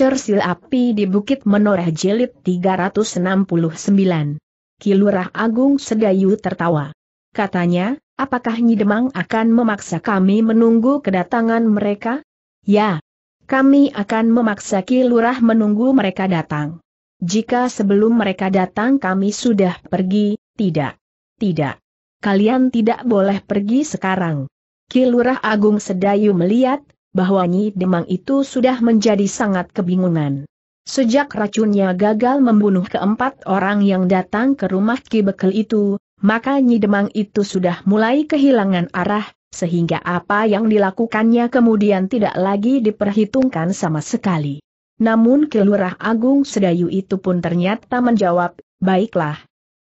Cersil Api di Bukit Menoreh Jelit 369. Kilurah Agung Sedayu tertawa. Katanya, apakah Nyi Demang akan memaksa kami menunggu kedatangan mereka? Ya, kami akan memaksa Kilurah menunggu mereka datang. Jika sebelum mereka datang kami sudah pergi, tidak. Tidak. Kalian tidak boleh pergi sekarang. Kilurah Agung Sedayu melihat, bahwa Nyi Demang itu sudah menjadi sangat kebingungan. Sejak racunnya gagal membunuh keempat orang yang datang ke rumah Ki Bekel itu, maka Nyi Demang itu sudah mulai kehilangan arah, sehingga apa yang dilakukannya kemudian tidak lagi diperhitungkan sama sekali. Namun Kelurah Agung Sedayu itu pun ternyata menjawab, baiklah.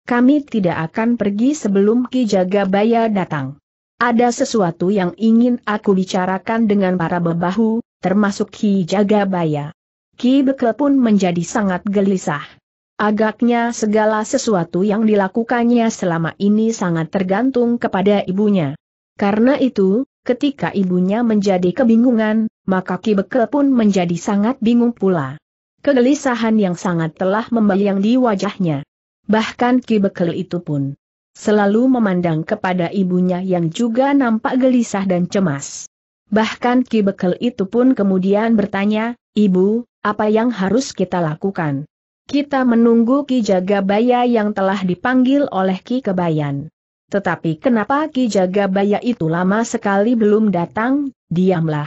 Kami tidak akan pergi sebelum Ki Jagabaya datang. Ada sesuatu yang ingin aku bicarakan dengan para bebahu, termasuk Ki Jagabaya. Ki Bekel pun menjadi sangat gelisah. Agaknya segala sesuatu yang dilakukannya selama ini sangat tergantung kepada ibunya. Karena itu, ketika ibunya menjadi kebingungan, maka Ki Bekel pun menjadi sangat bingung pula. Kegelisahan yang sangat telah membayang di wajahnya. Bahkan Ki Bekel itu pun selalu memandang kepada ibunya yang juga nampak gelisah dan cemas. Bahkan Ki Bekel itu pun kemudian bertanya, Ibu, apa yang harus kita lakukan? Kita menunggu Ki Jagabaya yang telah dipanggil oleh Ki Kebayan. Tetapi kenapa Ki Jagabaya itu lama sekali belum datang, diamlah.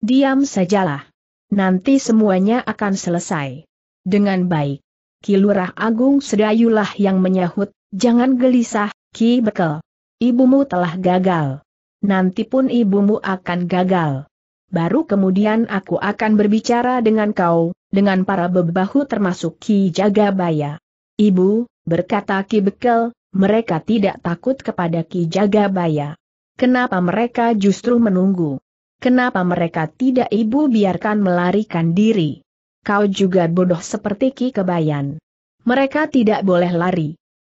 Diam sajalah. Nanti semuanya akan selesai. Dengan baik. Ki Lurah Agung Sedayulah yang menyahut, Jangan gelisah, Ki Bekel. Ibumu telah gagal. Nanti pun ibumu akan gagal. Baru kemudian aku akan berbicara dengan kau, dengan para bebahu termasuk Ki Jagabaya. Ibu, berkata Ki Bekel, mereka tidak takut kepada Ki Jagabaya. Kenapa mereka justru menunggu? Kenapa mereka tidak ibu biarkan melarikan diri? Kau juga bodoh seperti Ki Kebayan. Mereka tidak boleh lari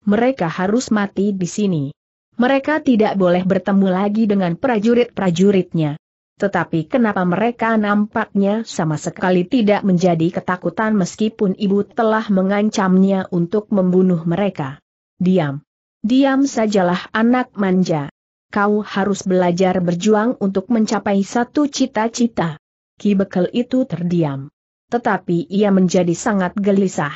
mereka harus mati di sini. Mereka tidak boleh bertemu lagi dengan prajurit-prajuritnya. Tetapi kenapa mereka nampaknya sama sekali tidak menjadi ketakutan meskipun ibu telah mengancamnya untuk membunuh mereka? Diam. Diam sajalah anak manja. Kau harus belajar berjuang untuk mencapai satu cita-cita. Ki Bekel itu terdiam. Tetapi ia menjadi sangat gelisah.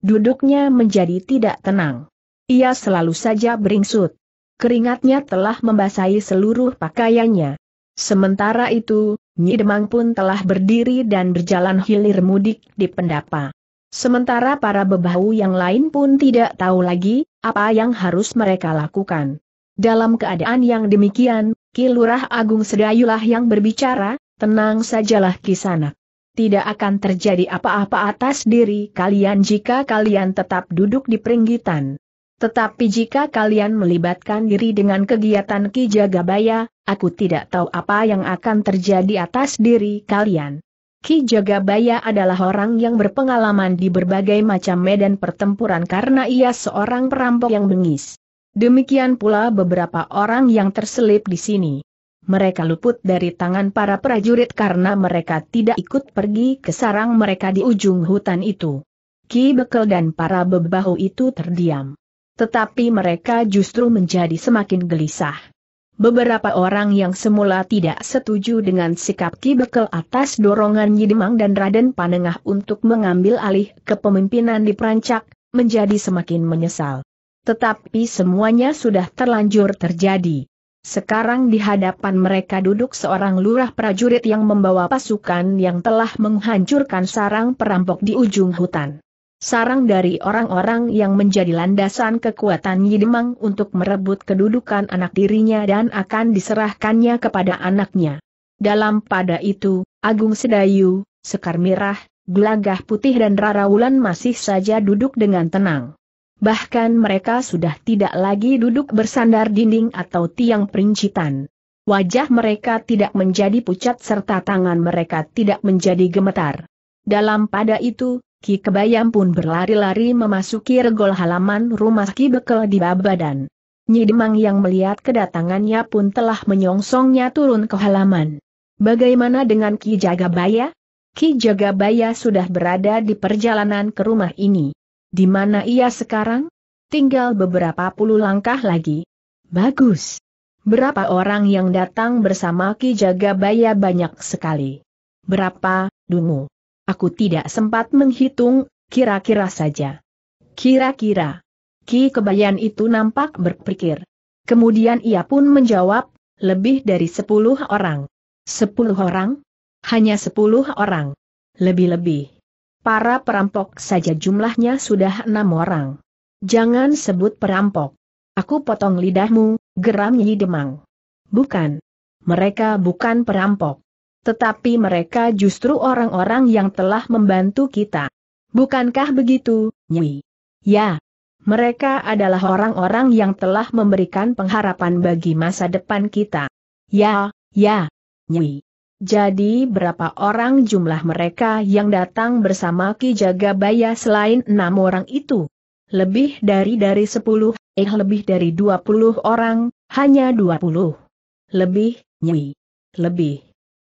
Duduknya menjadi tidak tenang. Ia selalu saja beringsut. Keringatnya telah membasahi seluruh pakaiannya. Sementara itu, Nyi Demang pun telah berdiri dan berjalan hilir mudik di pendapa. Sementara para bebahu yang lain pun tidak tahu lagi, apa yang harus mereka lakukan. Dalam keadaan yang demikian, Kilurah Agung Sedayulah yang berbicara, tenang sajalah kisana. Tidak akan terjadi apa-apa atas diri kalian jika kalian tetap duduk di peringgitan. Tetapi jika kalian melibatkan diri dengan kegiatan Ki Jagabaya, aku tidak tahu apa yang akan terjadi atas diri kalian. Ki Jagabaya adalah orang yang berpengalaman di berbagai macam medan pertempuran karena ia seorang perampok yang bengis. Demikian pula beberapa orang yang terselip di sini. Mereka luput dari tangan para prajurit karena mereka tidak ikut pergi ke sarang mereka di ujung hutan itu. Ki Bekel dan para bebahu itu terdiam. Tetapi mereka justru menjadi semakin gelisah. Beberapa orang yang semula tidak setuju dengan sikap Ki atas dorongan Yidemang dan Raden Panengah untuk mengambil alih kepemimpinan di Prancak, menjadi semakin menyesal. Tetapi semuanya sudah terlanjur terjadi. Sekarang di hadapan mereka duduk seorang lurah prajurit yang membawa pasukan yang telah menghancurkan sarang perampok di ujung hutan sarang dari orang-orang yang menjadi landasan kekuatan Yidemang untuk merebut kedudukan anak dirinya dan akan diserahkannya kepada anaknya. Dalam pada itu, Agung Sedayu, Sekar Mirah, Gelagah Putih dan Rara Wulan masih saja duduk dengan tenang. Bahkan mereka sudah tidak lagi duduk bersandar dinding atau tiang perincitan. Wajah mereka tidak menjadi pucat serta tangan mereka tidak menjadi gemetar. Dalam pada itu, Ki Kebayam pun berlari-lari memasuki regol halaman rumah Ki Bekel di Babadan. Demang yang melihat kedatangannya pun telah menyongsongnya turun ke halaman. Bagaimana dengan Ki Jagabaya? Ki Jagabaya sudah berada di perjalanan ke rumah ini. Di mana ia sekarang? Tinggal beberapa puluh langkah lagi. Bagus. Berapa orang yang datang bersama Ki Jagabaya banyak sekali. Berapa, Dungu? Aku tidak sempat menghitung, kira-kira saja. Kira-kira. Ki kebayan itu nampak berpikir. Kemudian ia pun menjawab, lebih dari sepuluh orang. Sepuluh orang? Hanya sepuluh orang. Lebih-lebih. Para perampok saja jumlahnya sudah enam orang. Jangan sebut perampok. Aku potong lidahmu, geram Yi Demang. Bukan. Mereka bukan perampok. Tetapi mereka justru orang-orang yang telah membantu kita. Bukankah begitu, Nyi? Ya. Mereka adalah orang-orang yang telah memberikan pengharapan bagi masa depan kita. Ya, ya, Nyi. Jadi berapa orang jumlah mereka yang datang bersama Ki Jagabaya selain enam orang itu? Lebih dari dari sepuluh, eh lebih dari dua puluh orang, hanya dua puluh. Lebih, Nyi. Lebih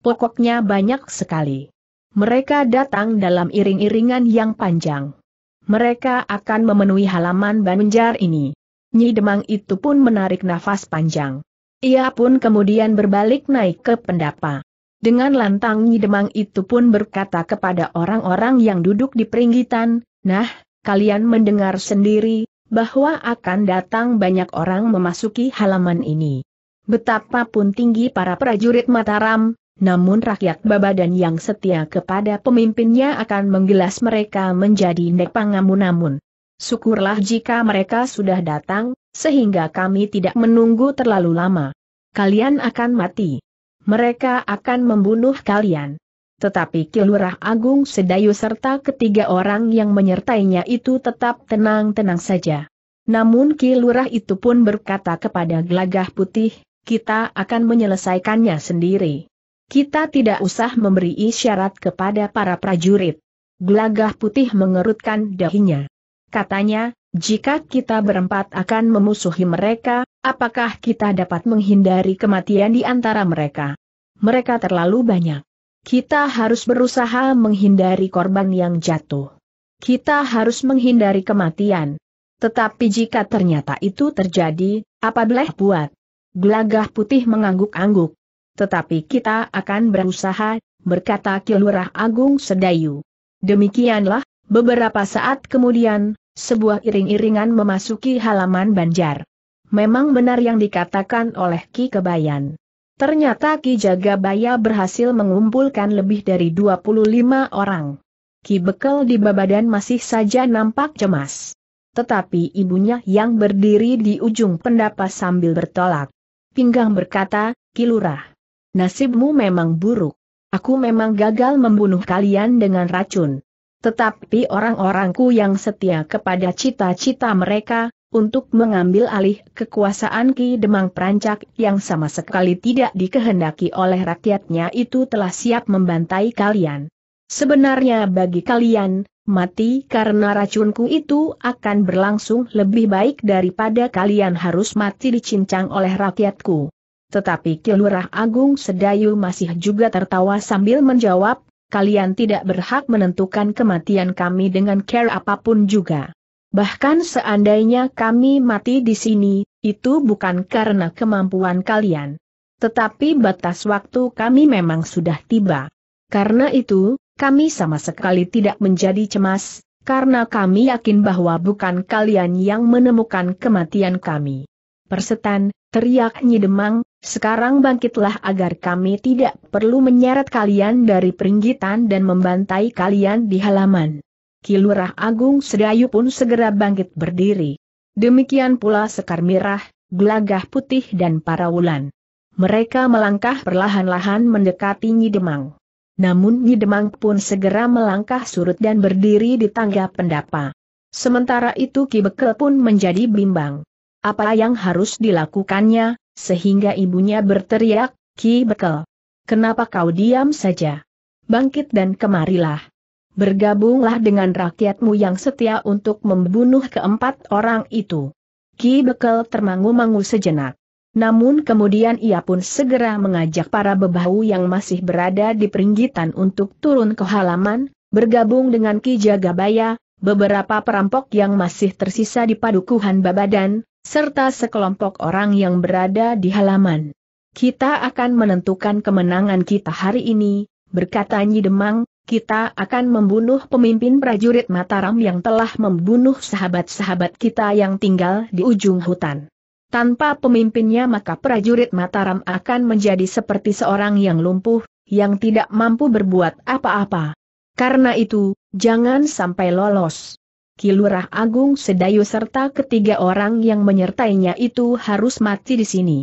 pokoknya banyak sekali. Mereka datang dalam iring-iringan yang panjang. Mereka akan memenuhi halaman Banjar ini. Nyi Demang itu pun menarik nafas panjang. Ia pun kemudian berbalik naik ke pendapa. Dengan lantang Nyi Demang itu pun berkata kepada orang-orang yang duduk di peringgitan, Nah, kalian mendengar sendiri, bahwa akan datang banyak orang memasuki halaman ini. Betapapun tinggi para prajurit Mataram, namun rakyat Babadan yang setia kepada pemimpinnya akan menggelas mereka menjadi nek pangamun Namun, Syukurlah jika mereka sudah datang, sehingga kami tidak menunggu terlalu lama. Kalian akan mati. Mereka akan membunuh kalian. Tetapi Kilurah Agung Sedayu serta ketiga orang yang menyertainya itu tetap tenang-tenang saja. Namun Kilurah itu pun berkata kepada Gelagah Putih, kita akan menyelesaikannya sendiri. Kita tidak usah memberi isyarat kepada para prajurit. Gelagah putih mengerutkan dahinya. Katanya, jika kita berempat akan memusuhi mereka, apakah kita dapat menghindari kematian di antara mereka? Mereka terlalu banyak. Kita harus berusaha menghindari korban yang jatuh. Kita harus menghindari kematian. Tetapi jika ternyata itu terjadi, apa boleh buat? Gelagah putih mengangguk-angguk. Tetapi kita akan berusaha, berkata Kilurah Agung Sedayu. Demikianlah, beberapa saat kemudian, sebuah iring-iringan memasuki halaman Banjar. Memang benar yang dikatakan oleh Ki Kebayan. Ternyata Ki Jagabaya berhasil mengumpulkan lebih dari 25 orang. Ki Bekel di Babadan masih saja nampak cemas. Tetapi ibunya yang berdiri di ujung pendapa sambil bertolak. Pinggang berkata, Ki Nasibmu memang buruk. Aku memang gagal membunuh kalian dengan racun. Tetapi orang-orangku yang setia kepada cita-cita mereka, untuk mengambil alih kekuasaan Ki Demang Perancak yang sama sekali tidak dikehendaki oleh rakyatnya itu telah siap membantai kalian. Sebenarnya bagi kalian, mati karena racunku itu akan berlangsung lebih baik daripada kalian harus mati dicincang oleh rakyatku tetapi Kilurah Agung Sedayu masih juga tertawa sambil menjawab, kalian tidak berhak menentukan kematian kami dengan care apapun juga. Bahkan seandainya kami mati di sini, itu bukan karena kemampuan kalian. Tetapi batas waktu kami memang sudah tiba. Karena itu, kami sama sekali tidak menjadi cemas, karena kami yakin bahwa bukan kalian yang menemukan kematian kami. Persetan, teriak Demang. Sekarang bangkitlah agar kami tidak perlu menyeret kalian dari peringgitan dan membantai kalian di halaman. Kilurah Agung Sedayu pun segera bangkit berdiri. Demikian pula Sekar Mirah, Gelagah Putih dan para wulan. Mereka melangkah perlahan-lahan mendekati Nyi Demang. Namun Nyi pun segera melangkah surut dan berdiri di tangga pendapa. Sementara itu Ki Bekel pun menjadi bimbang. Apa yang harus dilakukannya, sehingga ibunya berteriak, Ki Bekel. Kenapa kau diam saja? Bangkit dan kemarilah. Bergabunglah dengan rakyatmu yang setia untuk membunuh keempat orang itu. Ki Bekel termangu-mangu sejenak. Namun kemudian ia pun segera mengajak para bebahu yang masih berada di peringgitan untuk turun ke halaman, bergabung dengan Ki Jagabaya, beberapa perampok yang masih tersisa di padukuhan Babadan, serta sekelompok orang yang berada di halaman. Kita akan menentukan kemenangan kita hari ini, berkata Nyi Demang, kita akan membunuh pemimpin prajurit Mataram yang telah membunuh sahabat-sahabat kita yang tinggal di ujung hutan. Tanpa pemimpinnya maka prajurit Mataram akan menjadi seperti seorang yang lumpuh, yang tidak mampu berbuat apa-apa. Karena itu, jangan sampai lolos. Kilurah Agung Sedayu serta ketiga orang yang menyertainya itu harus mati di sini.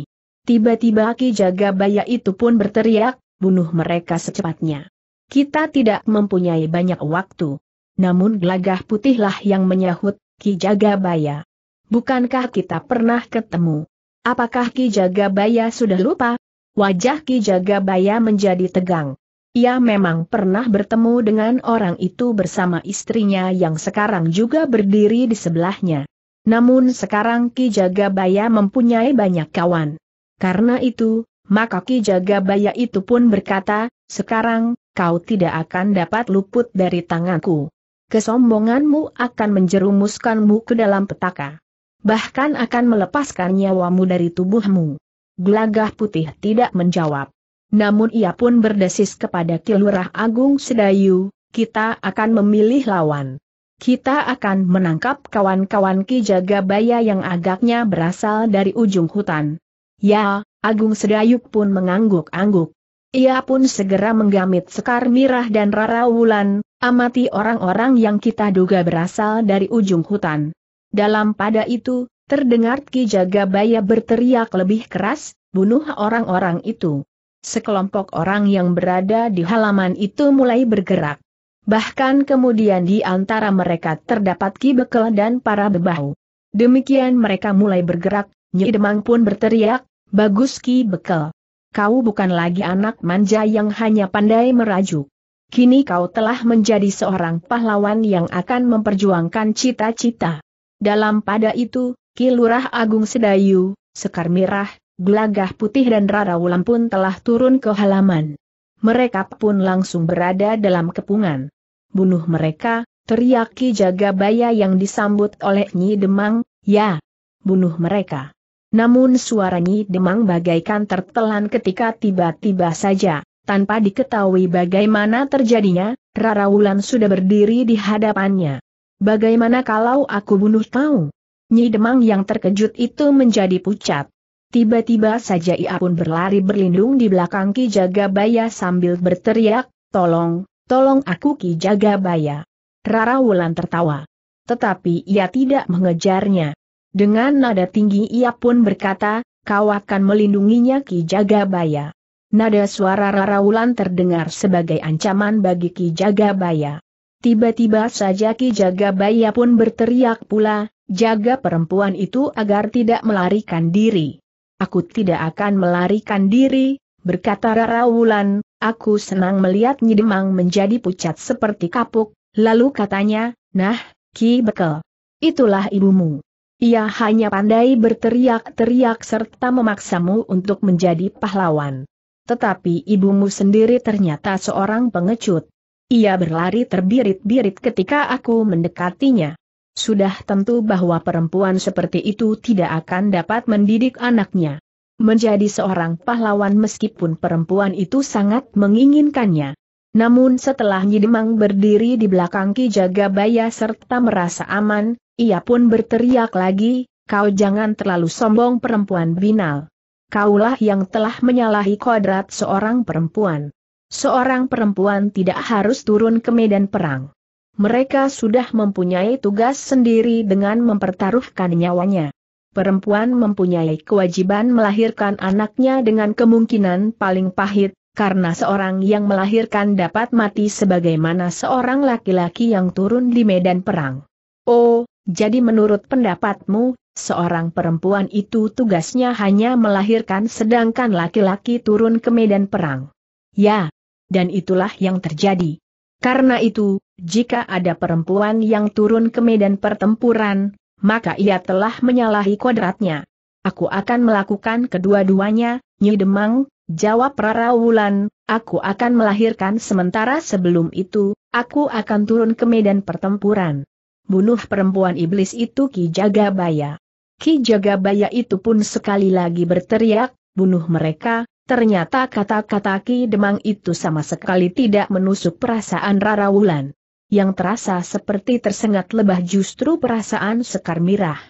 Tiba-tiba Ki Jagabaya itu pun berteriak, bunuh mereka secepatnya. Kita tidak mempunyai banyak waktu. Namun gelagah putihlah yang menyahut, Ki Jagabaya. Bukankah kita pernah ketemu? Apakah Ki Jagabaya sudah lupa? Wajah Ki Jagabaya menjadi tegang. Ia memang pernah bertemu dengan orang itu bersama istrinya yang sekarang juga berdiri di sebelahnya. Namun sekarang Ki Jagabaya mempunyai banyak kawan. Karena itu, maka Ki Jagabaya itu pun berkata, sekarang, kau tidak akan dapat luput dari tanganku. Kesombonganmu akan menjerumuskanmu ke dalam petaka. Bahkan akan melepaskan nyawamu dari tubuhmu. Gelagah putih tidak menjawab. Namun ia pun berdesis kepada Kilurah Agung Sedayu, kita akan memilih lawan. Kita akan menangkap kawan-kawan Ki Jagabaya yang agaknya berasal dari ujung hutan. Ya, Agung Sedayu pun mengangguk-angguk. Ia pun segera menggamit Sekar Mirah dan Rara Wulan, amati orang-orang yang kita duga berasal dari ujung hutan. Dalam pada itu, terdengar Ki Jagabaya berteriak lebih keras, bunuh orang-orang itu sekelompok orang yang berada di halaman itu mulai bergerak. Bahkan kemudian di antara mereka terdapat Ki Bekel dan para bebau. Demikian mereka mulai bergerak, Nyi Demang pun berteriak, Bagus Ki Bekel. Kau bukan lagi anak manja yang hanya pandai merajuk. Kini kau telah menjadi seorang pahlawan yang akan memperjuangkan cita-cita. Dalam pada itu, Ki Lurah Agung Sedayu, Sekar Mirah, Gelagah putih dan Rara Wulan pun telah turun ke halaman. Mereka pun langsung berada dalam kepungan. Bunuh mereka, teriaki Ki Jagabaya yang disambut oleh Nyi Demang, ya, bunuh mereka. Namun suara Nyi Demang bagaikan tertelan ketika tiba-tiba saja, tanpa diketahui bagaimana terjadinya, Rara Wulan sudah berdiri di hadapannya. Bagaimana kalau aku bunuh kau? Nyi Demang yang terkejut itu menjadi pucat. Tiba-tiba saja ia pun berlari berlindung di belakang Ki Jagabaya sambil berteriak, tolong, tolong aku Ki Jagabaya. Rara Wulan tertawa. Tetapi ia tidak mengejarnya. Dengan nada tinggi ia pun berkata, kau akan melindunginya Ki Jagabaya. Nada suara Rara Wulan terdengar sebagai ancaman bagi Ki Jagabaya. Tiba-tiba saja Ki Jagabaya pun berteriak pula, jaga perempuan itu agar tidak melarikan diri. Aku tidak akan melarikan diri, berkata Rara Wulan, aku senang melihat Nyidemang menjadi pucat seperti kapuk, lalu katanya, nah, Ki Bekel. Itulah ibumu. Ia hanya pandai berteriak-teriak serta memaksamu untuk menjadi pahlawan. Tetapi ibumu sendiri ternyata seorang pengecut. Ia berlari terbirit-birit ketika aku mendekatinya. Sudah tentu bahwa perempuan seperti itu tidak akan dapat mendidik anaknya. Menjadi seorang pahlawan meskipun perempuan itu sangat menginginkannya. Namun setelah Nyidemang berdiri di belakang Ki Jagabaya serta merasa aman, ia pun berteriak lagi, kau jangan terlalu sombong perempuan binal. Kaulah yang telah menyalahi kodrat seorang perempuan. Seorang perempuan tidak harus turun ke medan perang mereka sudah mempunyai tugas sendiri dengan mempertaruhkan nyawanya. Perempuan mempunyai kewajiban melahirkan anaknya dengan kemungkinan paling pahit, karena seorang yang melahirkan dapat mati sebagaimana seorang laki-laki yang turun di medan perang. Oh, jadi menurut pendapatmu, seorang perempuan itu tugasnya hanya melahirkan sedangkan laki-laki turun ke medan perang. Ya, dan itulah yang terjadi. Karena itu, jika ada perempuan yang turun ke medan pertempuran, maka ia telah menyalahi kodratnya. Aku akan melakukan kedua-duanya, Nyi Demang, jawab Rara Wulan, aku akan melahirkan sementara sebelum itu, aku akan turun ke medan pertempuran. Bunuh perempuan iblis itu Ki Jagabaya. Ki Jagabaya itu pun sekali lagi berteriak, bunuh mereka, ternyata kata-kata Ki Demang itu sama sekali tidak menusuk perasaan Rara Wulan yang terasa seperti tersengat lebah justru perasaan Sekar Mirah.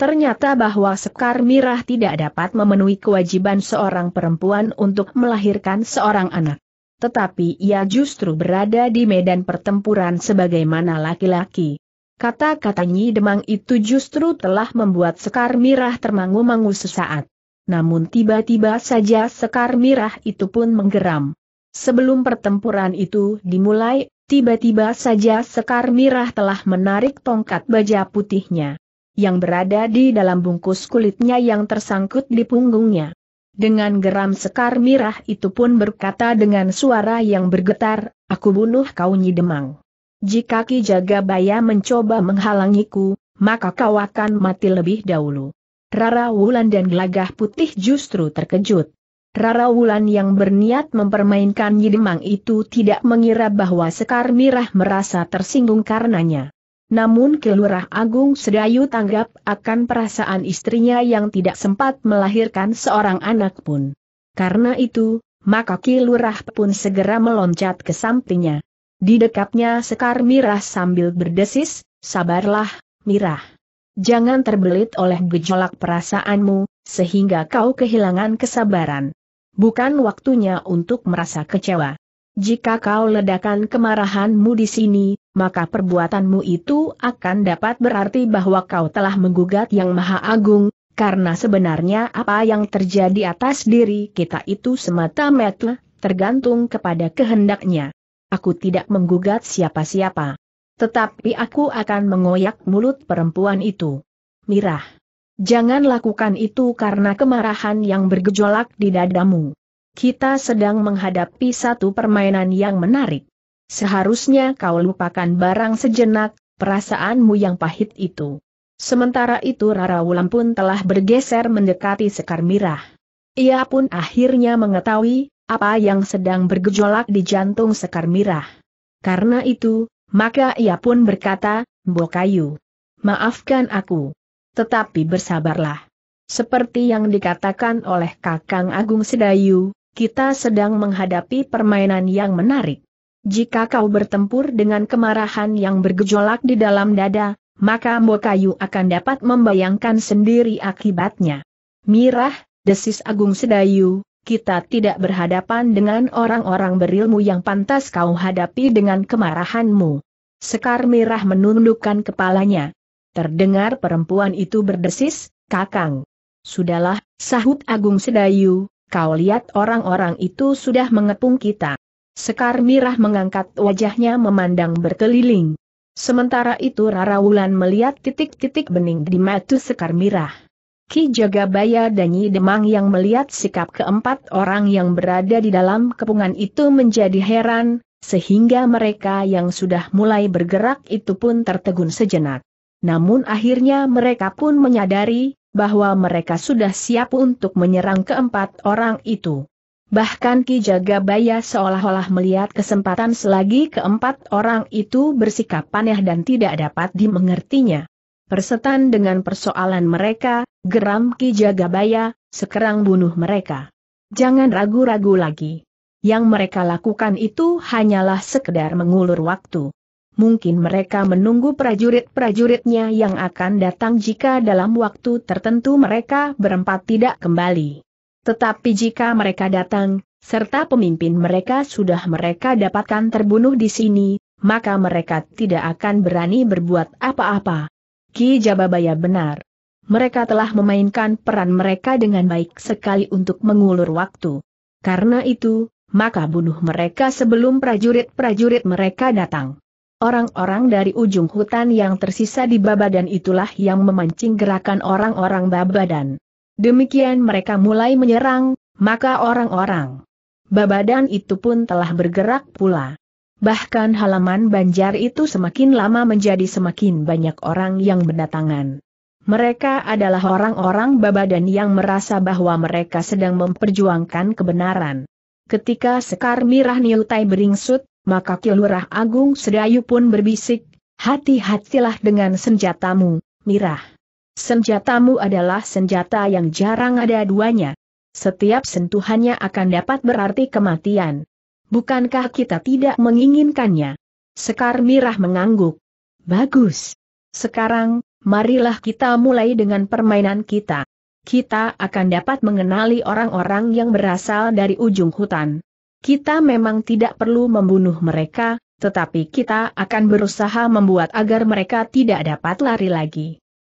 Ternyata bahwa Sekar Mirah tidak dapat memenuhi kewajiban seorang perempuan untuk melahirkan seorang anak. Tetapi ia justru berada di medan pertempuran sebagaimana laki-laki. Kata-kata Nyi Demang itu justru telah membuat Sekar Mirah termangu-mangu sesaat. Namun tiba-tiba saja Sekar Mirah itu pun menggeram. Sebelum pertempuran itu dimulai, Tiba-tiba saja Sekar Mirah telah menarik tongkat baja putihnya yang berada di dalam bungkus kulitnya yang tersangkut di punggungnya. Dengan geram Sekar Mirah itu pun berkata dengan suara yang bergetar, Aku bunuh kau Demang. Jika Ki Jagabaya mencoba menghalangiku, maka kau akan mati lebih dahulu. Rara Wulan dan Gelagah Putih justru terkejut. Rara Wulan yang berniat mempermainkan Yidemang itu tidak mengira bahwa Sekar Mirah merasa tersinggung karenanya. Namun Kelurah Agung Sedayu tanggap akan perasaan istrinya yang tidak sempat melahirkan seorang anak pun. Karena itu, maka Kelurah pun segera meloncat ke sampingnya. dekapnya Sekar Mirah sambil berdesis, sabarlah, Mirah. Jangan terbelit oleh gejolak perasaanmu, sehingga kau kehilangan kesabaran bukan waktunya untuk merasa kecewa. Jika kau ledakan kemarahanmu di sini, maka perbuatanmu itu akan dapat berarti bahwa kau telah menggugat Yang Maha Agung, karena sebenarnya apa yang terjadi atas diri kita itu semata-mata tergantung kepada kehendaknya. Aku tidak menggugat siapa-siapa. Tetapi aku akan mengoyak mulut perempuan itu. Mirah. Jangan lakukan itu karena kemarahan yang bergejolak di dadamu. Kita sedang menghadapi satu permainan yang menarik. Seharusnya kau lupakan barang sejenak, perasaanmu yang pahit itu. Sementara itu Rara Wulan pun telah bergeser mendekati Sekar Mirah. Ia pun akhirnya mengetahui, apa yang sedang bergejolak di jantung Sekar Mirah. Karena itu, maka ia pun berkata, Bokayu, maafkan aku tetapi bersabarlah. Seperti yang dikatakan oleh Kakang Agung Sedayu, kita sedang menghadapi permainan yang menarik. Jika kau bertempur dengan kemarahan yang bergejolak di dalam dada, maka Mbokayu akan dapat membayangkan sendiri akibatnya. Mirah, desis Agung Sedayu, kita tidak berhadapan dengan orang-orang berilmu yang pantas kau hadapi dengan kemarahanmu. Sekar Mirah menundukkan kepalanya. Terdengar perempuan itu berdesis, Kakang. Sudahlah, sahut Agung Sedayu, kau lihat orang-orang itu sudah mengepung kita. Sekar Mirah mengangkat wajahnya memandang berkeliling. Sementara itu Rara Wulan melihat titik-titik bening di mata Sekar Mirah. Ki Jagabaya dan Nyi Demang yang melihat sikap keempat orang yang berada di dalam kepungan itu menjadi heran, sehingga mereka yang sudah mulai bergerak itu pun tertegun sejenak namun akhirnya mereka pun menyadari bahwa mereka sudah siap untuk menyerang keempat orang itu. Bahkan Ki Jagabaya seolah-olah melihat kesempatan selagi keempat orang itu bersikap aneh dan tidak dapat dimengertinya. Persetan dengan persoalan mereka, geram Ki Jagabaya, sekarang bunuh mereka. Jangan ragu-ragu lagi. Yang mereka lakukan itu hanyalah sekedar mengulur waktu. Mungkin mereka menunggu prajurit-prajuritnya yang akan datang jika dalam waktu tertentu mereka berempat tidak kembali. Tetapi jika mereka datang, serta pemimpin mereka sudah mereka dapatkan terbunuh di sini, maka mereka tidak akan berani berbuat apa-apa. Ki Jababaya benar. Mereka telah memainkan peran mereka dengan baik sekali untuk mengulur waktu. Karena itu, maka bunuh mereka sebelum prajurit-prajurit mereka datang. Orang-orang dari ujung hutan yang tersisa di Babadan itulah yang memancing gerakan orang-orang Babadan. Demikian mereka mulai menyerang, maka orang-orang Babadan itu pun telah bergerak pula. Bahkan halaman Banjar itu semakin lama menjadi semakin banyak orang yang berdatangan. Mereka adalah orang-orang Babadan yang merasa bahwa mereka sedang memperjuangkan kebenaran. Ketika Sekar Mirah Niutai beringsut, maka Kilurah Agung Sedayu pun berbisik, hati-hatilah dengan senjatamu, Mirah. Senjatamu adalah senjata yang jarang ada duanya. Setiap sentuhannya akan dapat berarti kematian. Bukankah kita tidak menginginkannya? Sekar Mirah mengangguk. Bagus. Sekarang, marilah kita mulai dengan permainan kita. Kita akan dapat mengenali orang-orang yang berasal dari ujung hutan. Kita memang tidak perlu membunuh mereka, tetapi kita akan berusaha membuat agar mereka tidak dapat lari lagi.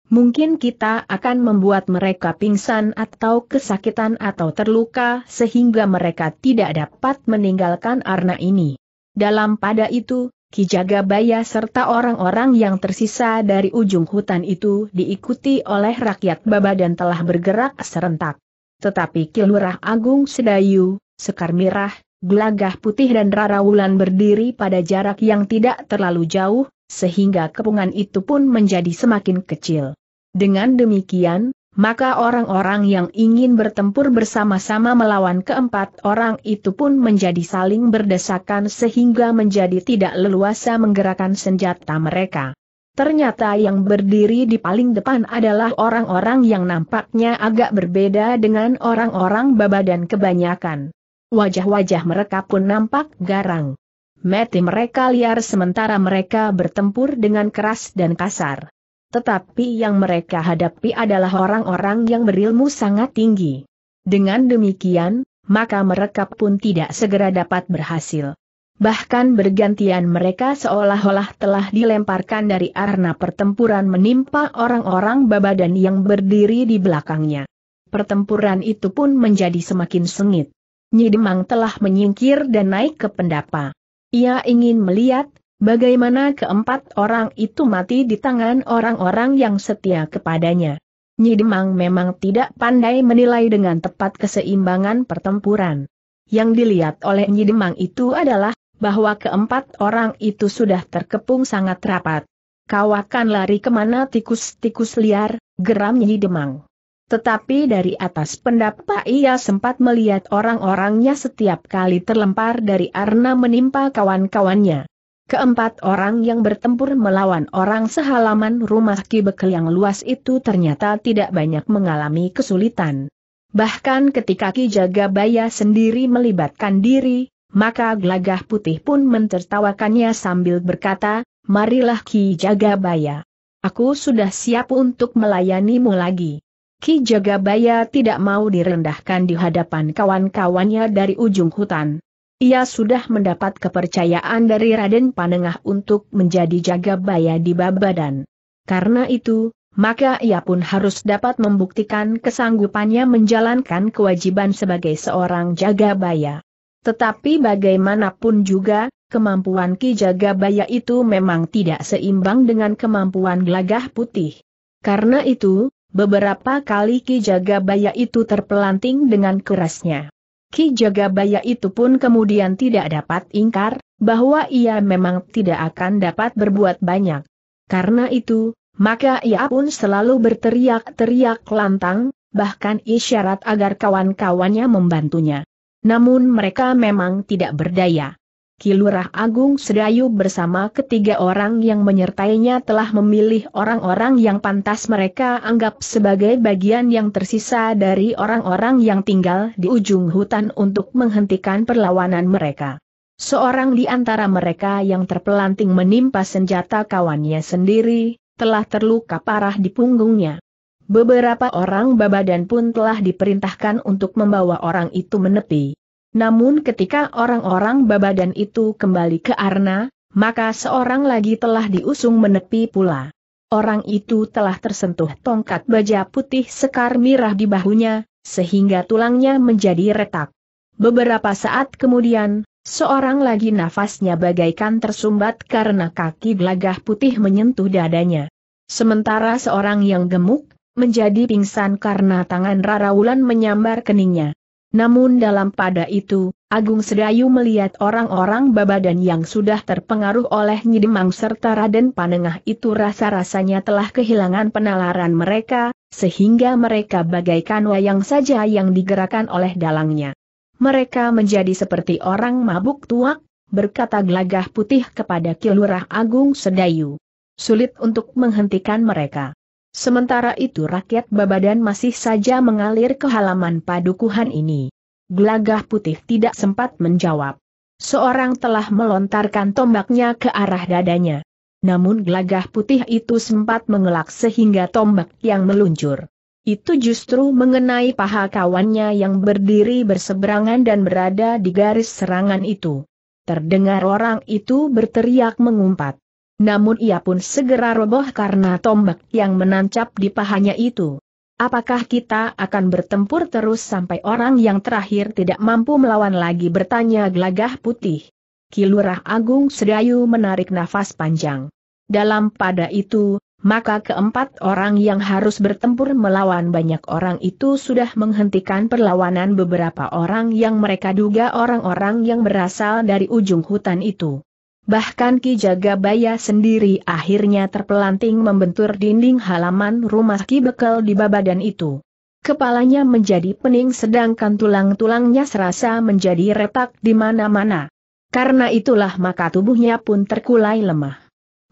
Mungkin kita akan membuat mereka pingsan atau kesakitan atau terluka sehingga mereka tidak dapat meninggalkan arna ini. Dalam pada itu, Kijagabaya serta orang-orang yang tersisa dari ujung hutan itu diikuti oleh rakyat Baba dan telah bergerak serentak. Tetapi Kilurah Agung Sedayu, Sekar Mirah, gelagah putih dan rara wulan berdiri pada jarak yang tidak terlalu jauh, sehingga kepungan itu pun menjadi semakin kecil. Dengan demikian, maka orang-orang yang ingin bertempur bersama-sama melawan keempat orang itu pun menjadi saling berdesakan sehingga menjadi tidak leluasa menggerakkan senjata mereka. Ternyata yang berdiri di paling depan adalah orang-orang yang nampaknya agak berbeda dengan orang-orang baba dan kebanyakan. Wajah-wajah mereka pun nampak garang. Mati mereka liar sementara mereka bertempur dengan keras dan kasar. Tetapi yang mereka hadapi adalah orang-orang yang berilmu sangat tinggi. Dengan demikian, maka mereka pun tidak segera dapat berhasil. Bahkan bergantian mereka seolah-olah telah dilemparkan dari arena pertempuran menimpa orang-orang babadan yang berdiri di belakangnya. Pertempuran itu pun menjadi semakin sengit. Nyidemang telah menyingkir dan naik ke pendapa. Ia ingin melihat, bagaimana keempat orang itu mati di tangan orang-orang yang setia kepadanya. Nyidemang memang tidak pandai menilai dengan tepat keseimbangan pertempuran. Yang dilihat oleh Nyidemang itu adalah, bahwa keempat orang itu sudah terkepung sangat rapat. Kau akan lari kemana tikus-tikus liar, geram Nyidemang. Tetapi dari atas pendapat ia sempat melihat orang-orangnya setiap kali terlempar dari arna menimpa kawan-kawannya. Keempat orang yang bertempur melawan orang sehalaman rumah Ki Bekel yang luas itu ternyata tidak banyak mengalami kesulitan. Bahkan ketika Ki Jagabaya sendiri melibatkan diri, maka gelagah putih pun mentertawakannya sambil berkata, Marilah Ki Jagabaya. Aku sudah siap untuk melayanimu lagi. Ki Jagabaya tidak mau direndahkan di hadapan kawan-kawannya dari ujung hutan. Ia sudah mendapat kepercayaan dari Raden Panengah untuk menjadi Jagabaya di Babadan. Karena itu, maka ia pun harus dapat membuktikan kesanggupannya menjalankan kewajiban sebagai seorang Jagabaya. Tetapi bagaimanapun juga, kemampuan Ki Jagabaya itu memang tidak seimbang dengan kemampuan gelagah putih. Karena itu, Beberapa kali Ki Jagabaya itu terpelanting dengan kerasnya. Ki Jagabaya itu pun kemudian tidak dapat ingkar, bahwa ia memang tidak akan dapat berbuat banyak. Karena itu, maka ia pun selalu berteriak-teriak lantang, bahkan isyarat agar kawan-kawannya membantunya. Namun mereka memang tidak berdaya. Kilurah Agung Sedayu bersama ketiga orang yang menyertainya telah memilih orang-orang yang pantas mereka anggap sebagai bagian yang tersisa dari orang-orang yang tinggal di ujung hutan untuk menghentikan perlawanan mereka. Seorang di antara mereka yang terpelanting menimpa senjata kawannya sendiri, telah terluka parah di punggungnya. Beberapa orang babadan pun telah diperintahkan untuk membawa orang itu menepi. Namun ketika orang-orang Babadan itu kembali ke Arna, maka seorang lagi telah diusung menepi pula. Orang itu telah tersentuh tongkat baja putih sekar mirah di bahunya, sehingga tulangnya menjadi retak. Beberapa saat kemudian, seorang lagi nafasnya bagaikan tersumbat karena kaki belagah putih menyentuh dadanya. Sementara seorang yang gemuk, menjadi pingsan karena tangan Rara Wulan menyambar keningnya. Namun dalam pada itu, Agung Sedayu melihat orang-orang Babadan yang sudah terpengaruh oleh Nyidemang serta Raden Panengah itu rasa-rasanya telah kehilangan penalaran mereka, sehingga mereka bagaikan wayang saja yang digerakkan oleh dalangnya. Mereka menjadi seperti orang mabuk tuak, berkata gelagah putih kepada Kilurah Agung Sedayu. Sulit untuk menghentikan mereka. Sementara itu rakyat Babadan masih saja mengalir ke halaman padukuhan ini. Gelagah putih tidak sempat menjawab. Seorang telah melontarkan tombaknya ke arah dadanya. Namun gelagah putih itu sempat mengelak sehingga tombak yang meluncur. Itu justru mengenai paha kawannya yang berdiri berseberangan dan berada di garis serangan itu. Terdengar orang itu berteriak mengumpat. Namun ia pun segera roboh karena tombak yang menancap di pahanya itu. Apakah kita akan bertempur terus sampai orang yang terakhir tidak mampu melawan lagi bertanya gelagah putih? Kilurah Agung Sedayu menarik nafas panjang. Dalam pada itu, maka keempat orang yang harus bertempur melawan banyak orang itu sudah menghentikan perlawanan beberapa orang yang mereka duga orang-orang yang berasal dari ujung hutan itu. Bahkan Ki Jagabaya sendiri akhirnya terpelanting membentur dinding halaman rumah Ki Bekel di Babadan itu. Kepalanya menjadi pening sedangkan tulang-tulangnya serasa menjadi retak di mana-mana. Karena itulah maka tubuhnya pun terkulai lemah.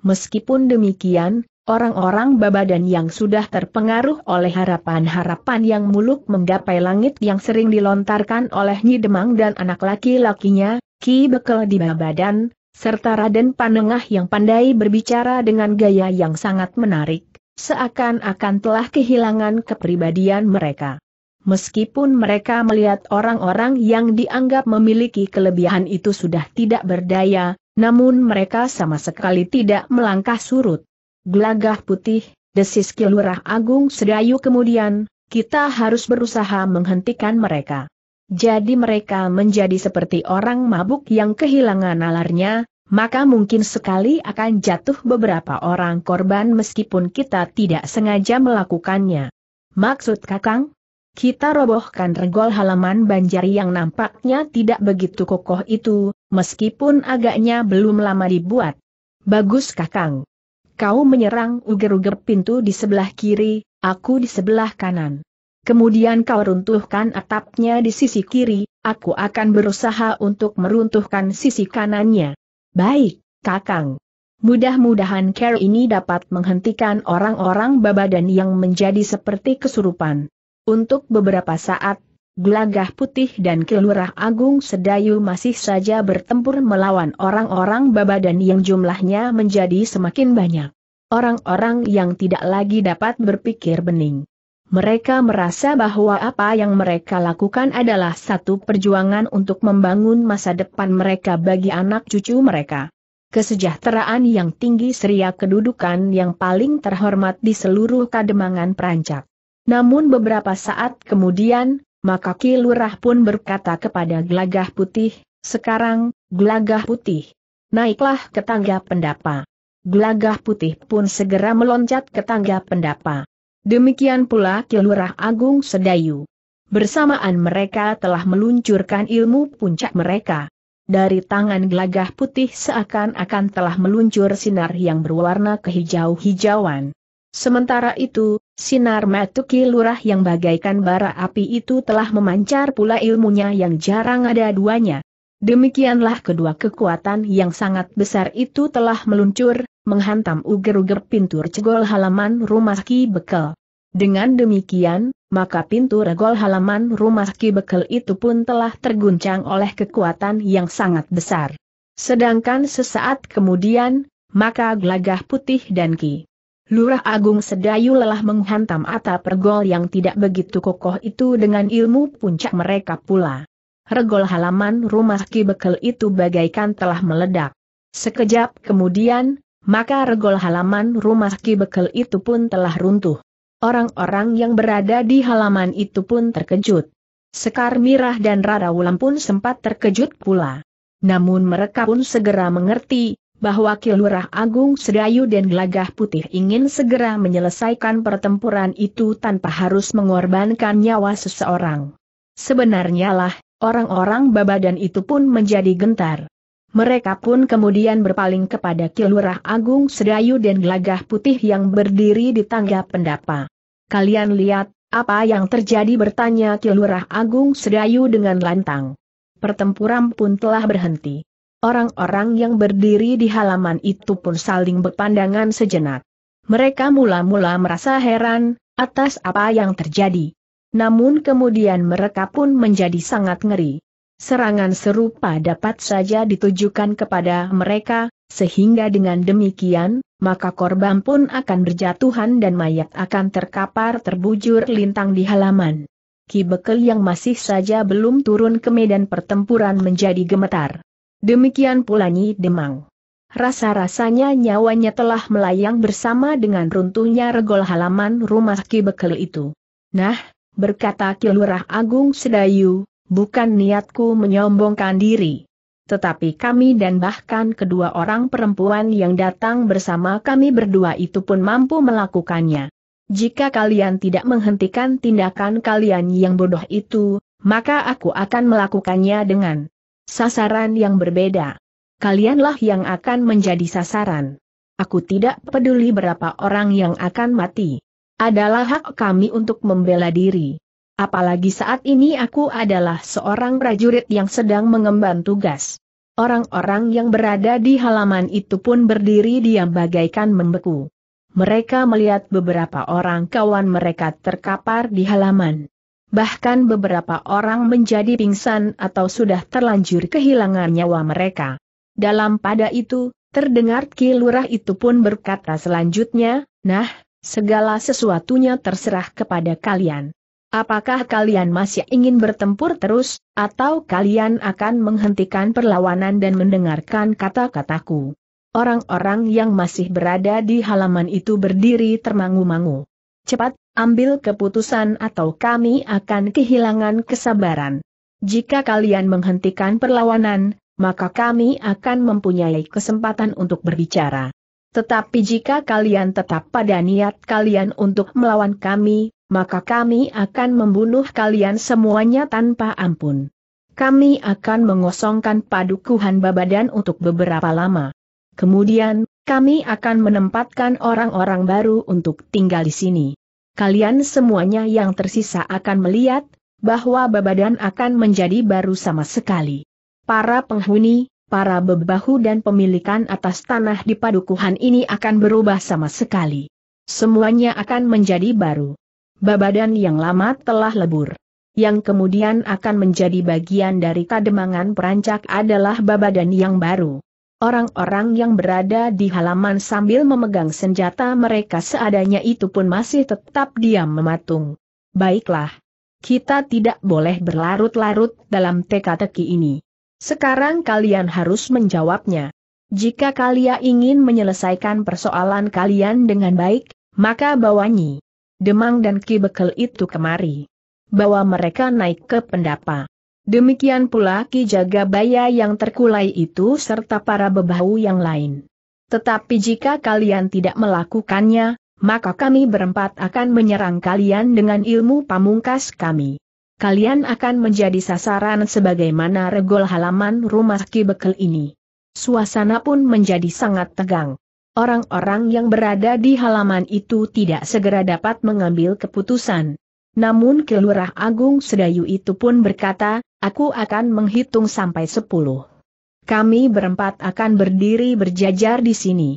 Meskipun demikian, orang-orang Babadan yang sudah terpengaruh oleh harapan-harapan yang muluk menggapai langit yang sering dilontarkan oleh Nyi Demang dan anak laki-lakinya, Ki Bekel di Babadan, serta Raden Panengah yang pandai berbicara dengan gaya yang sangat menarik, seakan-akan telah kehilangan kepribadian mereka. Meskipun mereka melihat orang-orang yang dianggap memiliki kelebihan itu sudah tidak berdaya, namun mereka sama sekali tidak melangkah surut. Gelagah putih, desis Kilurah Agung Sedayu kemudian, kita harus berusaha menghentikan mereka jadi mereka menjadi seperti orang mabuk yang kehilangan nalarnya, maka mungkin sekali akan jatuh beberapa orang korban meskipun kita tidak sengaja melakukannya. Maksud Kakang? Kita robohkan regol halaman banjari yang nampaknya tidak begitu kokoh itu, meskipun agaknya belum lama dibuat. Bagus Kakang. Kau menyerang uger-uger pintu di sebelah kiri, aku di sebelah kanan. Kemudian kau runtuhkan atapnya di sisi kiri, aku akan berusaha untuk meruntuhkan sisi kanannya. Baik, Kakang. Mudah-mudahan Carol ini dapat menghentikan orang-orang babadan yang menjadi seperti kesurupan. Untuk beberapa saat, Gelagah Putih dan Kelurah Agung Sedayu masih saja bertempur melawan orang-orang babadan yang jumlahnya menjadi semakin banyak. Orang-orang yang tidak lagi dapat berpikir bening. Mereka merasa bahwa apa yang mereka lakukan adalah satu perjuangan untuk membangun masa depan mereka bagi anak cucu mereka. Kesejahteraan yang tinggi seria kedudukan yang paling terhormat di seluruh kademangan Perancak. Namun beberapa saat kemudian, maka Ki Lurah pun berkata kepada Glagah Putih, sekarang, Glagah Putih, naiklah ke tangga pendapa. Glagah Putih pun segera meloncat ke tangga pendapa. Demikian pula Kilurah Agung Sedayu. Bersamaan mereka telah meluncurkan ilmu puncak mereka. Dari tangan gelagah putih seakan-akan telah meluncur sinar yang berwarna kehijau-hijauan. Sementara itu, sinar Matuki Lurah yang bagaikan bara api itu telah memancar pula ilmunya yang jarang ada duanya. Demikianlah kedua kekuatan yang sangat besar itu telah meluncur, menghantam uger-uger pintu cegol halaman rumah Ki Bekel. Dengan demikian, maka pintu regol halaman rumah Ki Bekel itu pun telah terguncang oleh kekuatan yang sangat besar. Sedangkan sesaat kemudian, maka gelagah putih dan Ki. Lurah Agung Sedayu lelah menghantam atap regol yang tidak begitu kokoh itu dengan ilmu puncak mereka pula regol halaman rumah Ki Bekel itu bagaikan telah meledak. Sekejap kemudian, maka regol halaman rumah Ki Bekel itu pun telah runtuh. Orang-orang yang berada di halaman itu pun terkejut. Sekar Mirah dan Rara Wulan pun sempat terkejut pula. Namun mereka pun segera mengerti, bahwa Kilurah Agung Sedayu dan Gelagah Putih ingin segera menyelesaikan pertempuran itu tanpa harus mengorbankan nyawa seseorang. Sebenarnya lah, Orang-orang Babadan itu pun menjadi gentar. Mereka pun kemudian berpaling kepada Kilurah Agung Sedayu dan Gelagah Putih yang berdiri di tangga pendapa. Kalian lihat, apa yang terjadi bertanya Kilurah Agung Sedayu dengan lantang. Pertempuran pun telah berhenti. Orang-orang yang berdiri di halaman itu pun saling berpandangan sejenak. Mereka mula-mula merasa heran, atas apa yang terjadi. Namun kemudian mereka pun menjadi sangat ngeri. Serangan serupa dapat saja ditujukan kepada mereka, sehingga dengan demikian, maka korban pun akan berjatuhan dan mayat akan terkapar terbujur lintang di halaman. Ki Bekel yang masih saja belum turun ke medan pertempuran menjadi gemetar. Demikian pula Nyi Demang. Rasa-rasanya nyawanya telah melayang bersama dengan runtuhnya regol halaman rumah Ki Bekel itu. Nah, berkata Kilurah Agung Sedayu, bukan niatku menyombongkan diri. Tetapi kami dan bahkan kedua orang perempuan yang datang bersama kami berdua itu pun mampu melakukannya. Jika kalian tidak menghentikan tindakan kalian yang bodoh itu, maka aku akan melakukannya dengan sasaran yang berbeda. Kalianlah yang akan menjadi sasaran. Aku tidak peduli berapa orang yang akan mati adalah hak kami untuk membela diri. Apalagi saat ini aku adalah seorang prajurit yang sedang mengemban tugas. Orang-orang yang berada di halaman itu pun berdiri diam bagaikan membeku. Mereka melihat beberapa orang kawan mereka terkapar di halaman. Bahkan beberapa orang menjadi pingsan atau sudah terlanjur kehilangan nyawa mereka. Dalam pada itu, terdengar kilurah itu pun berkata selanjutnya, Nah, Segala sesuatunya terserah kepada kalian. Apakah kalian masih ingin bertempur terus, atau kalian akan menghentikan perlawanan dan mendengarkan kata-kataku? Orang-orang yang masih berada di halaman itu berdiri termangu-mangu. Cepat, ambil keputusan atau kami akan kehilangan kesabaran. Jika kalian menghentikan perlawanan, maka kami akan mempunyai kesempatan untuk berbicara. Tetapi jika kalian tetap pada niat kalian untuk melawan kami, maka kami akan membunuh kalian semuanya tanpa ampun. Kami akan mengosongkan padukuhan Babadan untuk beberapa lama. Kemudian, kami akan menempatkan orang-orang baru untuk tinggal di sini. Kalian semuanya yang tersisa akan melihat bahwa Babadan akan menjadi baru sama sekali. Para penghuni, para bebahu dan pemilikan atas tanah di padukuhan ini akan berubah sama sekali. Semuanya akan menjadi baru. Babadan yang lama telah lebur. Yang kemudian akan menjadi bagian dari kademangan perancak adalah babadan yang baru. Orang-orang yang berada di halaman sambil memegang senjata mereka seadanya itu pun masih tetap diam mematung. Baiklah. Kita tidak boleh berlarut-larut dalam teka-teki ini. Sekarang kalian harus menjawabnya. Jika kalian ingin menyelesaikan persoalan kalian dengan baik, maka bawa Demang dan Ki Bekel itu kemari. Bawa mereka naik ke pendapa. Demikian pula Ki Jagabaya yang terkulai itu serta para bebahu yang lain. Tetapi jika kalian tidak melakukannya, maka kami berempat akan menyerang kalian dengan ilmu pamungkas kami kalian akan menjadi sasaran sebagaimana regol halaman rumah Ki Bekel ini. Suasana pun menjadi sangat tegang. Orang-orang yang berada di halaman itu tidak segera dapat mengambil keputusan. Namun Kelurah Agung Sedayu itu pun berkata, aku akan menghitung sampai sepuluh. Kami berempat akan berdiri berjajar di sini.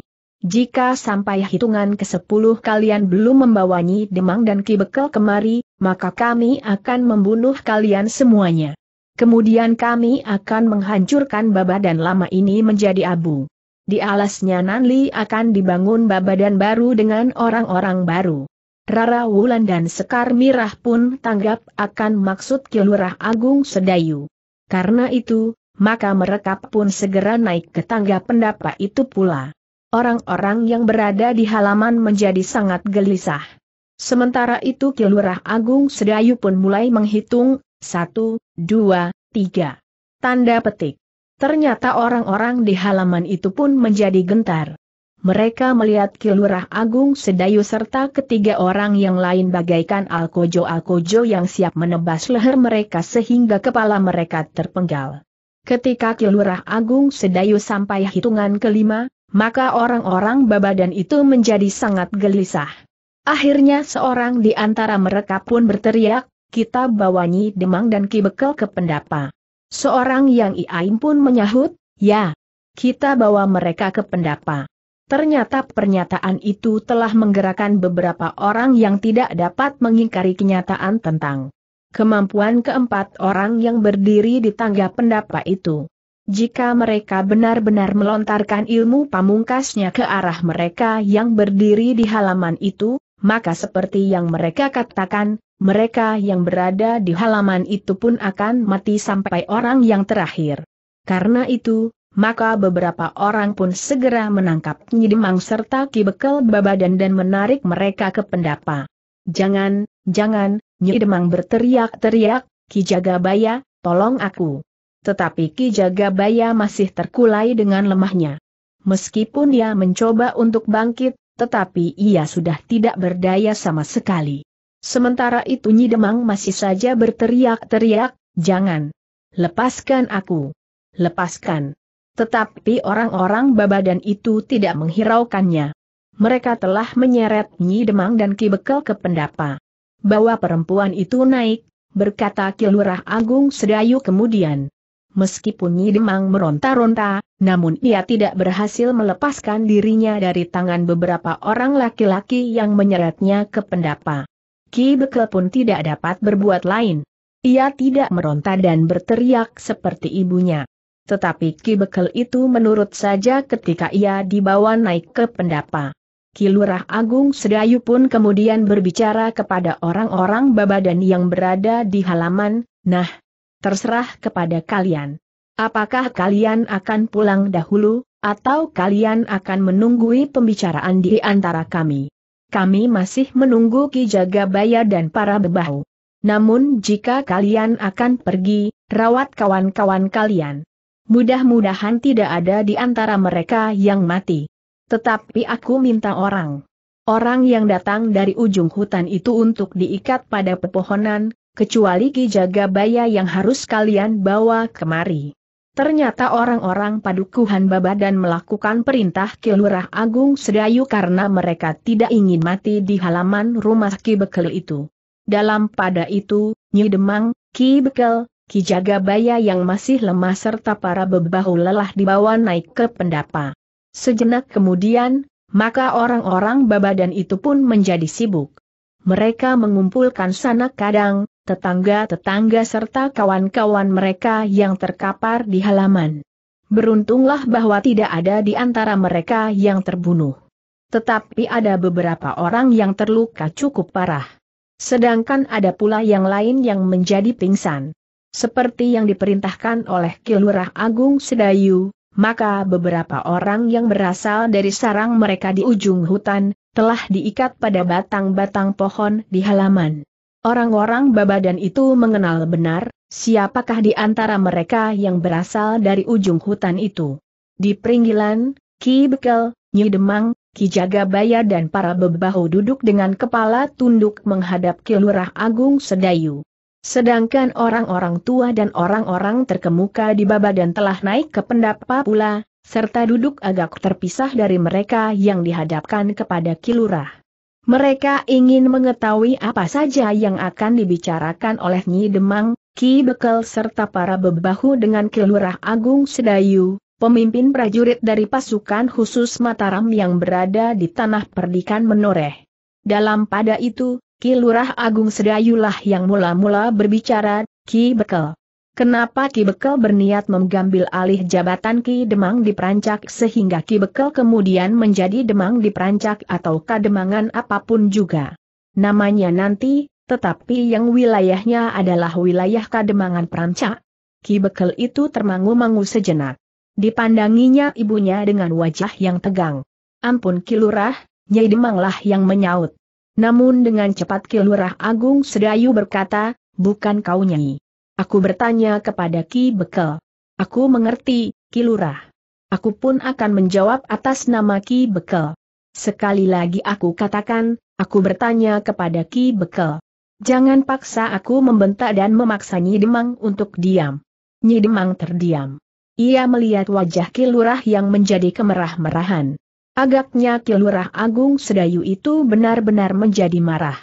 Jika sampai hitungan ke-10 kalian belum membawanya Demang dan kibekel kemari, maka kami akan membunuh kalian semuanya. Kemudian kami akan menghancurkan Baba dan lama ini menjadi abu. Di alasnya Nanli akan dibangun Babadan baru dengan orang-orang baru. Rara Wulan dan Sekar Mirah pun tanggap akan maksud Kilurah Agung Sedayu. Karena itu, maka mereka pun segera naik ke tangga pendapa itu pula orang-orang yang berada di halaman menjadi sangat gelisah. Sementara itu Kilurah Agung Sedayu pun mulai menghitung, satu, dua, tiga. Tanda petik. Ternyata orang-orang di halaman itu pun menjadi gentar. Mereka melihat Kilurah Agung Sedayu serta ketiga orang yang lain bagaikan alkojo-alkojo yang siap menebas leher mereka sehingga kepala mereka terpenggal. Ketika Kilurah Agung Sedayu sampai hitungan kelima, maka orang-orang Babadan itu menjadi sangat gelisah. Akhirnya seorang di antara mereka pun berteriak, kita bawanyi Demang dan Ki ke pendapa. Seorang yang Iaim pun menyahut, ya, kita bawa mereka ke pendapa. Ternyata pernyataan itu telah menggerakkan beberapa orang yang tidak dapat mengingkari kenyataan tentang kemampuan keempat orang yang berdiri di tangga pendapa itu. Jika mereka benar-benar melontarkan ilmu pamungkasnya ke arah mereka yang berdiri di halaman itu, maka seperti yang mereka katakan, mereka yang berada di halaman itu pun akan mati sampai orang yang terakhir. Karena itu, maka beberapa orang pun segera menangkap Nyidemang serta Ki Bekel Babadan dan menarik mereka ke pendapa. Jangan, jangan, Nyidemang berteriak-teriak, Ki Jagabaya, tolong aku. Tetapi Ki Jagabaya masih terkulai dengan lemahnya. Meskipun ia mencoba untuk bangkit, tetapi ia sudah tidak berdaya sama sekali. Sementara itu Nyi Demang masih saja berteriak-teriak, jangan. Lepaskan aku. Lepaskan. Tetapi orang-orang babadan itu tidak menghiraukannya. Mereka telah menyeret Nyi Demang dan Ki Bekel ke pendapa. Bawa perempuan itu naik, berkata Kilurah Agung Sedayu kemudian. Meskipun Demang meronta-ronta, namun ia tidak berhasil melepaskan dirinya dari tangan beberapa orang laki-laki yang menyeretnya ke pendapa. Ki Bekel pun tidak dapat berbuat lain. Ia tidak meronta dan berteriak seperti ibunya. Tetapi Ki Bekel itu menurut saja ketika ia dibawa naik ke pendapa. Ki Lurah Agung Sedayu pun kemudian berbicara kepada orang-orang Babadan yang berada di halaman, nah, terserah kepada kalian. Apakah kalian akan pulang dahulu, atau kalian akan menunggui pembicaraan di antara kami? Kami masih menunggu Ki Jagabaya dan para bebahu. Namun jika kalian akan pergi, rawat kawan-kawan kalian. Mudah-mudahan tidak ada di antara mereka yang mati. Tetapi aku minta orang. Orang yang datang dari ujung hutan itu untuk diikat pada pepohonan, kecuali Ki Jagabaya yang harus kalian bawa kemari. Ternyata orang-orang padukuhan Babadan melakukan perintah Kilurah Agung Sedayu karena mereka tidak ingin mati di halaman rumah Ki Bekel itu. Dalam pada itu, Nyi Demang, Ki Bekel, Ki Jagabaya yang masih lemah serta para bebahu lelah dibawa naik ke pendapa. Sejenak kemudian, maka orang-orang babadan itu pun menjadi sibuk. Mereka mengumpulkan sanak kadang, tetangga-tetangga serta kawan-kawan mereka yang terkapar di halaman. Beruntunglah bahwa tidak ada di antara mereka yang terbunuh. Tetapi ada beberapa orang yang terluka cukup parah. Sedangkan ada pula yang lain yang menjadi pingsan. Seperti yang diperintahkan oleh Kilurah Agung Sedayu, maka beberapa orang yang berasal dari sarang mereka di ujung hutan, telah diikat pada batang-batang pohon di halaman. Orang-orang Babadan itu mengenal benar, siapakah di antara mereka yang berasal dari ujung hutan itu. Di peringgilan, Ki Bekel, Nyi Demang, Ki Jagabaya dan para bebahu duduk dengan kepala tunduk menghadap Ki Lurah Agung Sedayu. Sedangkan orang-orang tua dan orang-orang terkemuka di Babadan telah naik ke pendapa pula, serta duduk agak terpisah dari mereka yang dihadapkan kepada Kilurah. Mereka ingin mengetahui apa saja yang akan dibicarakan oleh Nyi Demang, Ki Bekel serta para bebahu dengan Kelurah Agung Sedayu, pemimpin prajurit dari pasukan khusus Mataram yang berada di tanah perdikan menoreh. Dalam pada itu, Kilurah Agung Sedayulah yang mula-mula berbicara, Ki Bekel. Kenapa Ki Bekel berniat mengambil alih jabatan Ki Demang di Perancak sehingga Ki Bekel kemudian menjadi Demang di Perancak atau kademangan apapun juga? Namanya nanti, tetapi yang wilayahnya adalah wilayah kademangan Perancak. Ki Bekel itu termangu-mangu sejenak. Dipandanginya ibunya dengan wajah yang tegang. Ampun Ki Lurah, Nyai Demanglah yang menyaut. Namun dengan cepat Ki Lurah Agung Sedayu berkata, bukan kau Nyai. Aku bertanya kepada Ki Bekel. Aku mengerti, Ki Lurah. Aku pun akan menjawab atas nama Ki Bekel. Sekali lagi aku katakan, aku bertanya kepada Ki Bekel. Jangan paksa aku membentak dan memaksa Nyi Demang untuk diam. Nyi Demang terdiam. Ia melihat wajah Ki Lurah yang menjadi kemerah-merahan. Agaknya Ki Lurah Agung Sedayu itu benar-benar menjadi marah.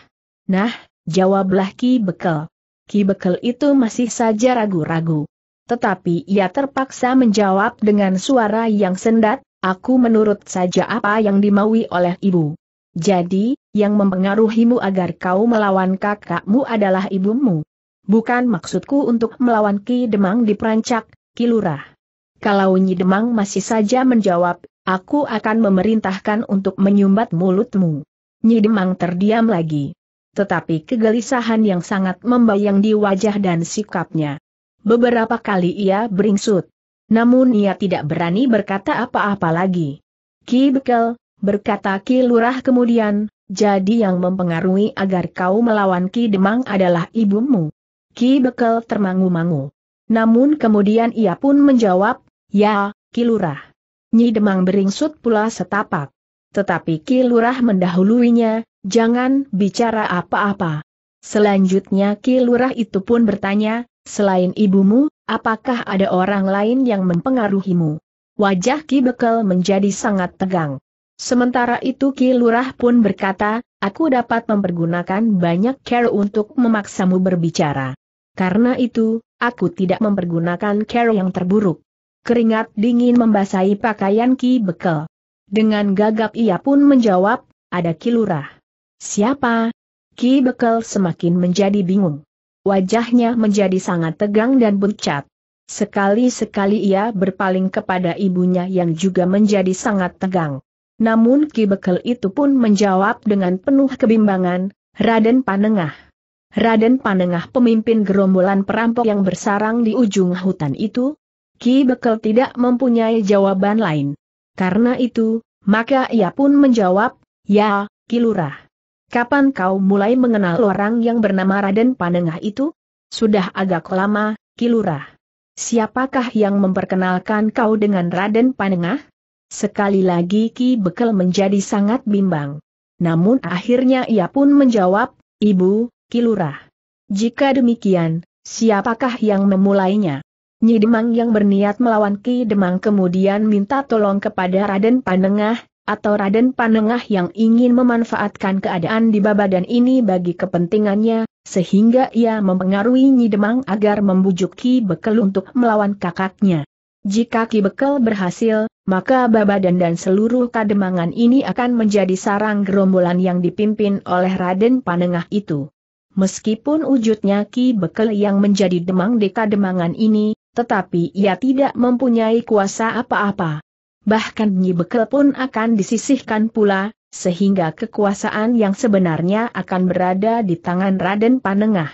Nah, jawablah Ki Bekel. Ki Bekel itu masih saja ragu-ragu. Tetapi ia terpaksa menjawab dengan suara yang sendat, aku menurut saja apa yang dimaui oleh ibu. Jadi, yang mempengaruhimu agar kau melawan kakakmu adalah ibumu. Bukan maksudku untuk melawan Ki Demang di Perancak, Ki Lurah. Kalau Nyi Demang masih saja menjawab, aku akan memerintahkan untuk menyumbat mulutmu. Nyi Demang terdiam lagi tetapi kegelisahan yang sangat membayang di wajah dan sikapnya. Beberapa kali ia beringsut, namun ia tidak berani berkata apa-apa lagi. Ki Bekel, berkata Ki Lurah kemudian, jadi yang mempengaruhi agar kau melawan Ki Demang adalah ibumu. Ki Bekel termangu-mangu. Namun kemudian ia pun menjawab, ya, Ki Lurah. Nyi Demang beringsut pula setapak. Tetapi Ki Lurah mendahuluinya, Jangan bicara apa-apa. Selanjutnya Ki Lurah itu pun bertanya, selain ibumu, apakah ada orang lain yang mempengaruhimu? Wajah Ki Bekel menjadi sangat tegang. Sementara itu Ki Lurah pun berkata, aku dapat mempergunakan banyak care untuk memaksamu berbicara. Karena itu, aku tidak mempergunakan care yang terburuk. Keringat dingin membasahi pakaian Ki Bekel. Dengan gagap ia pun menjawab, ada Ki Lurah. Siapa? Ki Bekel semakin menjadi bingung. Wajahnya menjadi sangat tegang dan pucat. Sekali-sekali ia berpaling kepada ibunya yang juga menjadi sangat tegang. Namun Ki Bekel itu pun menjawab dengan penuh kebimbangan, Raden Panengah. Raden Panengah pemimpin gerombolan perampok yang bersarang di ujung hutan itu? Ki Bekel tidak mempunyai jawaban lain. Karena itu, maka ia pun menjawab, ya, Kilurah. Kapan kau mulai mengenal orang yang bernama Raden Panengah itu? Sudah agak lama, Kilurah. Siapakah yang memperkenalkan kau dengan Raden Panengah? Sekali lagi Ki Bekel menjadi sangat bimbang. Namun akhirnya ia pun menjawab, Ibu, Kilurah. Jika demikian, siapakah yang memulainya? Nyi Demang yang berniat melawan Ki Demang kemudian minta tolong kepada Raden Panengah, atau Raden Panengah yang ingin memanfaatkan keadaan di Babadan ini bagi kepentingannya, sehingga ia mempengaruhi Nyi Demang agar membujuk Ki Bekel untuk melawan kakaknya. Jika Ki Bekel berhasil, maka Babadan dan seluruh kademangan ini akan menjadi sarang gerombolan yang dipimpin oleh Raden Panengah itu. Meskipun wujudnya Ki Bekel yang menjadi demang di kademangan ini, tetapi ia tidak mempunyai kuasa apa-apa bahkan Nyi Bekel pun akan disisihkan pula, sehingga kekuasaan yang sebenarnya akan berada di tangan Raden Panengah.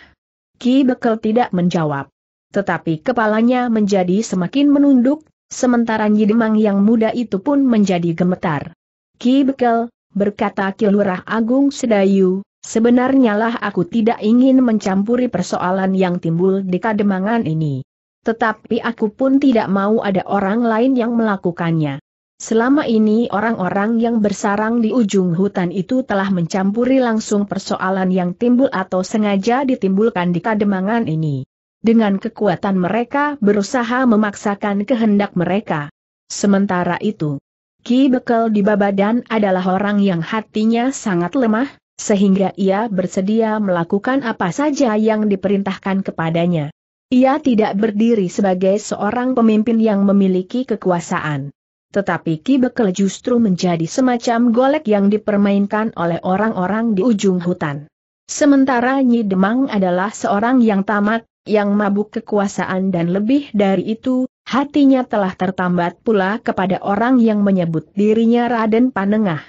Ki Bekel tidak menjawab. Tetapi kepalanya menjadi semakin menunduk, sementara Nyi Demang yang muda itu pun menjadi gemetar. Ki Bekel, berkata Ki Lurah Agung Sedayu, sebenarnya lah aku tidak ingin mencampuri persoalan yang timbul di kademangan ini. Tetapi aku pun tidak mau ada orang lain yang melakukannya. Selama ini orang-orang yang bersarang di ujung hutan itu telah mencampuri langsung persoalan yang timbul atau sengaja ditimbulkan di kademangan ini. Dengan kekuatan mereka berusaha memaksakan kehendak mereka. Sementara itu, Ki Bekel di Babadan adalah orang yang hatinya sangat lemah, sehingga ia bersedia melakukan apa saja yang diperintahkan kepadanya. Ia tidak berdiri sebagai seorang pemimpin yang memiliki kekuasaan. Tetapi Ki Bekel justru menjadi semacam golek yang dipermainkan oleh orang-orang di ujung hutan. Sementara Nyi Demang adalah seorang yang tamat, yang mabuk kekuasaan dan lebih dari itu, hatinya telah tertambat pula kepada orang yang menyebut dirinya Raden Panengah.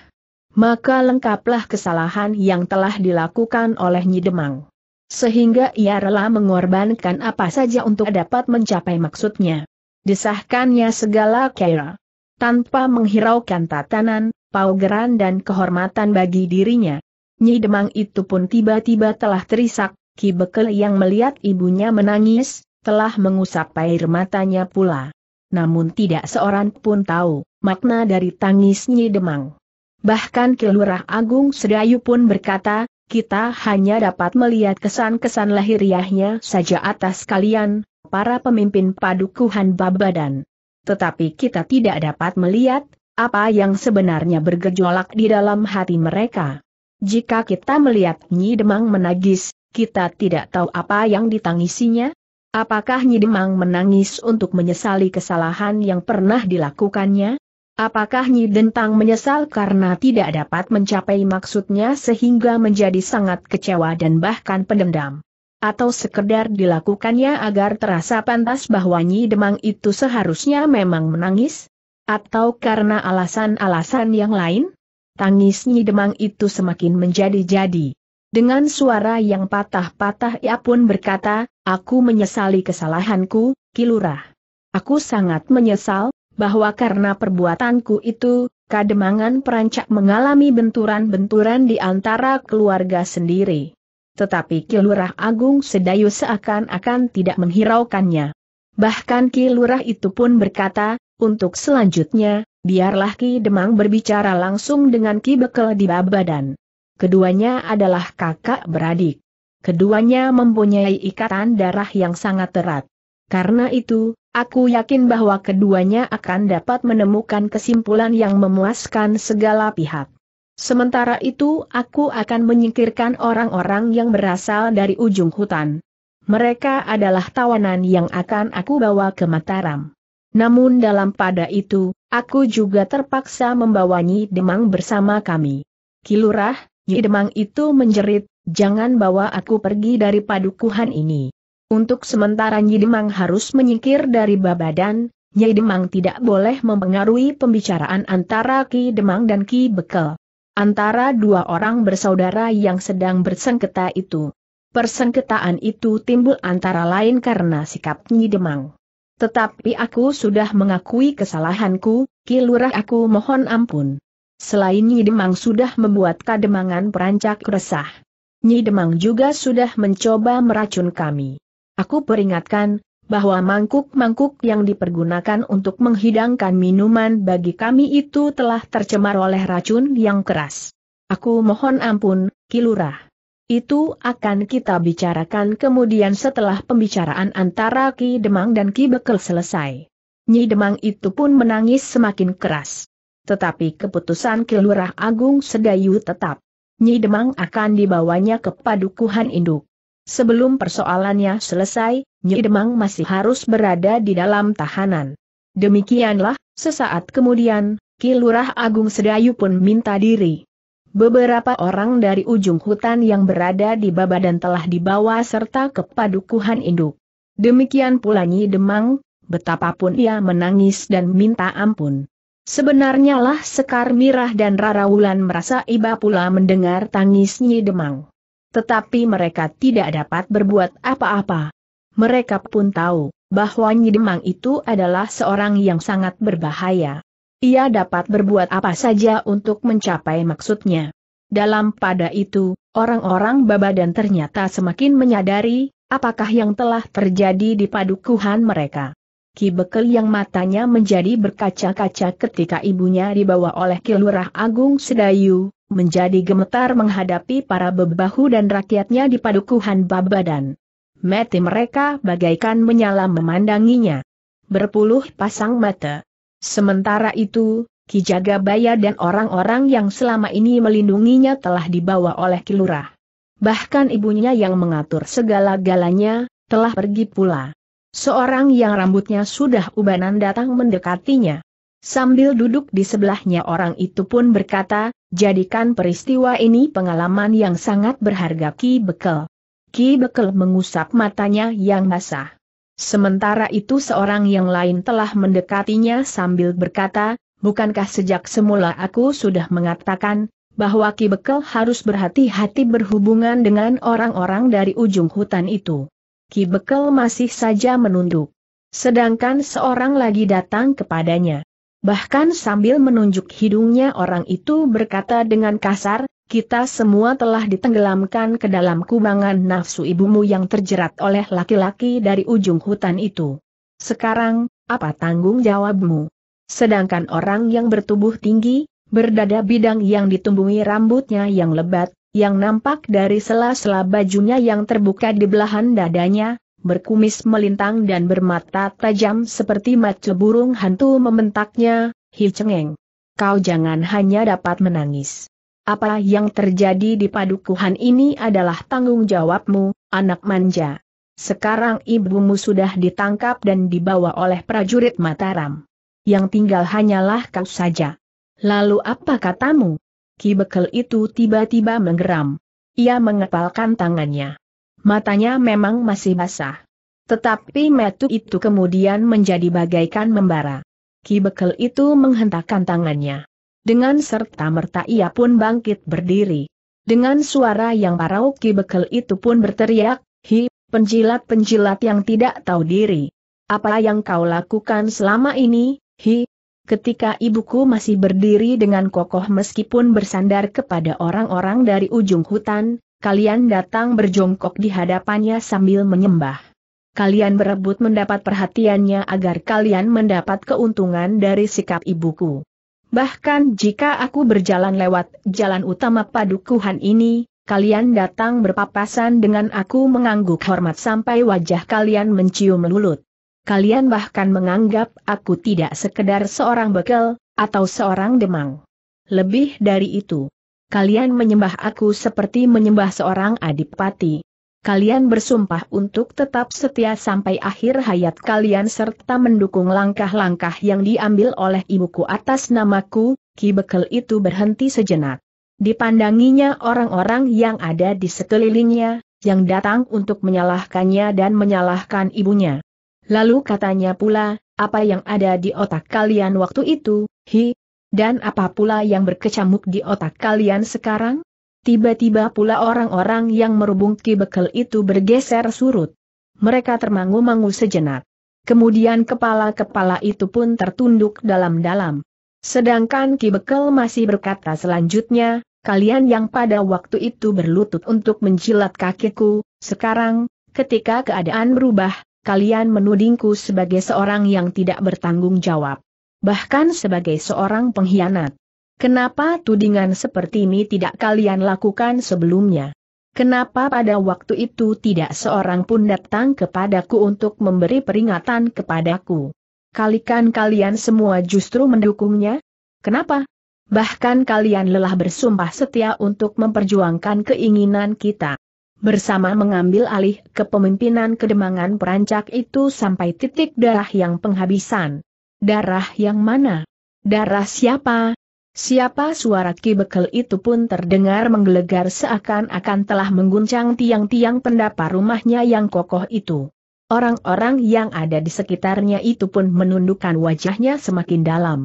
Maka lengkaplah kesalahan yang telah dilakukan oleh Nyi Demang. Sehingga ia rela mengorbankan apa saja untuk dapat mencapai maksudnya. Disahkannya segala kaya. Tanpa menghiraukan tatanan, paugeran dan kehormatan bagi dirinya. Nyi Demang itu pun tiba-tiba telah terisak, Ki Bekel yang melihat ibunya menangis, telah mengusap air matanya pula. Namun tidak seorang pun tahu, makna dari tangis Nyi Demang. Bahkan Kilurah Agung Sedayu pun berkata, kita hanya dapat melihat kesan-kesan lahiriahnya saja atas kalian, para pemimpin padukuhan Babadan. Tetapi kita tidak dapat melihat apa yang sebenarnya bergejolak di dalam hati mereka. Jika kita melihat Nyi Demang menagis, kita tidak tahu apa yang ditangisinya. Apakah Nyi Demang menangis untuk menyesali kesalahan yang pernah dilakukannya? Apakah Nyi Dentang menyesal karena tidak dapat mencapai maksudnya sehingga menjadi sangat kecewa dan bahkan pendendam? Atau sekedar dilakukannya agar terasa pantas bahwa Nyi Demang itu seharusnya memang menangis? Atau karena alasan-alasan yang lain? Tangis Nyi Demang itu semakin menjadi-jadi. Dengan suara yang patah-patah ia pun berkata, Aku menyesali kesalahanku, Kilurah. Aku sangat menyesal, bahwa karena perbuatanku itu, kademangan perancak mengalami benturan-benturan di antara keluarga sendiri. Tetapi Kilurah Agung Sedayu seakan-akan tidak menghiraukannya. Bahkan Kilurah itu pun berkata, untuk selanjutnya, biarlah Ki Demang berbicara langsung dengan Ki Bekel di Babadan. Keduanya adalah kakak beradik. Keduanya mempunyai ikatan darah yang sangat erat. Karena itu, Aku yakin bahwa keduanya akan dapat menemukan kesimpulan yang memuaskan segala pihak. Sementara itu aku akan menyingkirkan orang-orang yang berasal dari ujung hutan. Mereka adalah tawanan yang akan aku bawa ke Mataram. Namun dalam pada itu, aku juga terpaksa membawanya Demang bersama kami. Kilurah, Nyi Demang itu menjerit, jangan bawa aku pergi dari padukuhan ini. Untuk sementara Nyi Demang harus menyingkir dari Babadan, Nyi Demang tidak boleh mempengaruhi pembicaraan antara Ki Demang dan Ki Bekel. Antara dua orang bersaudara yang sedang bersengketa itu. Persengketaan itu timbul antara lain karena sikap Nyi Demang. Tetapi aku sudah mengakui kesalahanku, Ki Lurah aku mohon ampun. Selain Nyi Demang sudah membuat kademangan perancak resah. Nyi Demang juga sudah mencoba meracun kami. Aku peringatkan, bahwa mangkuk-mangkuk yang dipergunakan untuk menghidangkan minuman bagi kami itu telah tercemar oleh racun yang keras. Aku mohon ampun, Kilurah. Itu akan kita bicarakan kemudian setelah pembicaraan antara Ki Demang dan Ki Bekel selesai. Nyi Demang itu pun menangis semakin keras. Tetapi keputusan Kilurah Agung Sedayu tetap. Nyi Demang akan dibawanya ke padukuhan induk. Sebelum persoalannya selesai, Nyi Demang masih harus berada di dalam tahanan. Demikianlah, sesaat kemudian, Kilurah Agung Sedayu pun minta diri. Beberapa orang dari ujung hutan yang berada di Babadan telah dibawa serta ke padukuhan induk. Demikian pula Nyi Demang, betapapun ia menangis dan minta ampun. Sebenarnya lah Sekar Mirah dan Rara Wulan merasa iba pula mendengar tangis Nyi Demang. Tetapi mereka tidak dapat berbuat apa-apa. Mereka pun tahu bahwa Nyi Demang itu adalah seorang yang sangat berbahaya. Ia dapat berbuat apa saja untuk mencapai maksudnya. Dalam pada itu, orang-orang Babadan ternyata semakin menyadari apakah yang telah terjadi di padukuhan mereka. Ki Bekel yang matanya menjadi berkaca-kaca ketika ibunya dibawa oleh Kilurah Agung Sedayu, menjadi gemetar menghadapi para bebahu dan rakyatnya di padukuhan Babadan. Mati mereka bagaikan menyala memandanginya. Berpuluh pasang mata. Sementara itu, Jagabaya dan orang-orang yang selama ini melindunginya telah dibawa oleh Kilurah. Bahkan ibunya yang mengatur segala-galanya, telah pergi pula. Seorang yang rambutnya sudah ubanan datang mendekatinya. Sambil duduk di sebelahnya orang itu pun berkata, jadikan peristiwa ini pengalaman yang sangat berharga Ki Bekel. Ki Bekel mengusap matanya yang basah. Sementara itu seorang yang lain telah mendekatinya sambil berkata, bukankah sejak semula aku sudah mengatakan, bahwa Ki Bekel harus berhati-hati berhubungan dengan orang-orang dari ujung hutan itu. Ki Bekel masih saja menunduk. Sedangkan seorang lagi datang kepadanya. Bahkan sambil menunjuk hidungnya orang itu berkata dengan kasar, kita semua telah ditenggelamkan ke dalam kubangan nafsu ibumu yang terjerat oleh laki-laki dari ujung hutan itu. Sekarang, apa tanggung jawabmu? Sedangkan orang yang bertubuh tinggi, berdada bidang yang ditumbuhi rambutnya yang lebat, yang nampak dari sela-sela bajunya yang terbuka di belahan dadanya, berkumis melintang dan bermata tajam seperti mata burung hantu membentaknya, Hi Cengeng. Kau jangan hanya dapat menangis. Apa yang terjadi di padukuhan ini adalah tanggung jawabmu, anak manja. Sekarang ibumu sudah ditangkap dan dibawa oleh prajurit Mataram. Yang tinggal hanyalah kau saja. Lalu apa katamu? Ki Bekel itu tiba-tiba menggeram. Ia mengepalkan tangannya. Matanya memang masih basah. Tetapi metu itu kemudian menjadi bagaikan membara. Ki Bekel itu menghentakkan tangannya. Dengan serta-merta ia pun bangkit berdiri. Dengan suara yang parau Ki Bekel itu pun berteriak, Hi, penjilat-penjilat yang tidak tahu diri. Apa yang kau lakukan selama ini, Hi? Ketika ibuku masih berdiri dengan kokoh meskipun bersandar kepada orang-orang dari ujung hutan, kalian datang berjongkok di hadapannya sambil menyembah. Kalian berebut mendapat perhatiannya agar kalian mendapat keuntungan dari sikap ibuku. Bahkan jika aku berjalan lewat jalan utama padukuhan ini, kalian datang berpapasan dengan aku mengangguk hormat sampai wajah kalian mencium lulut. Kalian bahkan menganggap aku tidak sekedar seorang bekel, atau seorang demang. Lebih dari itu, kalian menyembah aku seperti menyembah seorang adipati. Kalian bersumpah untuk tetap setia sampai akhir hayat kalian serta mendukung langkah-langkah yang diambil oleh ibuku atas namaku, Ki Bekel itu berhenti sejenak. Dipandanginya orang-orang yang ada di sekelilingnya, yang datang untuk menyalahkannya dan menyalahkan ibunya. Lalu katanya pula, apa yang ada di otak kalian waktu itu, hi, dan apa pula yang berkecamuk di otak kalian sekarang? Tiba-tiba pula orang-orang yang merubung ki Bekel itu bergeser surut. Mereka termangu-mangu sejenak. Kemudian kepala-kepala itu pun tertunduk dalam-dalam. Sedangkan ki Bekel masih berkata selanjutnya, kalian yang pada waktu itu berlutut untuk menjilat kakiku, sekarang, ketika keadaan berubah, kalian menudingku sebagai seorang yang tidak bertanggung jawab bahkan sebagai seorang pengkhianat. Kenapa tudingan seperti ini tidak kalian lakukan sebelumnya? Kenapa pada waktu itu tidak seorang pun datang kepadaku untuk memberi peringatan kepadaku? Kalikan kalian semua justru mendukungnya? Kenapa? Bahkan kalian lelah bersumpah setia untuk memperjuangkan keinginan kita bersama mengambil alih kepemimpinan kedemangan perancak itu sampai titik darah yang penghabisan. Darah yang mana? Darah siapa? Siapa suara Ki Bekel itu pun terdengar menggelegar seakan-akan telah mengguncang tiang-tiang pendapa rumahnya yang kokoh itu. Orang-orang yang ada di sekitarnya itu pun menundukkan wajahnya semakin dalam.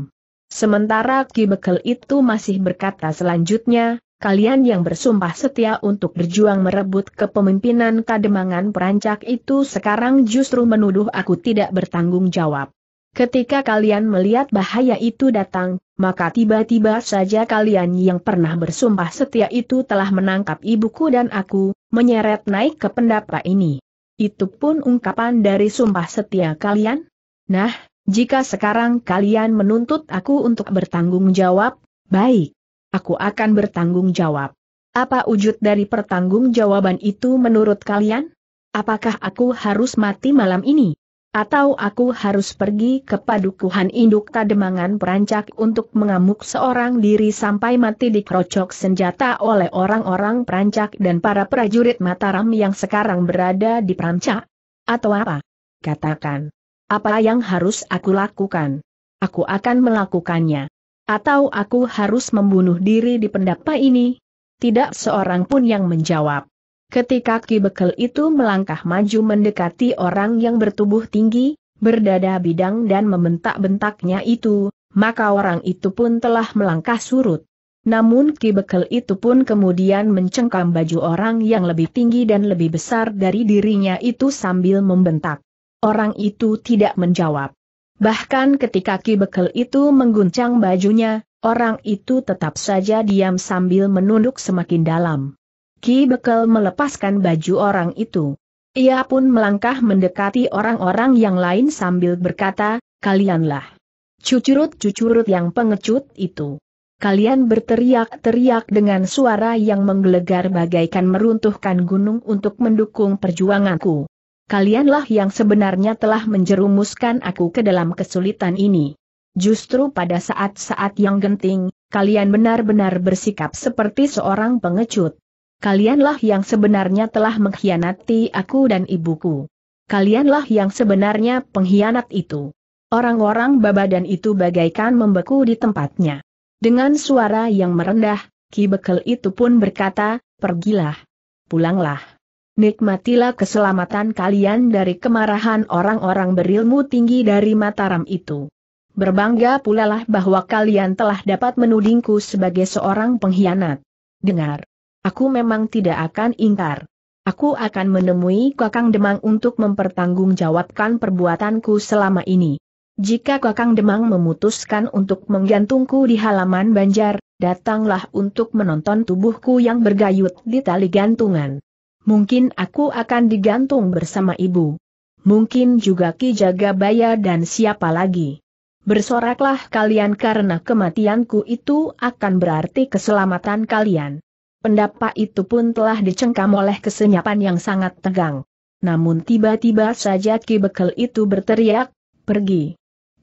Sementara Ki Bekel itu masih berkata selanjutnya, kalian yang bersumpah setia untuk berjuang merebut kepemimpinan kademangan perancak itu sekarang justru menuduh aku tidak bertanggung jawab. Ketika kalian melihat bahaya itu datang, maka tiba-tiba saja kalian yang pernah bersumpah setia itu telah menangkap ibuku dan aku, menyeret naik ke pendapa ini. Itu pun ungkapan dari sumpah setia kalian? Nah, jika sekarang kalian menuntut aku untuk bertanggung jawab, baik. Aku akan bertanggung jawab. Apa wujud dari pertanggung jawaban itu menurut kalian? Apakah aku harus mati malam ini? Atau aku harus pergi ke padukuhan induk kademangan perancak untuk mengamuk seorang diri sampai mati dikerocok senjata oleh orang-orang perancak dan para prajurit Mataram yang sekarang berada di perancak? Atau apa? Katakan. Apa yang harus aku lakukan? Aku akan melakukannya. Atau aku harus membunuh diri di pendapa ini? Tidak seorang pun yang menjawab. Ketika Ki Bekel itu melangkah maju mendekati orang yang bertubuh tinggi, berdada bidang dan membentak-bentaknya itu, maka orang itu pun telah melangkah surut. Namun Ki Bekel itu pun kemudian mencengkam baju orang yang lebih tinggi dan lebih besar dari dirinya itu sambil membentak. Orang itu tidak menjawab. Bahkan ketika Ki Bekel itu mengguncang bajunya, orang itu tetap saja diam sambil menunduk semakin dalam. Ki Bekel melepaskan baju orang itu. Ia pun melangkah mendekati orang-orang yang lain sambil berkata, kalianlah cucurut-cucurut yang pengecut itu. Kalian berteriak-teriak dengan suara yang menggelegar bagaikan meruntuhkan gunung untuk mendukung perjuanganku. Kalianlah yang sebenarnya telah menjerumuskan aku ke dalam kesulitan ini. Justru pada saat-saat yang genting, kalian benar-benar bersikap seperti seorang pengecut. Kalianlah yang sebenarnya telah mengkhianati aku dan ibuku. Kalianlah yang sebenarnya pengkhianat itu. Orang-orang babadan itu bagaikan membeku di tempatnya. Dengan suara yang merendah, Ki Bekel itu pun berkata, pergilah. Pulanglah. Nikmatilah keselamatan kalian dari kemarahan orang-orang berilmu tinggi dari Mataram itu. Berbangga pulalah bahwa kalian telah dapat menudingku sebagai seorang pengkhianat. Dengar. Aku memang tidak akan ingkar. Aku akan menemui Kakang Demang untuk mempertanggungjawabkan perbuatanku selama ini. Jika Kakang Demang memutuskan untuk menggantungku di halaman Banjar, datanglah untuk menonton tubuhku yang bergayut di tali gantungan. Mungkin aku akan digantung bersama ibu. Mungkin juga Ki Jagabaya dan siapa lagi. Bersoraklah kalian karena kematianku itu akan berarti keselamatan kalian. Pendapat itu pun telah dicengkam oleh kesenyapan yang sangat tegang. Namun tiba-tiba saja Ki Bekel itu berteriak, pergi,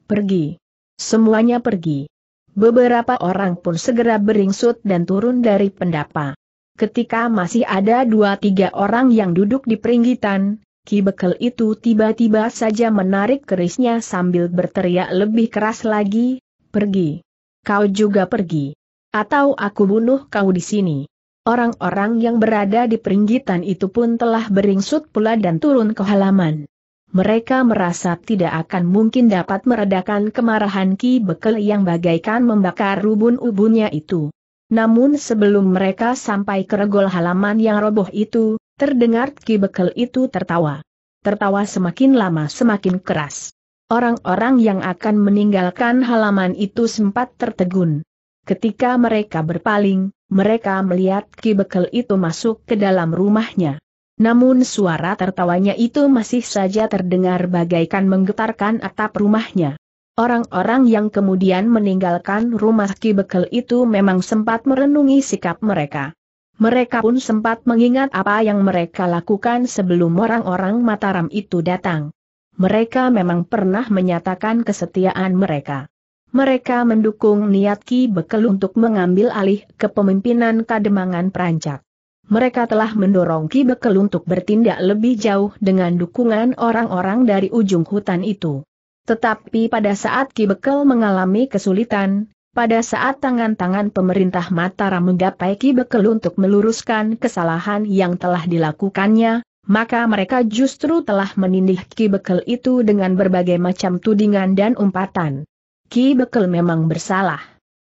pergi, semuanya pergi. Beberapa orang pun segera beringsut dan turun dari pendapa. Ketika masih ada dua tiga orang yang duduk di peringgitan, Ki Bekel itu tiba-tiba saja menarik kerisnya sambil berteriak lebih keras lagi, pergi. Kau juga pergi. Atau aku bunuh kau di sini. Orang-orang yang berada di peringgitan itu pun telah beringsut pula dan turun ke halaman. Mereka merasa tidak akan mungkin dapat meredakan kemarahan Ki Bekel yang bagaikan membakar rubun ubunnya itu. Namun sebelum mereka sampai ke regol halaman yang roboh itu, terdengar Ki Bekel itu tertawa. Tertawa semakin lama semakin keras. Orang-orang yang akan meninggalkan halaman itu sempat tertegun. Ketika mereka berpaling, mereka melihat Ki Bekel itu masuk ke dalam rumahnya. Namun suara tertawanya itu masih saja terdengar bagaikan menggetarkan atap rumahnya. Orang-orang yang kemudian meninggalkan rumah Ki Bekel itu memang sempat merenungi sikap mereka. Mereka pun sempat mengingat apa yang mereka lakukan sebelum orang-orang Mataram itu datang. Mereka memang pernah menyatakan kesetiaan mereka mereka mendukung niat Ki Bekel untuk mengambil alih kepemimpinan Kademangan Perancak. Mereka telah mendorong Ki Bekel untuk bertindak lebih jauh dengan dukungan orang-orang dari ujung hutan itu. Tetapi pada saat Ki Bekel mengalami kesulitan, pada saat tangan-tangan pemerintah Mataram menggapai Ki Bekel untuk meluruskan kesalahan yang telah dilakukannya, maka mereka justru telah menindih Ki Bekel itu dengan berbagai macam tudingan dan umpatan. Ki Bekel memang bersalah.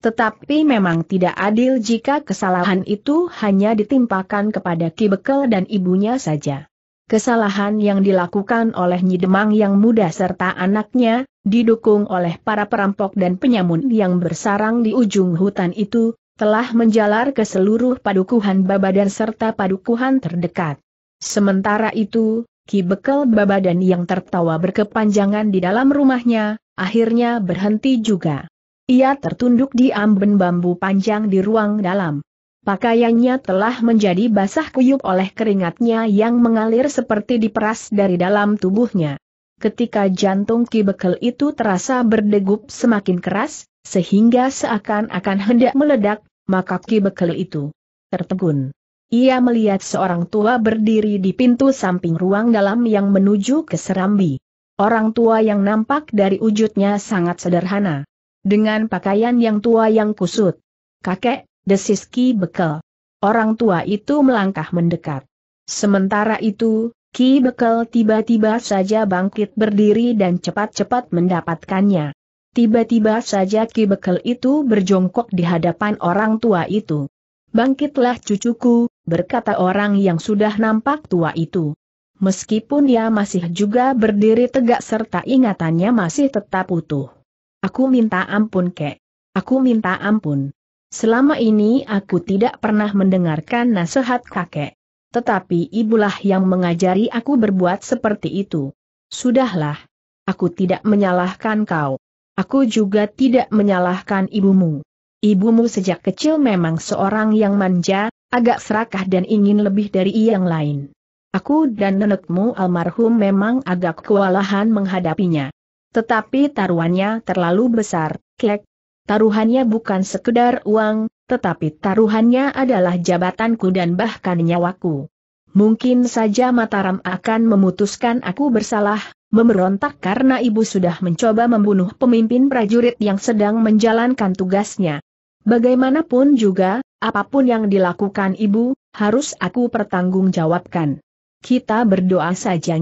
Tetapi memang tidak adil jika kesalahan itu hanya ditimpakan kepada Ki Bekel dan ibunya saja. Kesalahan yang dilakukan oleh Nyi Demang yang muda serta anaknya, didukung oleh para perampok dan penyamun yang bersarang di ujung hutan itu, telah menjalar ke seluruh padukuhan Babadan serta padukuhan terdekat. Sementara itu, Ki Bekel Babadan yang tertawa berkepanjangan di dalam rumahnya, akhirnya berhenti juga. Ia tertunduk di amben bambu panjang di ruang dalam. Pakaiannya telah menjadi basah kuyup oleh keringatnya yang mengalir seperti diperas dari dalam tubuhnya. Ketika jantung Ki Bekel itu terasa berdegup semakin keras, sehingga seakan-akan hendak meledak, maka Ki Bekel itu tertegun. Ia melihat seorang tua berdiri di pintu samping ruang dalam yang menuju ke Serambi. Orang tua yang nampak dari wujudnya sangat sederhana. Dengan pakaian yang tua yang kusut. Kakek, desiski Ki Bekel. Orang tua itu melangkah mendekat. Sementara itu, Ki Bekel tiba-tiba saja bangkit berdiri dan cepat-cepat mendapatkannya. Tiba-tiba saja Ki Bekel itu berjongkok di hadapan orang tua itu. Bangkitlah cucuku, berkata orang yang sudah nampak tua itu meskipun dia masih juga berdiri tegak serta ingatannya masih tetap utuh. Aku minta ampun kek. Aku minta ampun. Selama ini aku tidak pernah mendengarkan nasihat kakek. Tetapi ibulah yang mengajari aku berbuat seperti itu. Sudahlah. Aku tidak menyalahkan kau. Aku juga tidak menyalahkan ibumu. Ibumu sejak kecil memang seorang yang manja, agak serakah dan ingin lebih dari yang lain. Aku dan nenekmu almarhum memang agak kewalahan menghadapinya. Tetapi taruhannya terlalu besar, klek. Taruhannya bukan sekedar uang, tetapi taruhannya adalah jabatanku dan bahkan nyawaku. Mungkin saja Mataram akan memutuskan aku bersalah, memberontak karena ibu sudah mencoba membunuh pemimpin prajurit yang sedang menjalankan tugasnya. Bagaimanapun juga, apapun yang dilakukan ibu, harus aku pertanggungjawabkan kita berdoa saja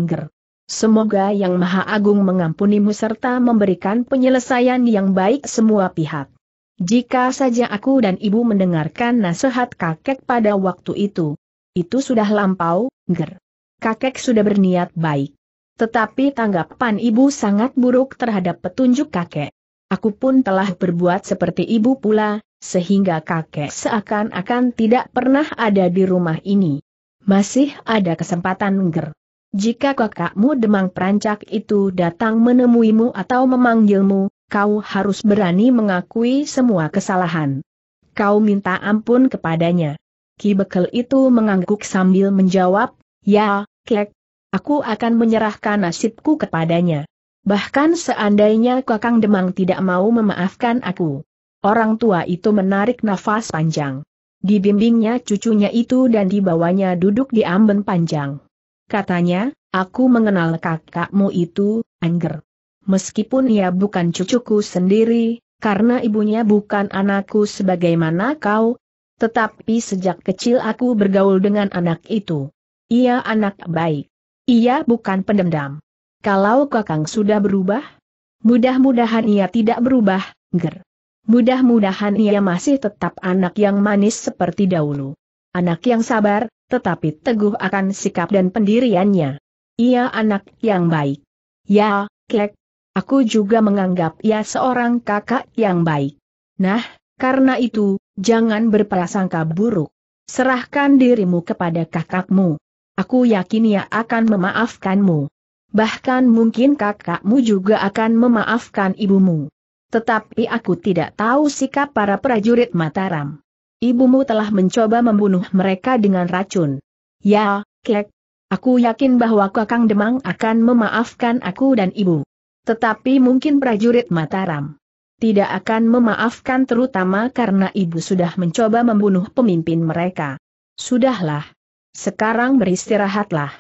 Semoga Yang Maha Agung mengampunimu serta memberikan penyelesaian yang baik semua pihak. Jika saja aku dan ibu mendengarkan nasihat kakek pada waktu itu, itu sudah lampau, ger. Kakek sudah berniat baik. Tetapi tanggapan ibu sangat buruk terhadap petunjuk kakek. Aku pun telah berbuat seperti ibu pula, sehingga kakek seakan-akan tidak pernah ada di rumah ini. Masih ada kesempatan ger. Jika kakakmu Demang perancak itu datang menemuimu atau memanggilmu, kau harus berani mengakui semua kesalahan. Kau minta ampun kepadanya. Ki Bekel itu mengangguk sambil menjawab, Ya, Kek, aku akan menyerahkan nasibku kepadanya. Bahkan seandainya Kakang Demang tidak mau memaafkan aku. Orang tua itu menarik nafas panjang. Dibimbingnya cucunya itu dan dibawanya duduk di amben panjang. Katanya, aku mengenal kakakmu itu, Angger. Meskipun ia bukan cucuku sendiri, karena ibunya bukan anakku sebagaimana kau, tetapi sejak kecil aku bergaul dengan anak itu. Ia anak baik. Ia bukan pendendam. Kalau kakang sudah berubah, mudah-mudahan ia tidak berubah, Ger. Mudah-mudahan ia masih tetap anak yang manis seperti dahulu. Anak yang sabar, tetapi teguh akan sikap dan pendiriannya. Ia anak yang baik. Ya, Kek. Aku juga menganggap ia seorang kakak yang baik. Nah, karena itu, jangan berprasangka buruk. Serahkan dirimu kepada kakakmu. Aku yakin ia akan memaafkanmu. Bahkan mungkin kakakmu juga akan memaafkan ibumu. Tetapi aku tidak tahu sikap para prajurit Mataram. Ibumu telah mencoba membunuh mereka dengan racun. Ya, Kek. Aku yakin bahwa Kakang Demang akan memaafkan aku dan ibu. Tetapi mungkin prajurit Mataram tidak akan memaafkan terutama karena ibu sudah mencoba membunuh pemimpin mereka. Sudahlah. Sekarang beristirahatlah.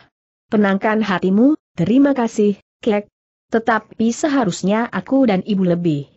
Penangkan hatimu, terima kasih, Kek. Tetapi seharusnya aku dan ibu lebih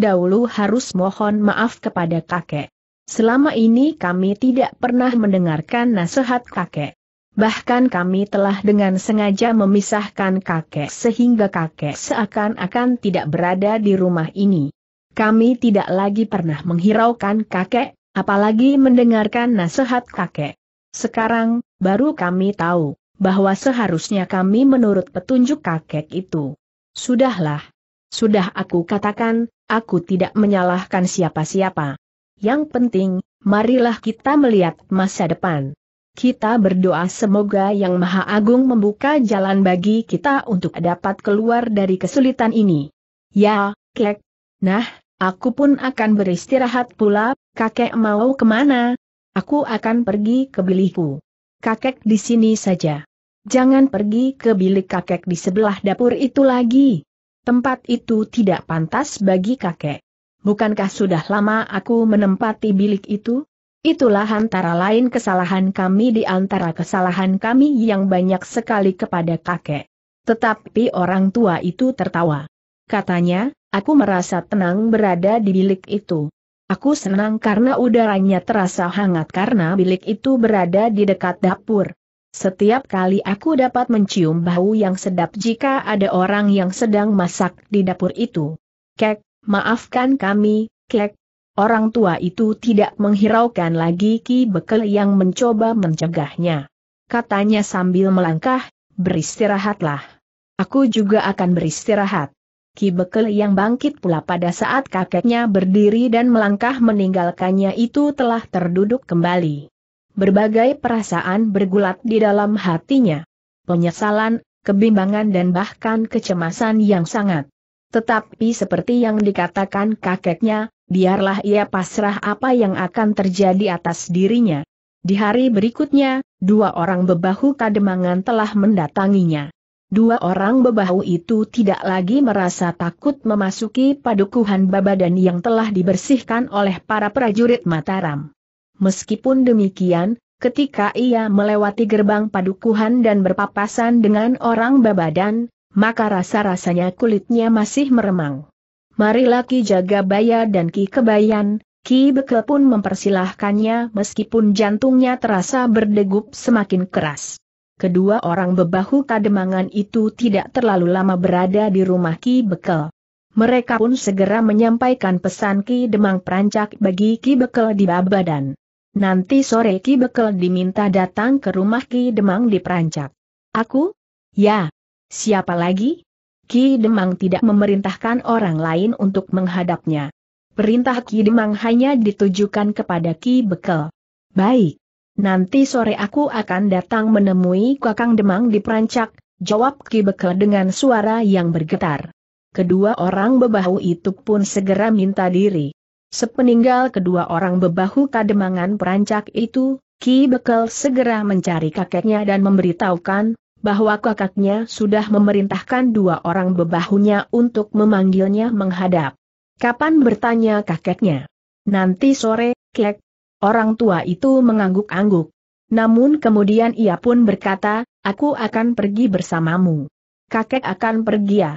dahulu harus mohon maaf kepada kakek. Selama ini kami tidak pernah mendengarkan nasihat kakek. Bahkan kami telah dengan sengaja memisahkan kakek sehingga kakek seakan-akan tidak berada di rumah ini. Kami tidak lagi pernah menghiraukan kakek, apalagi mendengarkan nasihat kakek. Sekarang, baru kami tahu, bahwa seharusnya kami menurut petunjuk kakek itu. Sudahlah, sudah aku katakan, aku tidak menyalahkan siapa-siapa. Yang penting, marilah kita melihat masa depan. Kita berdoa semoga Yang Maha Agung membuka jalan bagi kita untuk dapat keluar dari kesulitan ini. Ya, kek. Nah, aku pun akan beristirahat pula, kakek mau kemana? Aku akan pergi ke bilikku. Kakek di sini saja. Jangan pergi ke bilik kakek di sebelah dapur itu lagi. Tempat itu tidak pantas bagi kakek. Bukankah sudah lama aku menempati bilik itu? Itulah antara lain kesalahan kami di antara kesalahan kami yang banyak sekali kepada kakek. Tetapi orang tua itu tertawa. Katanya, aku merasa tenang berada di bilik itu. Aku senang karena udaranya terasa hangat karena bilik itu berada di dekat dapur. Setiap kali aku dapat mencium bau yang sedap jika ada orang yang sedang masak di dapur itu. Kek, maafkan kami, kek. Orang tua itu tidak menghiraukan lagi Ki Bekel yang mencoba mencegahnya. Katanya sambil melangkah, beristirahatlah. Aku juga akan beristirahat. Ki Bekel yang bangkit pula pada saat kakeknya berdiri dan melangkah meninggalkannya itu telah terduduk kembali. Berbagai perasaan bergulat di dalam hatinya. Penyesalan, kebimbangan dan bahkan kecemasan yang sangat. Tetapi seperti yang dikatakan kakeknya, biarlah ia pasrah apa yang akan terjadi atas dirinya. Di hari berikutnya, dua orang bebahu kademangan telah mendatanginya. Dua orang bebahu itu tidak lagi merasa takut memasuki padukuhan Babadan yang telah dibersihkan oleh para prajurit Mataram. Meskipun demikian, ketika ia melewati gerbang padukuhan dan berpapasan dengan orang babadan, maka rasa-rasanya kulitnya masih meremang. Marilah Ki Jagabaya dan Ki Kebayan, Ki Bekel pun mempersilahkannya meskipun jantungnya terasa berdegup semakin keras. Kedua orang bebahu kademangan itu tidak terlalu lama berada di rumah Ki Bekel. Mereka pun segera menyampaikan pesan Ki Demang Prancak bagi Ki Bekel di Babadan. Nanti sore Ki Bekel diminta datang ke rumah Ki Demang di Perancak. Aku? Ya. Siapa lagi? Ki Demang tidak memerintahkan orang lain untuk menghadapnya. Perintah Ki Demang hanya ditujukan kepada Ki Bekel. Baik. Nanti sore aku akan datang menemui Kakang Demang di Perancak, jawab Ki Bekel dengan suara yang bergetar. Kedua orang bebahu itu pun segera minta diri. Sepeninggal kedua orang bebahu kademangan perancak itu, Ki Bekel segera mencari kakeknya dan memberitahukan, bahwa kakaknya sudah memerintahkan dua orang bebahunya untuk memanggilnya menghadap. Kapan bertanya kakeknya? Nanti sore, kek. Orang tua itu mengangguk-angguk. Namun kemudian ia pun berkata, aku akan pergi bersamamu. Kakek akan pergi ya.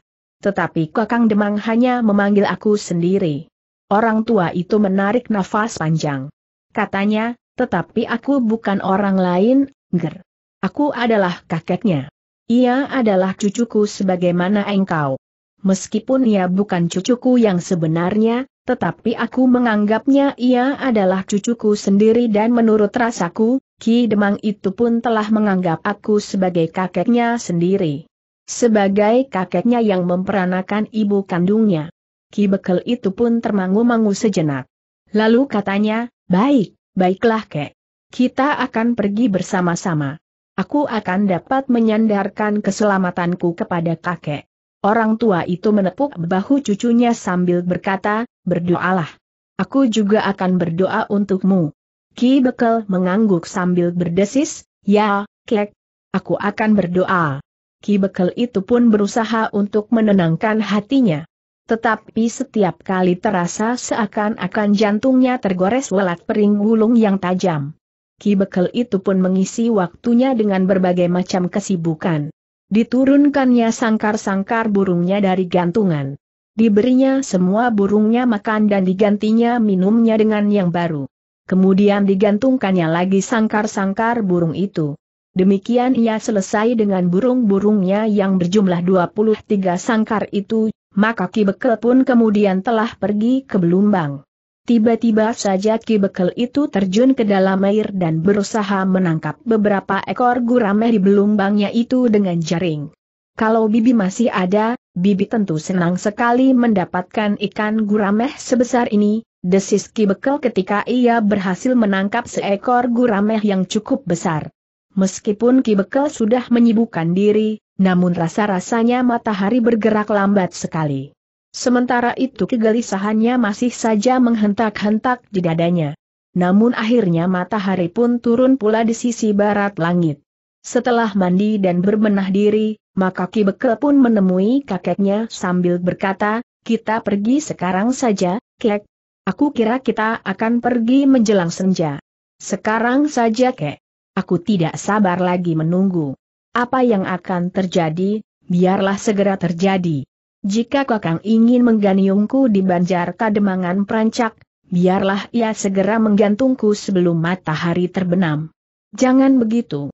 Tetapi Kakang Demang hanya memanggil aku sendiri. Orang tua itu menarik nafas panjang. Katanya, tetapi aku bukan orang lain, Ger. Aku adalah kakeknya. Ia adalah cucuku sebagaimana engkau. Meskipun ia bukan cucuku yang sebenarnya, tetapi aku menganggapnya ia adalah cucuku sendiri dan menurut rasaku, Ki Demang itu pun telah menganggap aku sebagai kakeknya sendiri. Sebagai kakeknya yang memperanakan ibu kandungnya. Ki Bekel itu pun termangu-mangu sejenak. Lalu katanya, baik, baiklah kek. Kita akan pergi bersama-sama. Aku akan dapat menyandarkan keselamatanku kepada kakek. Orang tua itu menepuk bahu cucunya sambil berkata, berdoalah. Aku juga akan berdoa untukmu. Ki Bekel mengangguk sambil berdesis, ya, kek, aku akan berdoa. Ki Bekel itu pun berusaha untuk menenangkan hatinya. Tetapi setiap kali terasa seakan-akan jantungnya tergores welat pering wulung yang tajam. Ki Bekel itu pun mengisi waktunya dengan berbagai macam kesibukan. Diturunkannya sangkar-sangkar burungnya dari gantungan. Diberinya semua burungnya makan dan digantinya minumnya dengan yang baru. Kemudian digantungkannya lagi sangkar-sangkar burung itu. Demikian ia selesai dengan burung-burungnya yang berjumlah 23 sangkar itu, maka Ki Bekel pun kemudian telah pergi ke Belumbang. Tiba-tiba saja Ki Bekel itu terjun ke dalam air dan berusaha menangkap beberapa ekor gurame di belumbangnya itu dengan jaring. Kalau Bibi masih ada, Bibi tentu senang sekali mendapatkan ikan gurameh sebesar ini, desis Ki Bekel ketika ia berhasil menangkap seekor gurameh yang cukup besar. Meskipun Ki Bekel sudah menyibukkan diri, namun rasa-rasanya matahari bergerak lambat sekali. Sementara itu kegelisahannya masih saja menghentak-hentak di dadanya. Namun akhirnya matahari pun turun pula di sisi barat langit. Setelah mandi dan berbenah diri, maka Ki Bekel pun menemui kakeknya sambil berkata, kita pergi sekarang saja, kek. Aku kira kita akan pergi menjelang senja. Sekarang saja kek. Aku tidak sabar lagi menunggu. Apa yang akan terjadi, biarlah segera terjadi. Jika Kakang ingin mengganiungku di Banjar Kademangan Prancak, biarlah ia segera menggantungku sebelum matahari terbenam. Jangan begitu.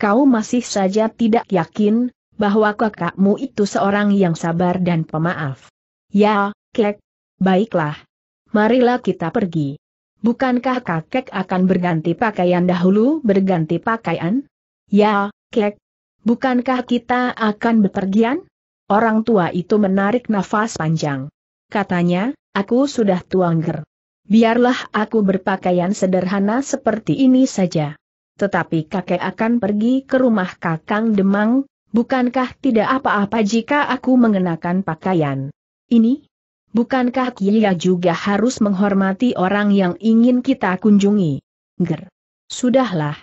Kau masih saja tidak yakin, bahwa kakakmu itu seorang yang sabar dan pemaaf. Ya, Kek. Baiklah. Marilah kita pergi. Bukankah kakek akan berganti pakaian dahulu berganti pakaian? Ya, kek. Bukankah kita akan bepergian? Orang tua itu menarik nafas panjang. Katanya, aku sudah tuangger. Biarlah aku berpakaian sederhana seperti ini saja. Tetapi kakek akan pergi ke rumah kakang Demang, bukankah tidak apa-apa jika aku mengenakan pakaian? Ini? bukankah Kia juga harus menghormati orang yang ingin kita kunjungi? Ger. Sudahlah.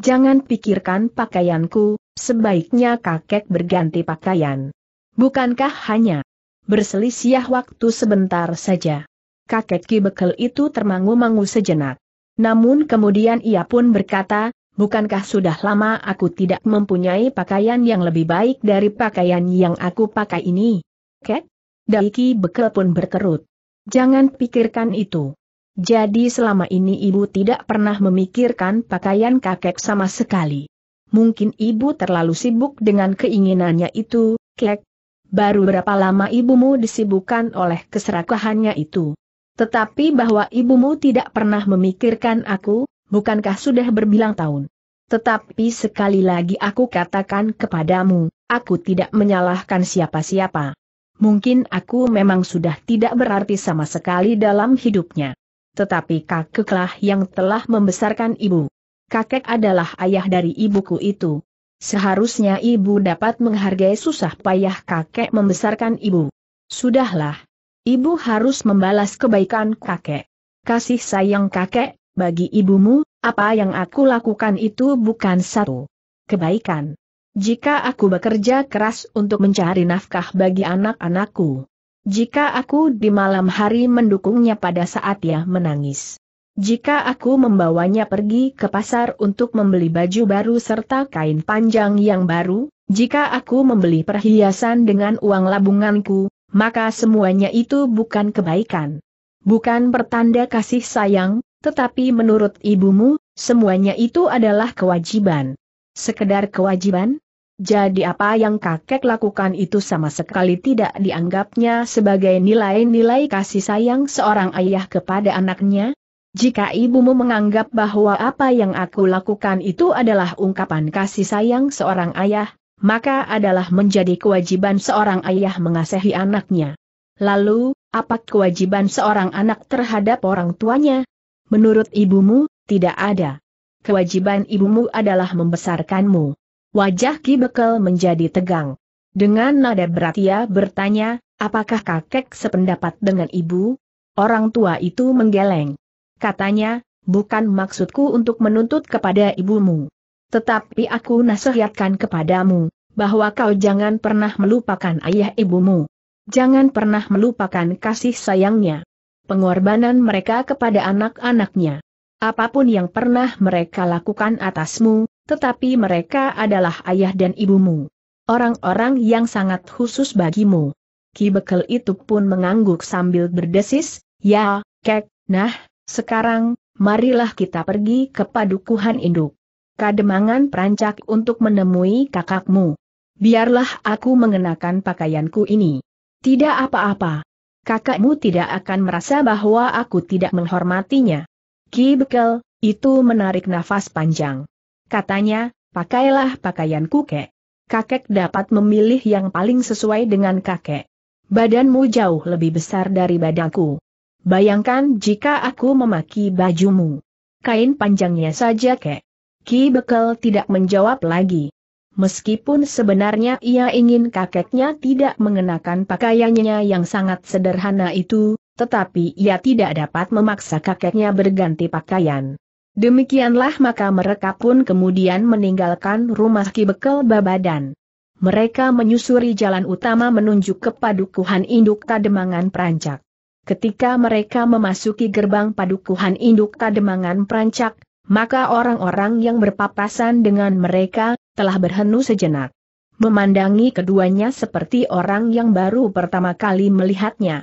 Jangan pikirkan pakaianku, sebaiknya kakek berganti pakaian. Bukankah hanya berselisih waktu sebentar saja? Kakek Ki Bekel itu termangu-mangu sejenak. Namun kemudian ia pun berkata, bukankah sudah lama aku tidak mempunyai pakaian yang lebih baik dari pakaian yang aku pakai ini? Kek? Daiki Bekel pun berkerut. Jangan pikirkan itu. Jadi selama ini ibu tidak pernah memikirkan pakaian kakek sama sekali. Mungkin ibu terlalu sibuk dengan keinginannya itu, kek. Baru berapa lama ibumu disibukkan oleh keserakahannya itu. Tetapi bahwa ibumu tidak pernah memikirkan aku, bukankah sudah berbilang tahun? Tetapi sekali lagi aku katakan kepadamu, aku tidak menyalahkan siapa-siapa. Mungkin aku memang sudah tidak berarti sama sekali dalam hidupnya. Tetapi kakeklah yang telah membesarkan ibu. Kakek adalah ayah dari ibuku itu. Seharusnya ibu dapat menghargai susah payah kakek membesarkan ibu. Sudahlah. Ibu harus membalas kebaikan kakek. Kasih sayang kakek, bagi ibumu, apa yang aku lakukan itu bukan satu kebaikan. Jika aku bekerja keras untuk mencari nafkah bagi anak-anakku. Jika aku di malam hari mendukungnya pada saat ia menangis. Jika aku membawanya pergi ke pasar untuk membeli baju baru serta kain panjang yang baru, jika aku membeli perhiasan dengan uang labunganku, maka semuanya itu bukan kebaikan. Bukan pertanda kasih sayang, tetapi menurut ibumu, semuanya itu adalah kewajiban. Sekedar kewajiban? Jadi apa yang kakek lakukan itu sama sekali tidak dianggapnya sebagai nilai-nilai kasih sayang seorang ayah kepada anaknya? Jika ibumu menganggap bahwa apa yang aku lakukan itu adalah ungkapan kasih sayang seorang ayah, maka adalah menjadi kewajiban seorang ayah mengasihi anaknya. Lalu, apa kewajiban seorang anak terhadap orang tuanya? Menurut ibumu, tidak ada kewajiban ibumu adalah membesarkanmu. Wajah Ki Bekel menjadi tegang. Dengan nada berat ia bertanya, apakah kakek sependapat dengan ibu? Orang tua itu menggeleng. Katanya, bukan maksudku untuk menuntut kepada ibumu. Tetapi aku nasihatkan kepadamu, bahwa kau jangan pernah melupakan ayah ibumu. Jangan pernah melupakan kasih sayangnya. Pengorbanan mereka kepada anak-anaknya apapun yang pernah mereka lakukan atasmu, tetapi mereka adalah ayah dan ibumu. Orang-orang yang sangat khusus bagimu. Ki Bekel itu pun mengangguk sambil berdesis, ya, kek, nah, sekarang, marilah kita pergi ke padukuhan induk. Kademangan perancak untuk menemui kakakmu. Biarlah aku mengenakan pakaianku ini. Tidak apa-apa. Kakakmu tidak akan merasa bahwa aku tidak menghormatinya. Ki Bekel, itu menarik nafas panjang. Katanya, pakailah pakaian kukek. Kakek dapat memilih yang paling sesuai dengan kakek. Badanmu jauh lebih besar dari badanku. Bayangkan jika aku memaki bajumu. Kain panjangnya saja kek. Ki Bekel tidak menjawab lagi. Meskipun sebenarnya ia ingin kakeknya tidak mengenakan pakaiannya yang sangat sederhana itu, tetapi ia tidak dapat memaksa kakeknya berganti pakaian. Demikianlah maka mereka pun kemudian meninggalkan rumah Ki Babadan. Mereka menyusuri jalan utama menuju ke padukuhan induk Kademangan Perancak. Ketika mereka memasuki gerbang padukuhan induk Kademangan Perancak, maka orang-orang yang berpapasan dengan mereka telah berhenu sejenak. Memandangi keduanya seperti orang yang baru pertama kali melihatnya.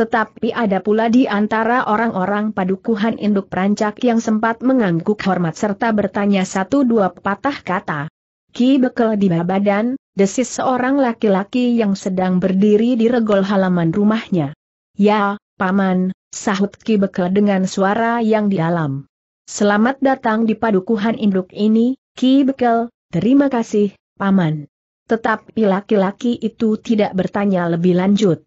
Tetapi ada pula di antara orang-orang padukuhan induk perancak yang sempat mengangguk hormat serta bertanya satu dua patah kata. Ki bekel di babadan, desis seorang laki-laki yang sedang berdiri di regol halaman rumahnya. Ya, Paman, sahut Ki bekel dengan suara yang dialam. Selamat datang di padukuhan induk ini, Ki bekel, terima kasih, Paman. Tetapi laki-laki itu tidak bertanya lebih lanjut.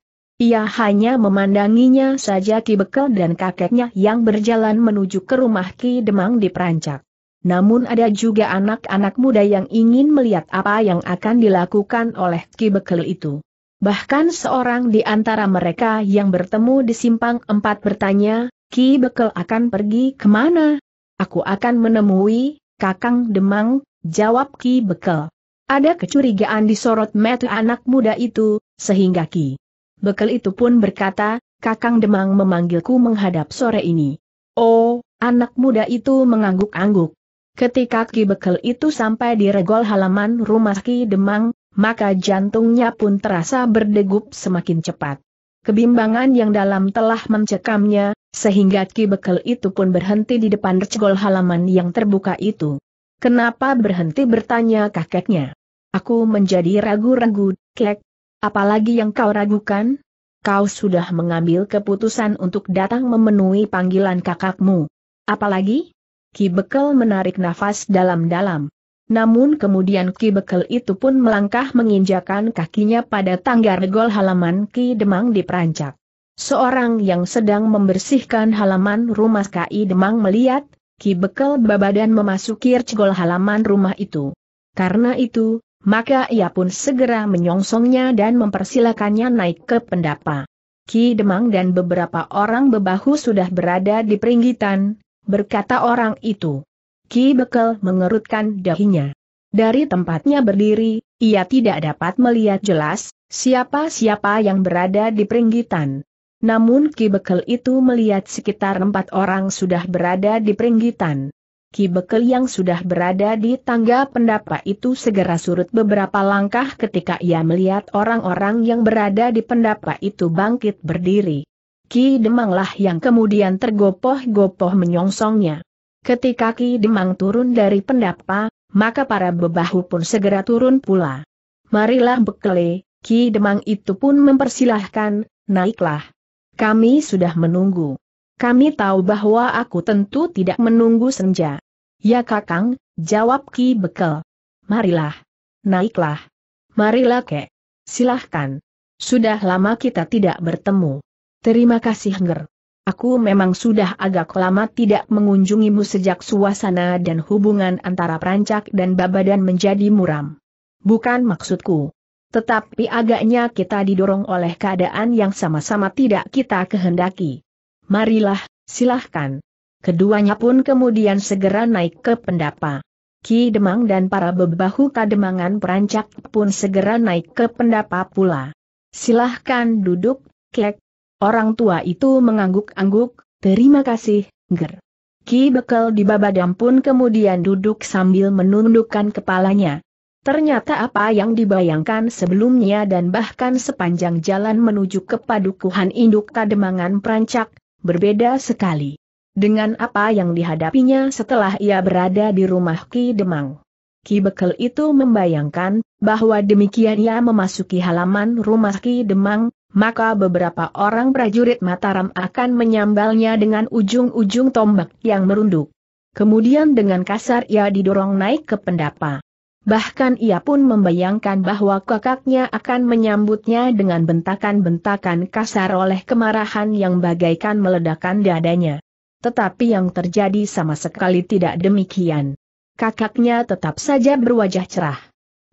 Ia hanya memandanginya saja Ki Bekel dan kakeknya yang berjalan menuju ke rumah Ki Demang di Perancak. Namun ada juga anak-anak muda yang ingin melihat apa yang akan dilakukan oleh Ki Bekel itu. Bahkan seorang di antara mereka yang bertemu di simpang empat bertanya, Ki Bekel akan pergi kemana? Aku akan menemui, Kakang Demang, jawab Ki Bekel. Ada kecurigaan di sorot mata anak muda itu, sehingga Ki Bekel itu pun berkata, Kakang Demang memanggilku menghadap sore ini. Oh, anak muda itu mengangguk-angguk. Ketika Ki Bekel itu sampai di regol halaman rumah Ki Demang, maka jantungnya pun terasa berdegup semakin cepat. Kebimbangan yang dalam telah mencekamnya, sehingga Ki Bekel itu pun berhenti di depan regol halaman yang terbuka itu. Kenapa berhenti bertanya kakeknya? Aku menjadi ragu-ragu, kek, Apalagi yang kau ragukan? Kau sudah mengambil keputusan untuk datang memenuhi panggilan kakakmu. Apalagi? Ki Bekel menarik nafas dalam-dalam. Namun kemudian Ki Bekel itu pun melangkah menginjakan kakinya pada tangga regol halaman Ki Demang di Perancak. Seorang yang sedang membersihkan halaman rumah Ki Demang melihat, Ki Bekel babadan memasuki regol halaman rumah itu. Karena itu, maka ia pun segera menyongsongnya dan mempersilakannya naik ke pendapa. Ki Demang dan beberapa orang bebahu sudah berada di peringgitan, berkata orang itu. Ki Bekel mengerutkan dahinya. Dari tempatnya berdiri, ia tidak dapat melihat jelas siapa-siapa yang berada di peringgitan. Namun Ki Bekel itu melihat sekitar empat orang sudah berada di peringgitan. Ki Bekel yang sudah berada di tangga pendapa itu segera surut beberapa langkah ketika ia melihat orang-orang yang berada di pendapa itu bangkit berdiri. Ki Demanglah yang kemudian tergopoh-gopoh menyongsongnya. Ketika Ki Demang turun dari pendapa, maka para bebahu pun segera turun pula. Marilah bekele, Ki Demang itu pun mempersilahkan, naiklah. Kami sudah menunggu. Kami tahu bahwa aku tentu tidak menunggu senja. Ya kakang, jawab Ki Bekel. Marilah. Naiklah. Marilah kek. Silahkan. Sudah lama kita tidak bertemu. Terima kasih Nger. Aku memang sudah agak lama tidak mengunjungimu sejak suasana dan hubungan antara Perancak dan Babadan menjadi muram. Bukan maksudku. Tetapi agaknya kita didorong oleh keadaan yang sama-sama tidak kita kehendaki. Marilah, silahkan. Keduanya pun kemudian segera naik ke pendapa. Ki Demang dan para bebahu kademangan perancak pun segera naik ke pendapa pula. Silahkan duduk, kek. Orang tua itu mengangguk-angguk, terima kasih, ger. Ki Bekel di Babadam pun kemudian duduk sambil menundukkan kepalanya. Ternyata apa yang dibayangkan sebelumnya dan bahkan sepanjang jalan menuju ke padukuhan induk kademangan Prancak, berbeda sekali. Dengan apa yang dihadapinya setelah ia berada di rumah Ki Demang. Ki Bekel itu membayangkan, bahwa demikian ia memasuki halaman rumah Ki Demang, maka beberapa orang prajurit Mataram akan menyambalnya dengan ujung-ujung tombak yang merunduk. Kemudian dengan kasar ia didorong naik ke pendapa. Bahkan ia pun membayangkan bahwa kakaknya akan menyambutnya dengan bentakan-bentakan kasar oleh kemarahan yang bagaikan meledakan dadanya. Tetapi yang terjadi sama sekali tidak demikian. Kakaknya tetap saja berwajah cerah.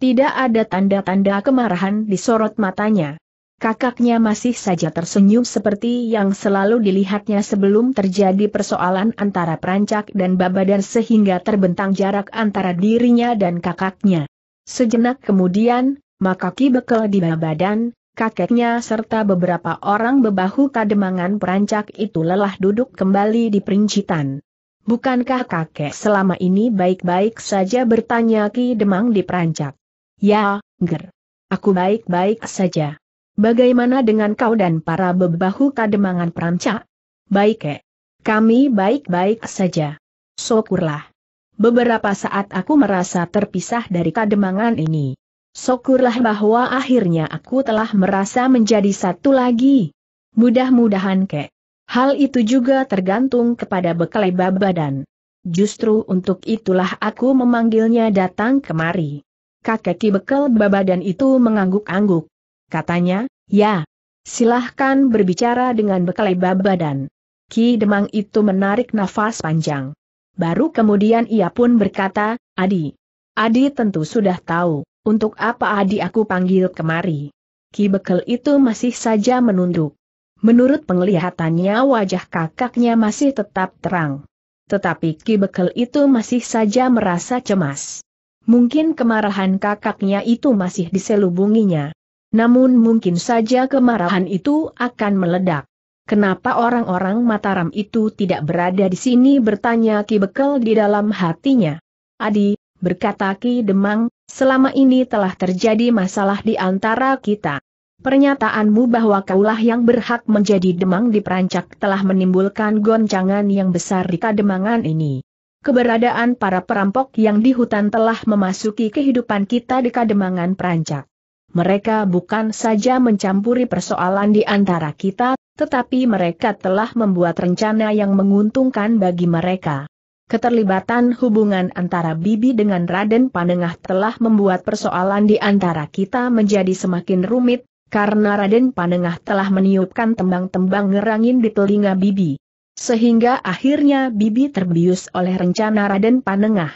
Tidak ada tanda-tanda kemarahan di sorot matanya. Kakaknya masih saja tersenyum seperti yang selalu dilihatnya sebelum terjadi persoalan antara Perancak dan Babadan sehingga terbentang jarak antara dirinya dan kakaknya. Sejenak kemudian, maka kibekel di Babadan, kakeknya serta beberapa orang bebahu kademangan perancak itu lelah duduk kembali di perincitan. Bukankah kakek selama ini baik-baik saja bertanya Ki Demang di perancak? Ya, Ger. Aku baik-baik saja. Bagaimana dengan kau dan para bebahu kademangan perancak? Baik kek. Eh? Kami baik-baik saja. Syukurlah. Beberapa saat aku merasa terpisah dari kademangan ini syukurlah bahwa akhirnya aku telah merasa menjadi satu lagi. Mudah-mudahan kek. Hal itu juga tergantung kepada bekal babadan. Justru untuk itulah aku memanggilnya datang kemari. Kakek Bekal babadan itu mengangguk-angguk. Katanya, ya, silahkan berbicara dengan bekal babadan. Ki Demang itu menarik nafas panjang. Baru kemudian ia pun berkata, Adi. Adi tentu sudah tahu. Untuk apa Adi aku panggil kemari? Ki Bekel itu masih saja menunduk. Menurut penglihatannya wajah kakaknya masih tetap terang. Tetapi Ki Bekel itu masih saja merasa cemas. Mungkin kemarahan kakaknya itu masih diselubunginya. Namun mungkin saja kemarahan itu akan meledak. Kenapa orang-orang Mataram itu tidak berada di sini bertanya Ki Bekel di dalam hatinya. Adi, berkata Ki Demang, Selama ini telah terjadi masalah di antara kita. Pernyataanmu bahwa kaulah yang berhak menjadi demang di Perancak telah menimbulkan goncangan yang besar di kademangan ini. Keberadaan para perampok yang di hutan telah memasuki kehidupan kita di kademangan Perancak. Mereka bukan saja mencampuri persoalan di antara kita, tetapi mereka telah membuat rencana yang menguntungkan bagi mereka. Keterlibatan hubungan antara Bibi dengan Raden Panengah telah membuat persoalan di antara kita menjadi semakin rumit, karena Raden Panengah telah meniupkan tembang-tembang ngerangin di telinga Bibi. Sehingga akhirnya Bibi terbius oleh rencana Raden Panengah.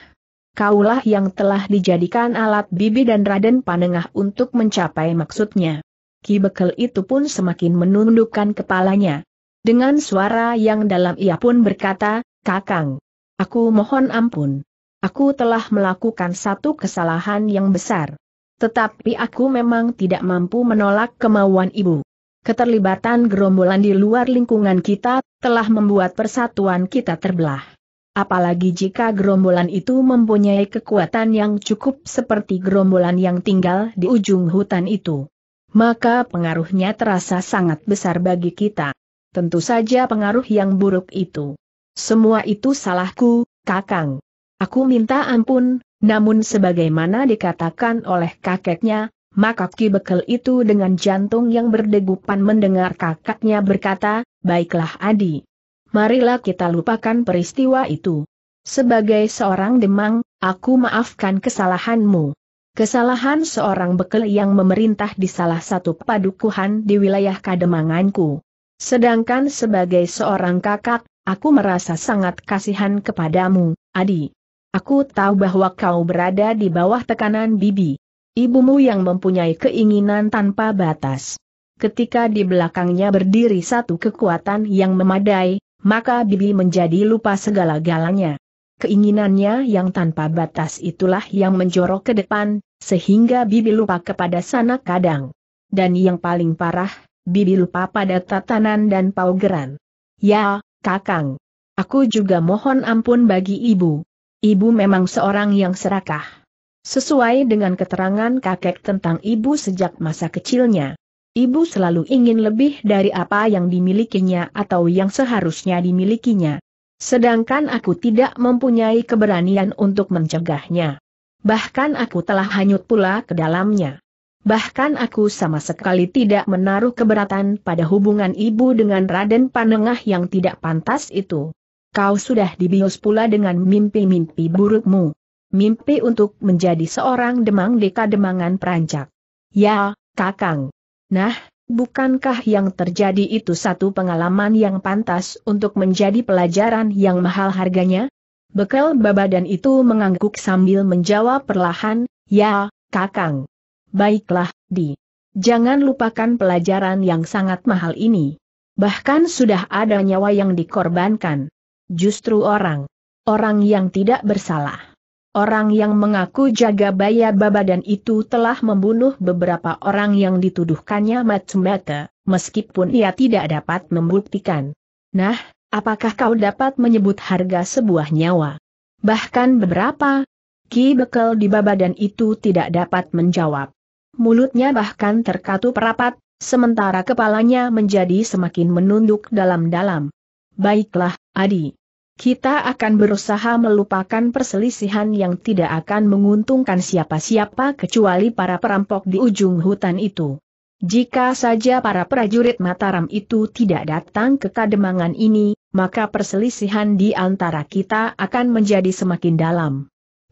Kaulah yang telah dijadikan alat Bibi dan Raden Panengah untuk mencapai maksudnya. Ki Bekel itu pun semakin menundukkan kepalanya. Dengan suara yang dalam ia pun berkata, Kakang. Aku mohon ampun. Aku telah melakukan satu kesalahan yang besar. Tetapi aku memang tidak mampu menolak kemauan ibu. Keterlibatan gerombolan di luar lingkungan kita telah membuat persatuan kita terbelah. Apalagi jika gerombolan itu mempunyai kekuatan yang cukup seperti gerombolan yang tinggal di ujung hutan itu. Maka pengaruhnya terasa sangat besar bagi kita. Tentu saja pengaruh yang buruk itu semua itu salahku, Kakang. Aku minta ampun, namun sebagaimana dikatakan oleh kakeknya, maka Ki Bekel itu dengan jantung yang berdegupan mendengar kakaknya berkata, Baiklah Adi. Marilah kita lupakan peristiwa itu. Sebagai seorang demang, aku maafkan kesalahanmu. Kesalahan seorang bekel yang memerintah di salah satu padukuhan di wilayah kademanganku. Sedangkan sebagai seorang kakak, Aku merasa sangat kasihan kepadamu, Adi. Aku tahu bahwa kau berada di bawah tekanan bibi. Ibumu yang mempunyai keinginan tanpa batas. Ketika di belakangnya berdiri satu kekuatan yang memadai, maka bibi menjadi lupa segala-galanya. Keinginannya yang tanpa batas itulah yang menjorok ke depan, sehingga bibi lupa kepada sana kadang. Dan yang paling parah, bibi lupa pada tatanan dan paugeran. Ya, Kakang. Aku juga mohon ampun bagi ibu. Ibu memang seorang yang serakah. Sesuai dengan keterangan kakek tentang ibu sejak masa kecilnya. Ibu selalu ingin lebih dari apa yang dimilikinya atau yang seharusnya dimilikinya. Sedangkan aku tidak mempunyai keberanian untuk mencegahnya. Bahkan aku telah hanyut pula ke dalamnya bahkan aku sama sekali tidak menaruh keberatan pada hubungan ibu dengan Raden Panengah yang tidak pantas itu. Kau sudah dibius pula dengan mimpi-mimpi burukmu. Mimpi untuk menjadi seorang demang deka demangan perancak. Ya, Kakang. Nah, Bukankah yang terjadi itu satu pengalaman yang pantas untuk menjadi pelajaran yang mahal harganya? Bekal babadan itu mengangguk sambil menjawab perlahan, ya, kakang. Baiklah, Di. Jangan lupakan pelajaran yang sangat mahal ini. Bahkan sudah ada nyawa yang dikorbankan. Justru orang. Orang yang tidak bersalah. Orang yang mengaku jaga baya babadan itu telah membunuh beberapa orang yang dituduhkannya Matsumata, meskipun ia tidak dapat membuktikan. Nah, apakah kau dapat menyebut harga sebuah nyawa? Bahkan beberapa, Ki Bekel di dan itu tidak dapat menjawab mulutnya bahkan terkatup rapat, sementara kepalanya menjadi semakin menunduk dalam-dalam. Baiklah, Adi. Kita akan berusaha melupakan perselisihan yang tidak akan menguntungkan siapa-siapa kecuali para perampok di ujung hutan itu. Jika saja para prajurit Mataram itu tidak datang ke kademangan ini, maka perselisihan di antara kita akan menjadi semakin dalam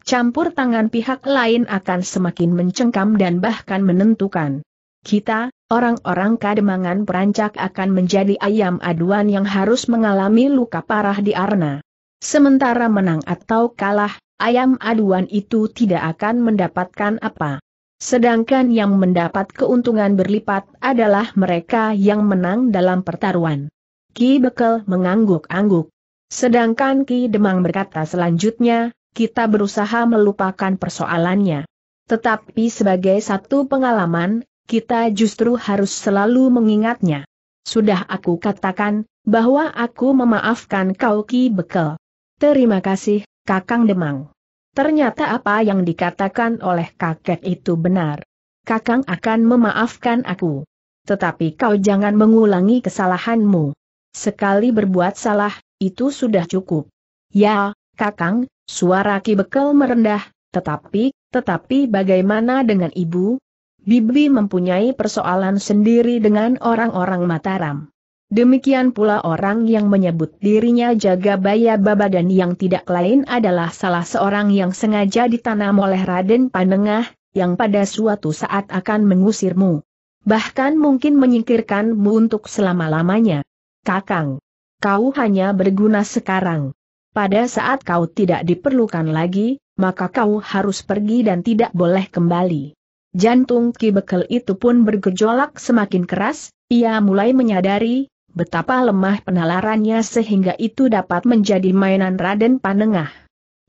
campur tangan pihak lain akan semakin mencengkam dan bahkan menentukan. Kita, orang-orang kademangan perancak akan menjadi ayam aduan yang harus mengalami luka parah di arna. Sementara menang atau kalah, ayam aduan itu tidak akan mendapatkan apa. Sedangkan yang mendapat keuntungan berlipat adalah mereka yang menang dalam pertaruhan. Ki Bekel mengangguk-angguk. Sedangkan Ki Demang berkata selanjutnya, kita berusaha melupakan persoalannya. Tetapi sebagai satu pengalaman, kita justru harus selalu mengingatnya. Sudah aku katakan, bahwa aku memaafkan kau Ki Bekel. Terima kasih, Kakang Demang. Ternyata apa yang dikatakan oleh kakek itu benar. Kakang akan memaafkan aku. Tetapi kau jangan mengulangi kesalahanmu. Sekali berbuat salah, itu sudah cukup. Ya, Kakang, Suara Ki Bekel merendah, tetapi, tetapi bagaimana dengan ibu? Bibi mempunyai persoalan sendiri dengan orang-orang Mataram. Demikian pula orang yang menyebut dirinya jaga baya dan yang tidak lain adalah salah seorang yang sengaja ditanam oleh Raden Panengah, yang pada suatu saat akan mengusirmu. Bahkan mungkin menyingkirkanmu untuk selama-lamanya. Kakang, kau hanya berguna sekarang. Pada saat kau tidak diperlukan lagi, maka kau harus pergi dan tidak boleh kembali. Jantung Ki Bekel itu pun bergejolak semakin keras, ia mulai menyadari betapa lemah penalarannya sehingga itu dapat menjadi mainan Raden Panengah.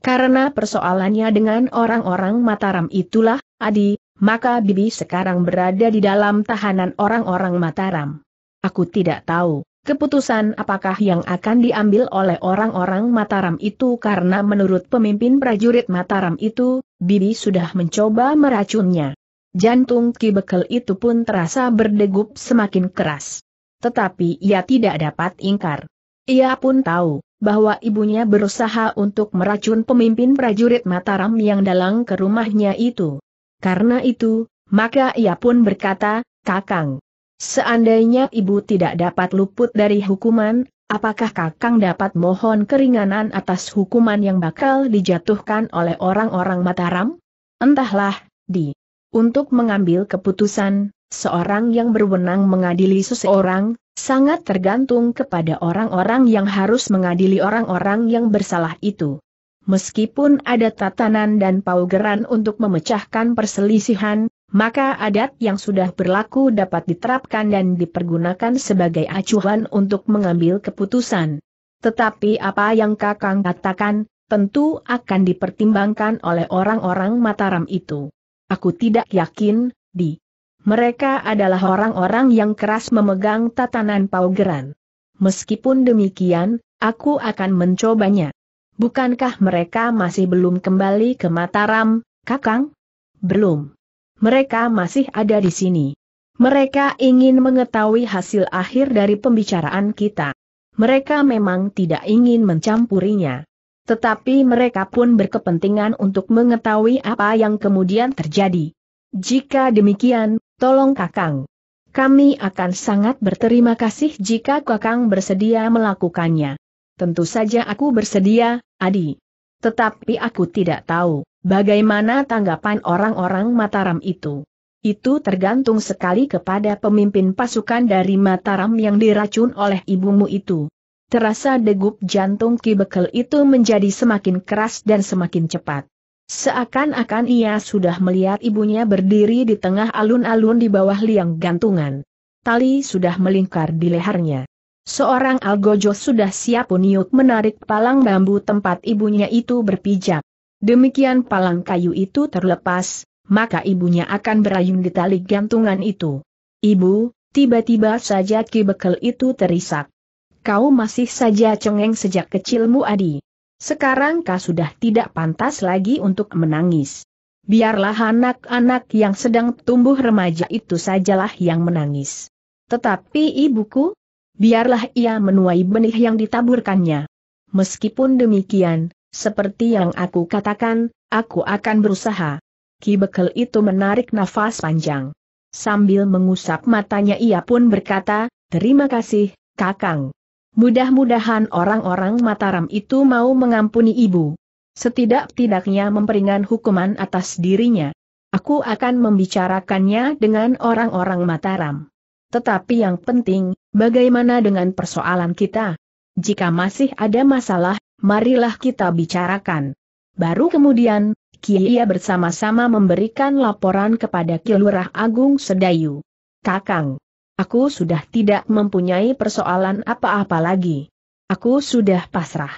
Karena persoalannya dengan orang-orang Mataram itulah, Adi, maka Bibi sekarang berada di dalam tahanan orang-orang Mataram. Aku tidak tahu, Keputusan apakah yang akan diambil oleh orang-orang Mataram itu karena menurut pemimpin prajurit Mataram itu, Bibi sudah mencoba meracunnya. Jantung Ki Bekel itu pun terasa berdegup semakin keras. Tetapi ia tidak dapat ingkar. Ia pun tahu, bahwa ibunya berusaha untuk meracun pemimpin prajurit Mataram yang dalang ke rumahnya itu. Karena itu, maka ia pun berkata, Kakang, Seandainya ibu tidak dapat luput dari hukuman, apakah kakang dapat mohon keringanan atas hukuman yang bakal dijatuhkan oleh orang-orang Mataram? Entahlah, di. Untuk mengambil keputusan, seorang yang berwenang mengadili seseorang, sangat tergantung kepada orang-orang yang harus mengadili orang-orang yang bersalah itu. Meskipun ada tatanan dan paugeran untuk memecahkan perselisihan, maka adat yang sudah berlaku dapat diterapkan dan dipergunakan sebagai acuan untuk mengambil keputusan. Tetapi apa yang Kakang katakan, tentu akan dipertimbangkan oleh orang-orang Mataram itu. Aku tidak yakin, di. Mereka adalah orang-orang yang keras memegang tatanan paugeran. Meskipun demikian, aku akan mencobanya. Bukankah mereka masih belum kembali ke Mataram, Kakang? Belum mereka masih ada di sini. Mereka ingin mengetahui hasil akhir dari pembicaraan kita. Mereka memang tidak ingin mencampurinya. Tetapi mereka pun berkepentingan untuk mengetahui apa yang kemudian terjadi. Jika demikian, tolong Kakang. Kami akan sangat berterima kasih jika Kakang bersedia melakukannya. Tentu saja aku bersedia, Adi. Tetapi aku tidak tahu Bagaimana tanggapan orang-orang Mataram itu? Itu tergantung sekali kepada pemimpin pasukan dari Mataram yang diracun oleh ibumu itu. Terasa degup jantung Ki Bekel itu menjadi semakin keras dan semakin cepat. Seakan-akan ia sudah melihat ibunya berdiri di tengah alun-alun di bawah liang gantungan. Tali sudah melingkar di lehernya. Seorang algojo sudah siap uniuk menarik palang bambu tempat ibunya itu berpijak. Demikian palang kayu itu terlepas, maka ibunya akan berayun di tali gantungan itu. Ibu, tiba-tiba saja ki bekel itu terisak. Kau masih saja cengeng sejak kecilmu Adi. Sekarang kau sudah tidak pantas lagi untuk menangis. Biarlah anak-anak yang sedang tumbuh remaja itu sajalah yang menangis. Tetapi ibuku, biarlah ia menuai benih yang ditaburkannya. Meskipun demikian, seperti yang aku katakan, aku akan berusaha. Ki Bekel itu menarik nafas panjang. Sambil mengusap matanya ia pun berkata, terima kasih, Kakang. Mudah-mudahan orang-orang Mataram itu mau mengampuni ibu. Setidak-tidaknya memperingan hukuman atas dirinya. Aku akan membicarakannya dengan orang-orang Mataram. Tetapi yang penting, bagaimana dengan persoalan kita? Jika masih ada masalah, marilah kita bicarakan. Baru kemudian, Kiai bersama-sama memberikan laporan kepada Kilurah Agung Sedayu. Kakang, aku sudah tidak mempunyai persoalan apa-apa lagi. Aku sudah pasrah.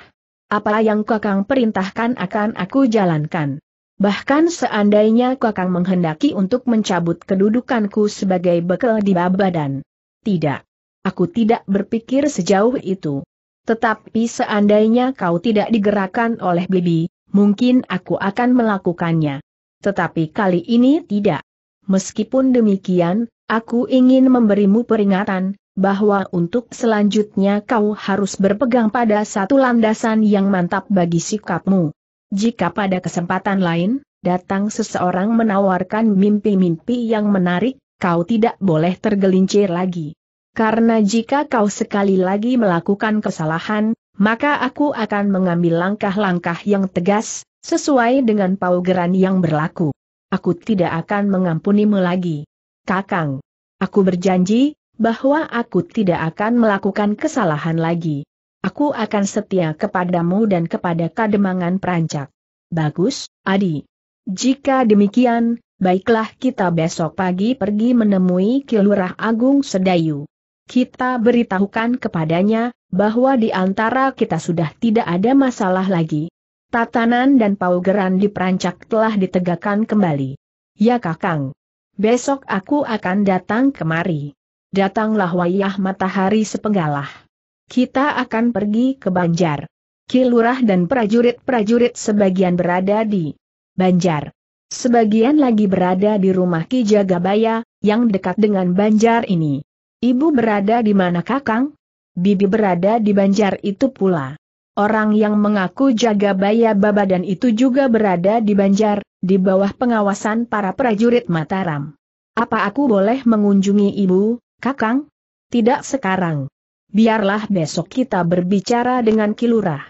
Apa yang Kakang perintahkan akan aku jalankan. Bahkan seandainya Kakang menghendaki untuk mencabut kedudukanku sebagai bekal di Babadan. Tidak. Aku tidak berpikir sejauh itu. Tetapi seandainya kau tidak digerakkan oleh Bibi, mungkin aku akan melakukannya. Tetapi kali ini tidak. Meskipun demikian, aku ingin memberimu peringatan, bahwa untuk selanjutnya kau harus berpegang pada satu landasan yang mantap bagi sikapmu. Jika pada kesempatan lain, datang seseorang menawarkan mimpi-mimpi yang menarik, kau tidak boleh tergelincir lagi. Karena jika kau sekali lagi melakukan kesalahan, maka aku akan mengambil langkah-langkah yang tegas, sesuai dengan paugeran yang berlaku. Aku tidak akan mengampunimu lagi. Kakang, aku berjanji, bahwa aku tidak akan melakukan kesalahan lagi. Aku akan setia kepadamu dan kepada kademangan perancak. Bagus, Adi. Jika demikian, baiklah kita besok pagi pergi menemui Kilurah Agung Sedayu kita beritahukan kepadanya bahwa di antara kita sudah tidak ada masalah lagi. Tatanan dan paugeran di perancak telah ditegakkan kembali. Ya kakang. Besok aku akan datang kemari. Datanglah wayah matahari sepenggalah. Kita akan pergi ke Banjar. Kilurah dan prajurit-prajurit sebagian berada di Banjar. Sebagian lagi berada di rumah Ki Jagabaya, yang dekat dengan Banjar ini. Ibu berada di mana kakang? Bibi berada di banjar itu pula. Orang yang mengaku jaga baya babadan itu juga berada di banjar, di bawah pengawasan para prajurit Mataram. Apa aku boleh mengunjungi ibu, kakang? Tidak sekarang. Biarlah besok kita berbicara dengan Kilurah.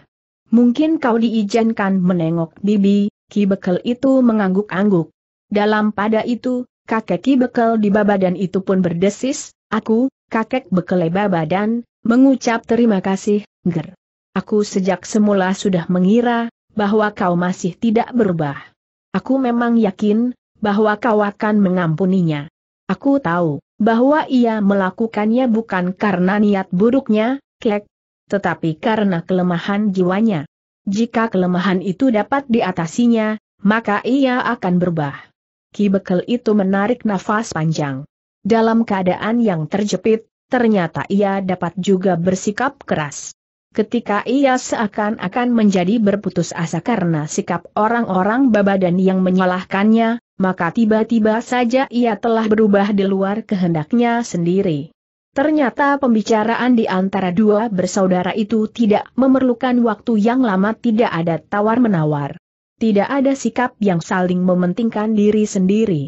Mungkin kau diizinkan menengok bibi, Ki Bekel itu mengangguk-angguk. Dalam pada itu, kakek Ki Bekel di babadan itu pun berdesis, Aku, kakek bekeleba badan, mengucap terima kasih, Ger. Aku sejak semula sudah mengira, bahwa kau masih tidak berubah. Aku memang yakin, bahwa kau akan mengampuninya. Aku tahu, bahwa ia melakukannya bukan karena niat buruknya, klek, tetapi karena kelemahan jiwanya. Jika kelemahan itu dapat diatasinya, maka ia akan berubah. Ki Bekel itu menarik nafas panjang. Dalam keadaan yang terjepit, ternyata ia dapat juga bersikap keras. Ketika ia seakan-akan menjadi berputus asa karena sikap orang-orang babadan yang menyalahkannya, maka tiba-tiba saja ia telah berubah di luar kehendaknya sendiri. Ternyata pembicaraan di antara dua bersaudara itu tidak memerlukan waktu yang lama tidak ada tawar-menawar. Tidak ada sikap yang saling mementingkan diri sendiri.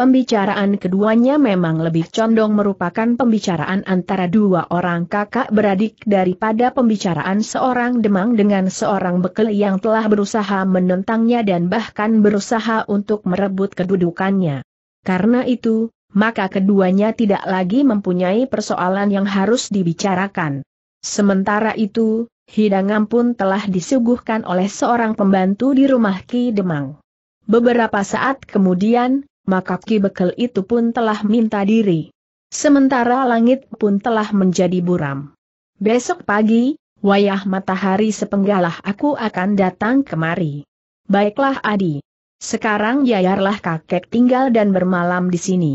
Pembicaraan keduanya memang lebih condong merupakan pembicaraan antara dua orang kakak beradik daripada pembicaraan seorang demang dengan seorang bekel yang telah berusaha menentangnya dan bahkan berusaha untuk merebut kedudukannya. Karena itu, maka keduanya tidak lagi mempunyai persoalan yang harus dibicarakan. Sementara itu, hidangan pun telah disuguhkan oleh seorang pembantu di rumah Ki Demang. Beberapa saat kemudian, maka Ki Bekel itu pun telah minta diri. Sementara langit pun telah menjadi buram. Besok pagi, wayah matahari sepenggalah aku akan datang kemari. Baiklah Adi. Sekarang yayarlah kakek tinggal dan bermalam di sini.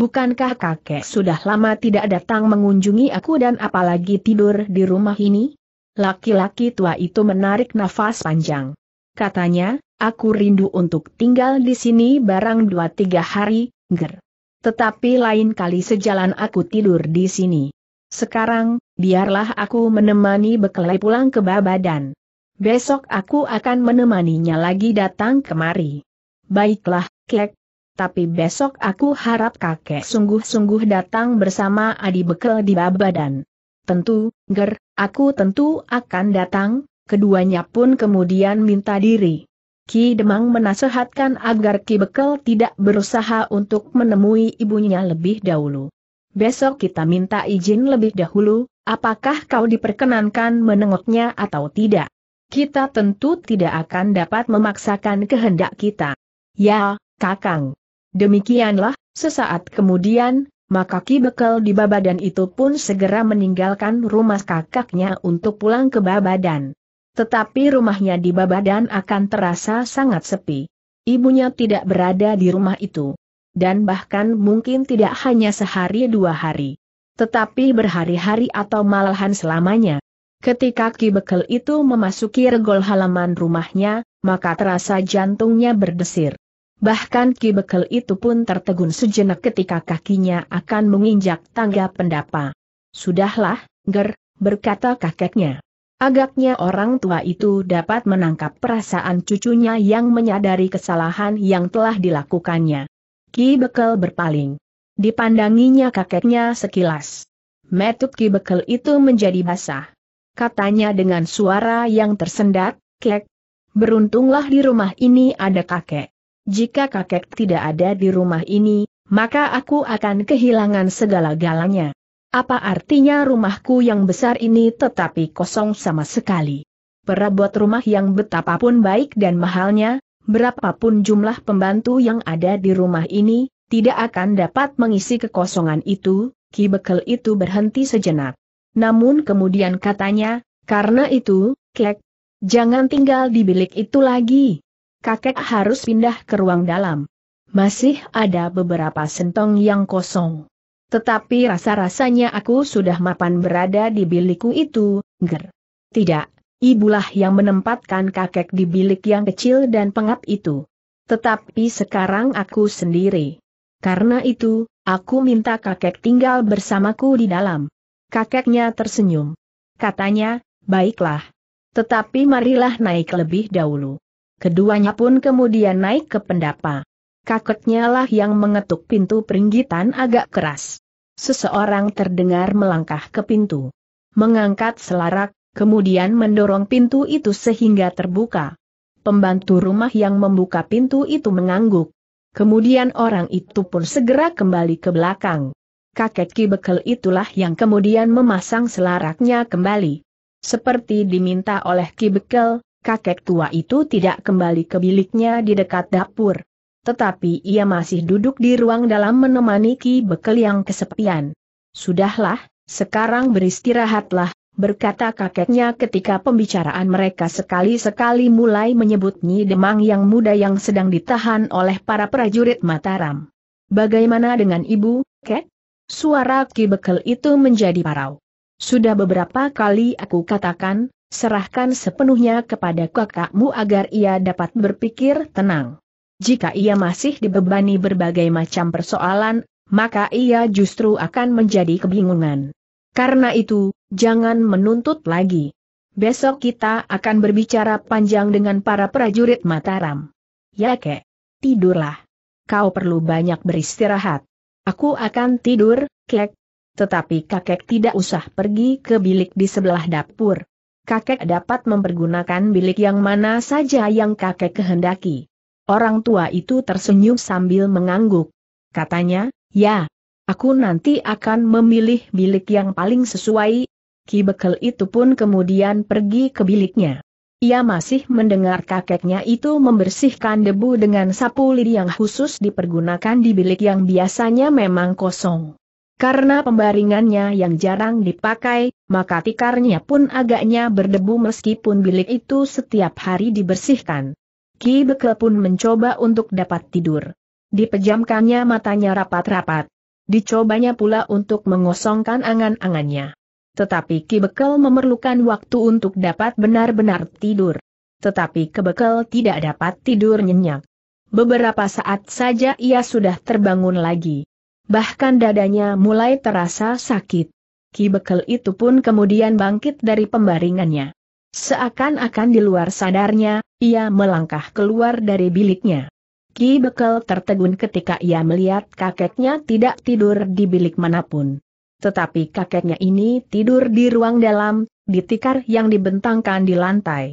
Bukankah kakek sudah lama tidak datang mengunjungi aku dan apalagi tidur di rumah ini? Laki-laki tua itu menarik nafas panjang. Katanya, Aku rindu untuk tinggal di sini barang dua tiga hari, ger. Tetapi lain kali sejalan aku tidur di sini. Sekarang, biarlah aku menemani bekelai pulang ke Babadan. Besok aku akan menemaninya lagi datang kemari. Baiklah, kek. Tapi besok aku harap kakek sungguh-sungguh datang bersama adi bekel di Babadan. Tentu, ger, aku tentu akan datang, keduanya pun kemudian minta diri. Ki Demang menasehatkan agar Ki Bekel tidak berusaha untuk menemui ibunya lebih dahulu. Besok kita minta izin lebih dahulu, apakah kau diperkenankan menengoknya atau tidak? Kita tentu tidak akan dapat memaksakan kehendak kita. Ya, Kakang. Demikianlah, sesaat kemudian, maka Ki Bekel di Babadan itu pun segera meninggalkan rumah kakaknya untuk pulang ke Babadan. Tetapi rumahnya di Babadan akan terasa sangat sepi. Ibunya tidak berada di rumah itu. Dan bahkan mungkin tidak hanya sehari dua hari. Tetapi berhari-hari atau malahan selamanya. Ketika Ki Bekel itu memasuki regol halaman rumahnya, maka terasa jantungnya berdesir. Bahkan Ki Bekel itu pun tertegun sejenak ketika kakinya akan menginjak tangga pendapa. Sudahlah, Ger, berkata kakeknya. Agaknya orang tua itu dapat menangkap perasaan cucunya yang menyadari kesalahan yang telah dilakukannya. Ki Bekel berpaling. Dipandanginya kakeknya sekilas. Metuk Ki Bekel itu menjadi basah. Katanya dengan suara yang tersendat, kek. Beruntunglah di rumah ini ada kakek. Jika kakek tidak ada di rumah ini, maka aku akan kehilangan segala-galanya. Apa artinya rumahku yang besar ini tetapi kosong sama sekali? Perabot rumah yang betapapun baik dan mahalnya, berapapun jumlah pembantu yang ada di rumah ini, tidak akan dapat mengisi kekosongan itu, Ki Bekel itu berhenti sejenak. Namun kemudian katanya, karena itu, Kek, jangan tinggal di bilik itu lagi. Kakek harus pindah ke ruang dalam. Masih ada beberapa sentong yang kosong. Tetapi rasa-rasanya aku sudah mapan berada di bilikku itu, ger. Tidak, ibulah yang menempatkan kakek di bilik yang kecil dan pengap itu. Tetapi sekarang aku sendiri. Karena itu, aku minta kakek tinggal bersamaku di dalam. Kakeknya tersenyum. Katanya, baiklah. Tetapi marilah naik lebih dahulu. Keduanya pun kemudian naik ke pendapa kakeknya lah yang mengetuk pintu peringgitan agak keras. Seseorang terdengar melangkah ke pintu. Mengangkat selarak, kemudian mendorong pintu itu sehingga terbuka. Pembantu rumah yang membuka pintu itu mengangguk. Kemudian orang itu pun segera kembali ke belakang. Kakek Ki Bekel itulah yang kemudian memasang selaraknya kembali. Seperti diminta oleh Ki Bekel, kakek tua itu tidak kembali ke biliknya di dekat dapur. Tetapi ia masih duduk di ruang dalam menemani Ki Bekel yang kesepian. Sudahlah, sekarang beristirahatlah, berkata kakeknya ketika pembicaraan mereka sekali-sekali mulai menyebut Nyi Demang yang muda yang sedang ditahan oleh para prajurit Mataram. Bagaimana dengan ibu, kek? Suara Ki Bekel itu menjadi parau. Sudah beberapa kali aku katakan, serahkan sepenuhnya kepada kakakmu agar ia dapat berpikir tenang jika ia masih dibebani berbagai macam persoalan, maka ia justru akan menjadi kebingungan. Karena itu, jangan menuntut lagi. Besok kita akan berbicara panjang dengan para prajurit Mataram. Ya kek, tidurlah. Kau perlu banyak beristirahat. Aku akan tidur, kek. Tetapi kakek tidak usah pergi ke bilik di sebelah dapur. Kakek dapat mempergunakan bilik yang mana saja yang kakek kehendaki. Orang tua itu tersenyum sambil mengangguk. Katanya, ya, aku nanti akan memilih bilik yang paling sesuai. Ki Bekel itu pun kemudian pergi ke biliknya. Ia masih mendengar kakeknya itu membersihkan debu dengan sapu lidi yang khusus dipergunakan di bilik yang biasanya memang kosong. Karena pembaringannya yang jarang dipakai, maka tikarnya pun agaknya berdebu meskipun bilik itu setiap hari dibersihkan. Ki Bekel pun mencoba untuk dapat tidur. Dipejamkannya matanya rapat-rapat. Dicobanya pula untuk mengosongkan angan-angannya. Tetapi Ki Bekel memerlukan waktu untuk dapat benar-benar tidur. Tetapi Ki Bekel tidak dapat tidur nyenyak. Beberapa saat saja ia sudah terbangun lagi. Bahkan dadanya mulai terasa sakit. Ki Bekel itu pun kemudian bangkit dari pembaringannya. Seakan-akan di luar sadarnya, ia melangkah keluar dari biliknya. Ki Bekel tertegun ketika ia melihat kakeknya tidak tidur di bilik manapun. Tetapi kakeknya ini tidur di ruang dalam, di tikar yang dibentangkan di lantai.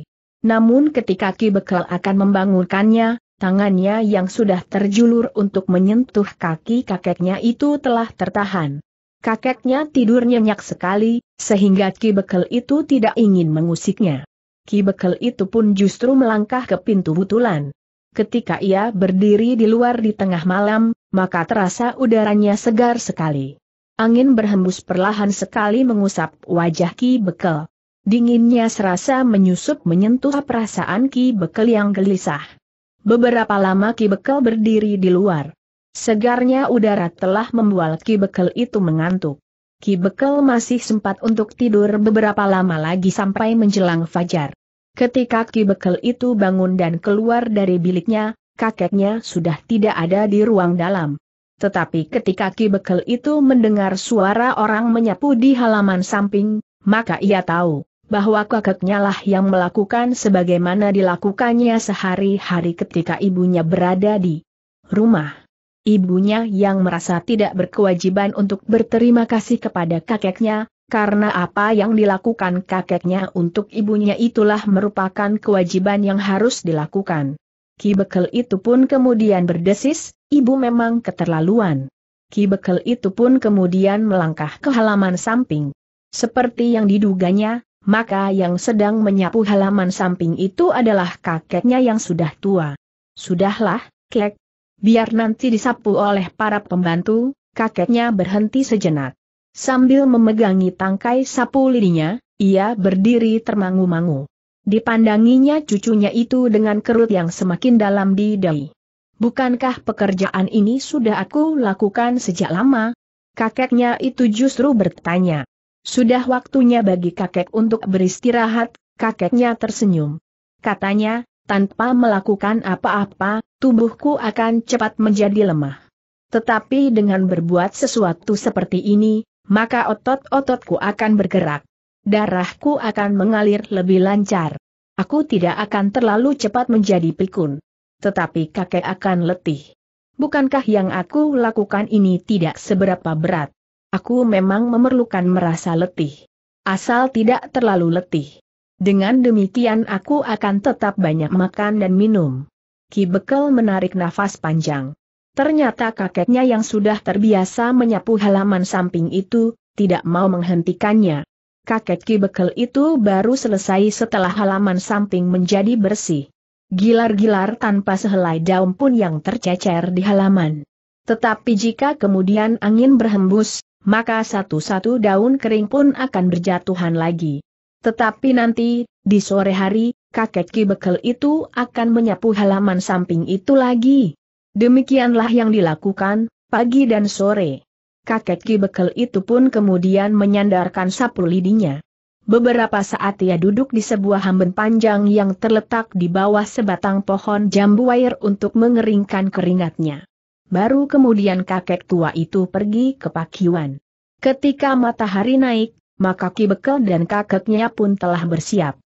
Namun ketika Ki Bekel akan membangunkannya, tangannya yang sudah terjulur untuk menyentuh kaki kakeknya itu telah tertahan. Kakeknya tidur nyenyak sekali, sehingga Ki Bekel itu tidak ingin mengusiknya. Ki Bekel itu pun justru melangkah ke pintu butulan. Ketika ia berdiri di luar di tengah malam, maka terasa udaranya segar sekali. Angin berhembus perlahan sekali mengusap wajah Ki Bekel. Dinginnya serasa menyusup menyentuh perasaan Ki Bekel yang gelisah. Beberapa lama Ki Bekel berdiri di luar. Segarnya udara telah membual Ki Bekel itu mengantuk. Ki Bekel masih sempat untuk tidur beberapa lama lagi sampai menjelang fajar. Ketika Ki Bekel itu bangun dan keluar dari biliknya, kakeknya sudah tidak ada di ruang dalam. Tetapi ketika Ki Bekel itu mendengar suara orang menyapu di halaman samping, maka ia tahu bahwa kakeknya lah yang melakukan sebagaimana dilakukannya sehari-hari ketika ibunya berada di rumah ibunya yang merasa tidak berkewajiban untuk berterima kasih kepada kakeknya, karena apa yang dilakukan kakeknya untuk ibunya itulah merupakan kewajiban yang harus dilakukan. Ki Bekel itu pun kemudian berdesis, ibu memang keterlaluan. Ki Bekel itu pun kemudian melangkah ke halaman samping. Seperti yang diduganya, maka yang sedang menyapu halaman samping itu adalah kakeknya yang sudah tua. Sudahlah, Kek, biar nanti disapu oleh para pembantu, kakeknya berhenti sejenak. Sambil memegangi tangkai sapu lidinya, ia berdiri termangu-mangu. Dipandanginya cucunya itu dengan kerut yang semakin dalam di dahi. Bukankah pekerjaan ini sudah aku lakukan sejak lama? Kakeknya itu justru bertanya. Sudah waktunya bagi kakek untuk beristirahat, kakeknya tersenyum. Katanya, tanpa melakukan apa-apa, tubuhku akan cepat menjadi lemah. Tetapi dengan berbuat sesuatu seperti ini, maka otot-ototku akan bergerak. Darahku akan mengalir lebih lancar. Aku tidak akan terlalu cepat menjadi pikun. Tetapi kakek akan letih. Bukankah yang aku lakukan ini tidak seberapa berat? Aku memang memerlukan merasa letih. Asal tidak terlalu letih. Dengan demikian aku akan tetap banyak makan dan minum. Ki Bekel menarik nafas panjang. Ternyata kakeknya yang sudah terbiasa menyapu halaman samping itu, tidak mau menghentikannya. Kakek Ki Bekel itu baru selesai setelah halaman samping menjadi bersih. Gilar-gilar tanpa sehelai daun pun yang tercecer di halaman. Tetapi jika kemudian angin berhembus, maka satu-satu daun kering pun akan berjatuhan lagi. Tetapi nanti, di sore hari, kakek Ki Bekel itu akan menyapu halaman samping itu lagi. Demikianlah yang dilakukan, pagi dan sore. Kakek Ki Bekel itu pun kemudian menyandarkan sapu lidinya. Beberapa saat ia duduk di sebuah hamben panjang yang terletak di bawah sebatang pohon jambu air untuk mengeringkan keringatnya. Baru kemudian kakek tua itu pergi ke pakiwan. Ketika matahari naik, maka Ki Bekel dan kakeknya pun telah bersiap.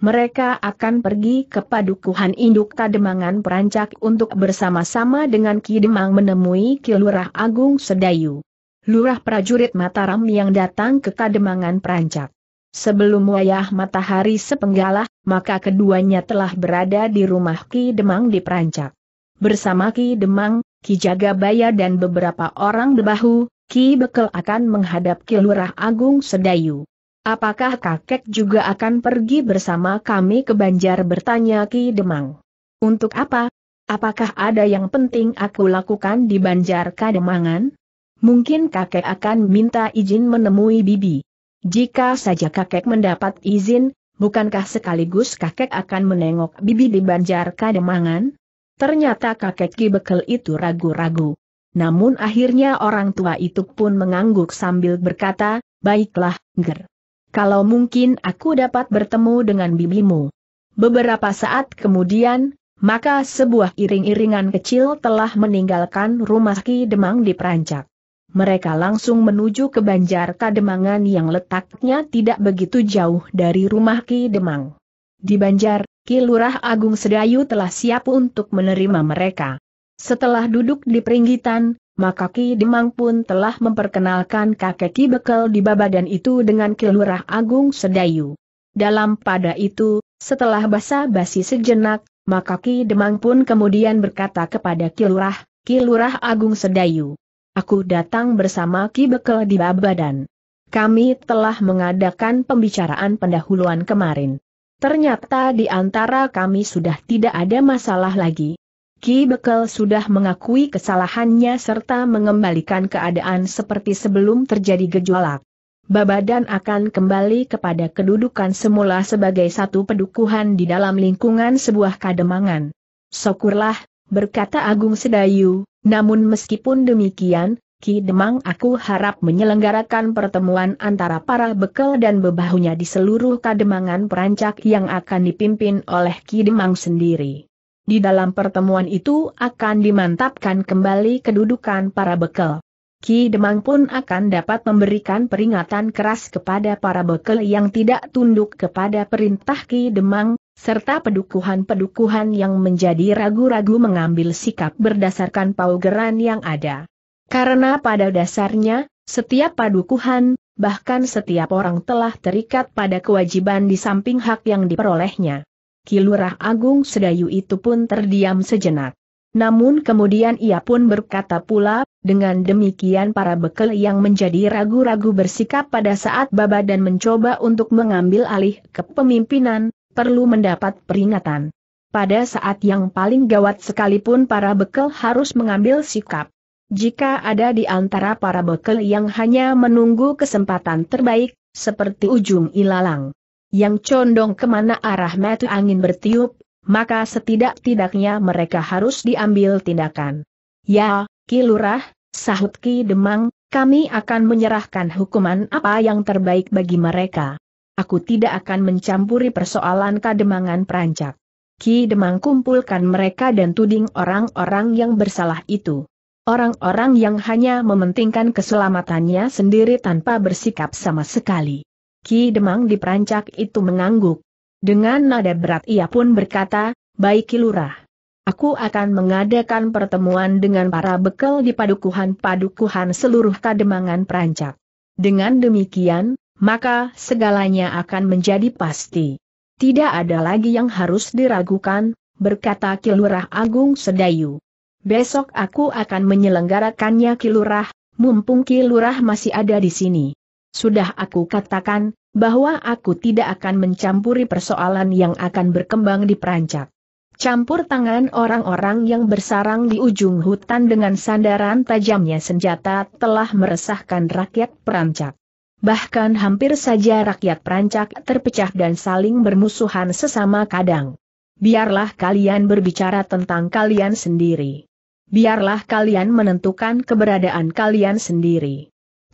Mereka akan pergi ke padukuhan induk Kademangan Perancak untuk bersama-sama dengan Ki Demang menemui Ki Lurah Agung Sedayu. Lurah prajurit Mataram yang datang ke Kademangan Perancak. Sebelum wayah matahari sepenggalah, maka keduanya telah berada di rumah Ki Demang di Perancak. Bersama Ki Demang, Ki Jagabaya dan beberapa orang debahu, Ki Bekel akan menghadap Kilurah Agung Sedayu. Apakah kakek juga akan pergi bersama kami ke Banjar bertanya Ki Demang. Untuk apa? Apakah ada yang penting aku lakukan di Banjar Kademangan? Mungkin kakek akan minta izin menemui Bibi. Jika saja kakek mendapat izin, bukankah sekaligus kakek akan menengok Bibi di Banjar Kademangan? Ternyata kakek Ki Bekel itu ragu-ragu. Namun akhirnya orang tua itu pun mengangguk sambil berkata, baiklah, Ger. Kalau mungkin aku dapat bertemu dengan bibimu. Beberapa saat kemudian, maka sebuah iring-iringan kecil telah meninggalkan rumah Ki Demang di Perancak. Mereka langsung menuju ke Banjar Kademangan yang letaknya tidak begitu jauh dari rumah Ki Demang. Di Banjar, Ki Lurah Agung Sedayu telah siap untuk menerima mereka. Setelah duduk di peringgitan, maka Ki Demang pun telah memperkenalkan kakek Ki Bekel di Babadan itu dengan Kilurah Agung Sedayu. Dalam pada itu, setelah basa-basi sejenak, maka Ki Demang pun kemudian berkata kepada Kilurah, Kilurah Agung Sedayu. Aku datang bersama Ki Bekel di Babadan. Kami telah mengadakan pembicaraan pendahuluan kemarin. Ternyata di antara kami sudah tidak ada masalah lagi, Ki Bekel sudah mengakui kesalahannya serta mengembalikan keadaan seperti sebelum terjadi gejolak. Babadan akan kembali kepada kedudukan semula sebagai satu pedukuhan di dalam lingkungan sebuah kademangan. Syukurlah, berkata Agung Sedayu, namun meskipun demikian, Ki Demang aku harap menyelenggarakan pertemuan antara para Bekel dan bebahunya di seluruh kademangan perancak yang akan dipimpin oleh Ki Demang sendiri. Di dalam pertemuan itu akan dimantapkan kembali kedudukan para bekel. Ki Demang pun akan dapat memberikan peringatan keras kepada para bekel yang tidak tunduk kepada perintah Ki Demang, serta pedukuhan-pedukuhan yang menjadi ragu-ragu mengambil sikap berdasarkan paugeran yang ada. Karena pada dasarnya, setiap padukuhan, bahkan setiap orang telah terikat pada kewajiban di samping hak yang diperolehnya. Kilurah Agung Sedayu itu pun terdiam sejenak. Namun kemudian ia pun berkata pula, dengan demikian para bekel yang menjadi ragu-ragu bersikap pada saat baba dan mencoba untuk mengambil alih kepemimpinan, perlu mendapat peringatan. Pada saat yang paling gawat sekalipun para bekel harus mengambil sikap. Jika ada di antara para bekel yang hanya menunggu kesempatan terbaik, seperti ujung ilalang yang condong kemana arah mata angin bertiup, maka setidak-tidaknya mereka harus diambil tindakan. Ya, kilurah, sahut Ki Demang, kami akan menyerahkan hukuman apa yang terbaik bagi mereka. Aku tidak akan mencampuri persoalan kademangan perancak. Ki Demang kumpulkan mereka dan tuding orang-orang yang bersalah itu. Orang-orang yang hanya mementingkan keselamatannya sendiri tanpa bersikap sama sekali. Ki Demang di perancak itu mengangguk. Dengan nada berat ia pun berkata, baik Kilurah. Aku akan mengadakan pertemuan dengan para bekel di padukuhan-padukuhan seluruh kademangan perancak. Dengan demikian, maka segalanya akan menjadi pasti. Tidak ada lagi yang harus diragukan, berkata Kilurah Agung Sedayu. Besok aku akan menyelenggarakannya Kilurah, mumpung Kilurah masih ada di sini. Sudah aku katakan, bahwa aku tidak akan mencampuri persoalan yang akan berkembang di Perancak. Campur tangan orang-orang yang bersarang di ujung hutan dengan sandaran tajamnya senjata telah meresahkan rakyat Perancak. Bahkan hampir saja rakyat Perancak terpecah dan saling bermusuhan sesama kadang. Biarlah kalian berbicara tentang kalian sendiri. Biarlah kalian menentukan keberadaan kalian sendiri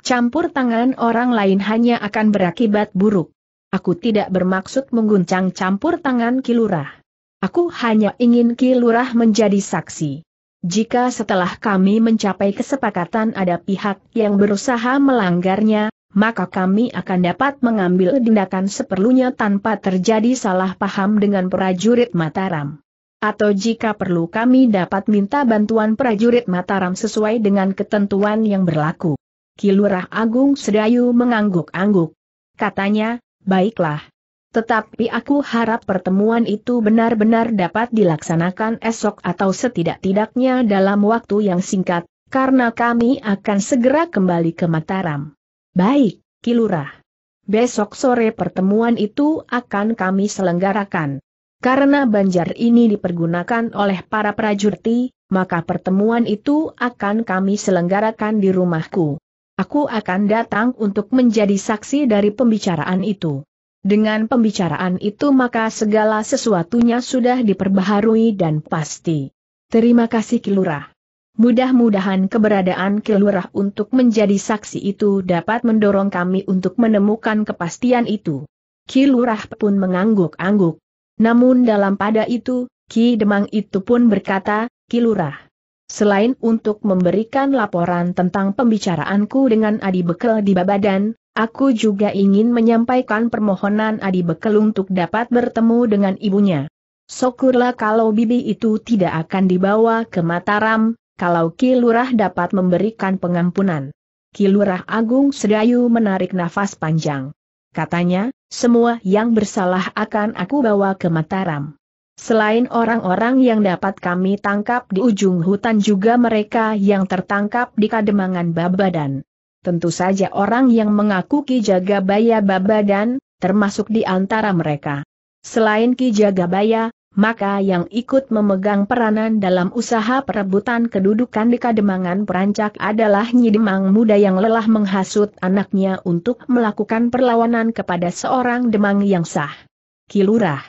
campur tangan orang lain hanya akan berakibat buruk. Aku tidak bermaksud mengguncang campur tangan Kilurah. Aku hanya ingin Kilurah menjadi saksi. Jika setelah kami mencapai kesepakatan ada pihak yang berusaha melanggarnya, maka kami akan dapat mengambil tindakan seperlunya tanpa terjadi salah paham dengan prajurit Mataram. Atau jika perlu kami dapat minta bantuan prajurit Mataram sesuai dengan ketentuan yang berlaku. Kilurah Agung Sedayu mengangguk-angguk. Katanya, baiklah. Tetapi aku harap pertemuan itu benar-benar dapat dilaksanakan esok atau setidak-tidaknya dalam waktu yang singkat, karena kami akan segera kembali ke Mataram. Baik, Kilurah. Besok sore pertemuan itu akan kami selenggarakan. Karena banjar ini dipergunakan oleh para prajurit, maka pertemuan itu akan kami selenggarakan di rumahku. Aku akan datang untuk menjadi saksi dari pembicaraan itu. Dengan pembicaraan itu maka segala sesuatunya sudah diperbaharui dan pasti. Terima kasih Kilurah. Mudah-mudahan keberadaan Kilurah untuk menjadi saksi itu dapat mendorong kami untuk menemukan kepastian itu. Kilurah pun mengangguk-angguk. Namun dalam pada itu, Ki Demang itu pun berkata, Kilurah, Selain untuk memberikan laporan tentang pembicaraanku dengan Adi Bekel di Babadan, aku juga ingin menyampaikan permohonan Adi Bekel untuk dapat bertemu dengan ibunya. Syukurlah kalau bibi itu tidak akan dibawa ke Mataram, kalau Kilurah dapat memberikan pengampunan. Kilurah Agung Sedayu menarik nafas panjang. Katanya, semua yang bersalah akan aku bawa ke Mataram. Selain orang-orang yang dapat kami tangkap di ujung hutan juga mereka yang tertangkap di kademangan Babadan. Tentu saja orang yang mengaku Ki Jagabaya Babadan, termasuk di antara mereka. Selain Ki Jagabaya, maka yang ikut memegang peranan dalam usaha perebutan kedudukan di Kademangan Perancak adalah Nyidemang muda yang lelah menghasut anaknya untuk melakukan perlawanan kepada seorang demang yang sah. Kilurah.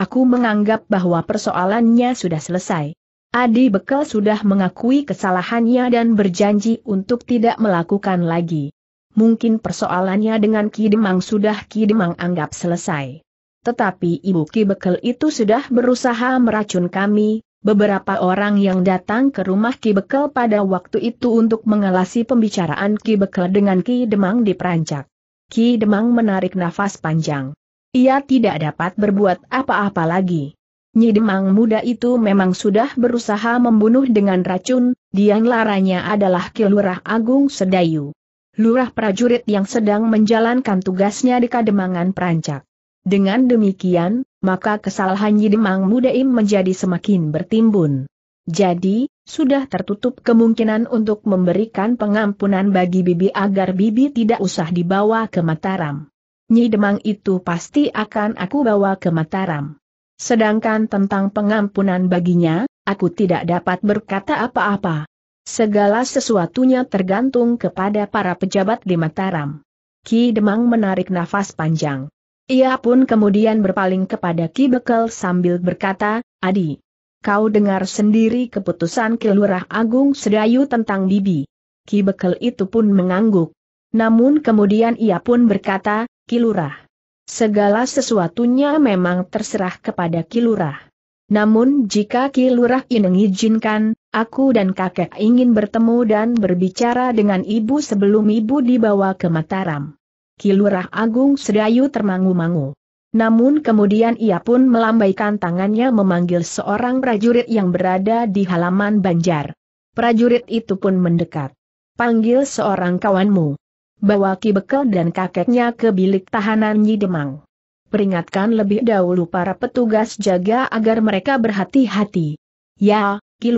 Aku menganggap bahwa persoalannya sudah selesai. Adi Bekel sudah mengakui kesalahannya dan berjanji untuk tidak melakukan lagi. Mungkin persoalannya dengan Ki Demang sudah Ki Demang anggap selesai. Tetapi Ibu Ki Bekel itu sudah berusaha meracun kami, beberapa orang yang datang ke rumah Ki Bekel pada waktu itu untuk mengelasi pembicaraan Ki Bekel dengan Ki Demang diperancak. Ki Demang menarik nafas panjang. Ia tidak dapat berbuat apa-apa lagi. Nyi Demang muda itu memang sudah berusaha membunuh dengan racun, Dian laranya adalah Kilurah Agung Sedayu. Lurah prajurit yang sedang menjalankan tugasnya di Kademangan Perancak. Dengan demikian, maka kesalahan muda ini menjadi semakin bertimbun. Jadi, sudah tertutup kemungkinan untuk memberikan pengampunan bagi Bibi agar Bibi tidak usah dibawa ke Mataram. Nyi Demang itu pasti akan aku bawa ke Mataram. Sedangkan tentang pengampunan baginya, aku tidak dapat berkata apa-apa. Segala sesuatunya tergantung kepada para pejabat di Mataram. Ki Demang menarik nafas panjang. Ia pun kemudian berpaling kepada Ki Bekel sambil berkata, Adi, kau dengar sendiri keputusan Kelurah Agung Sedayu tentang Bibi. Ki Bekel itu pun mengangguk. Namun kemudian ia pun berkata, Kilurah. Segala sesuatunya memang terserah kepada Kilurah. Namun jika Kilurah ingin izinkan, aku dan kakek ingin bertemu dan berbicara dengan ibu sebelum ibu dibawa ke Mataram. Kilurah Agung Sedayu termangu-mangu. Namun kemudian ia pun melambaikan tangannya memanggil seorang prajurit yang berada di halaman Banjar. Prajurit itu pun mendekat. Panggil seorang kawanmu bawa Ki Bekel dan kakeknya ke bilik tahanan Nyi Demang. Peringatkan lebih dahulu para petugas jaga agar mereka berhati-hati. Ya, Ki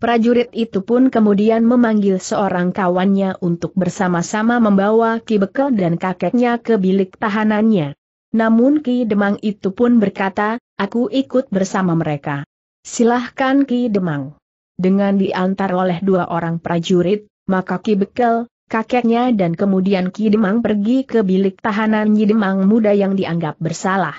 Prajurit itu pun kemudian memanggil seorang kawannya untuk bersama-sama membawa Ki Bekel dan kakeknya ke bilik tahanannya. Namun Ki Demang itu pun berkata, aku ikut bersama mereka. Silahkan Ki Demang. Dengan diantar oleh dua orang prajurit, maka Ki Bekel, kakeknya dan kemudian Ki Demang pergi ke bilik tahanan Nyi Demang muda yang dianggap bersalah.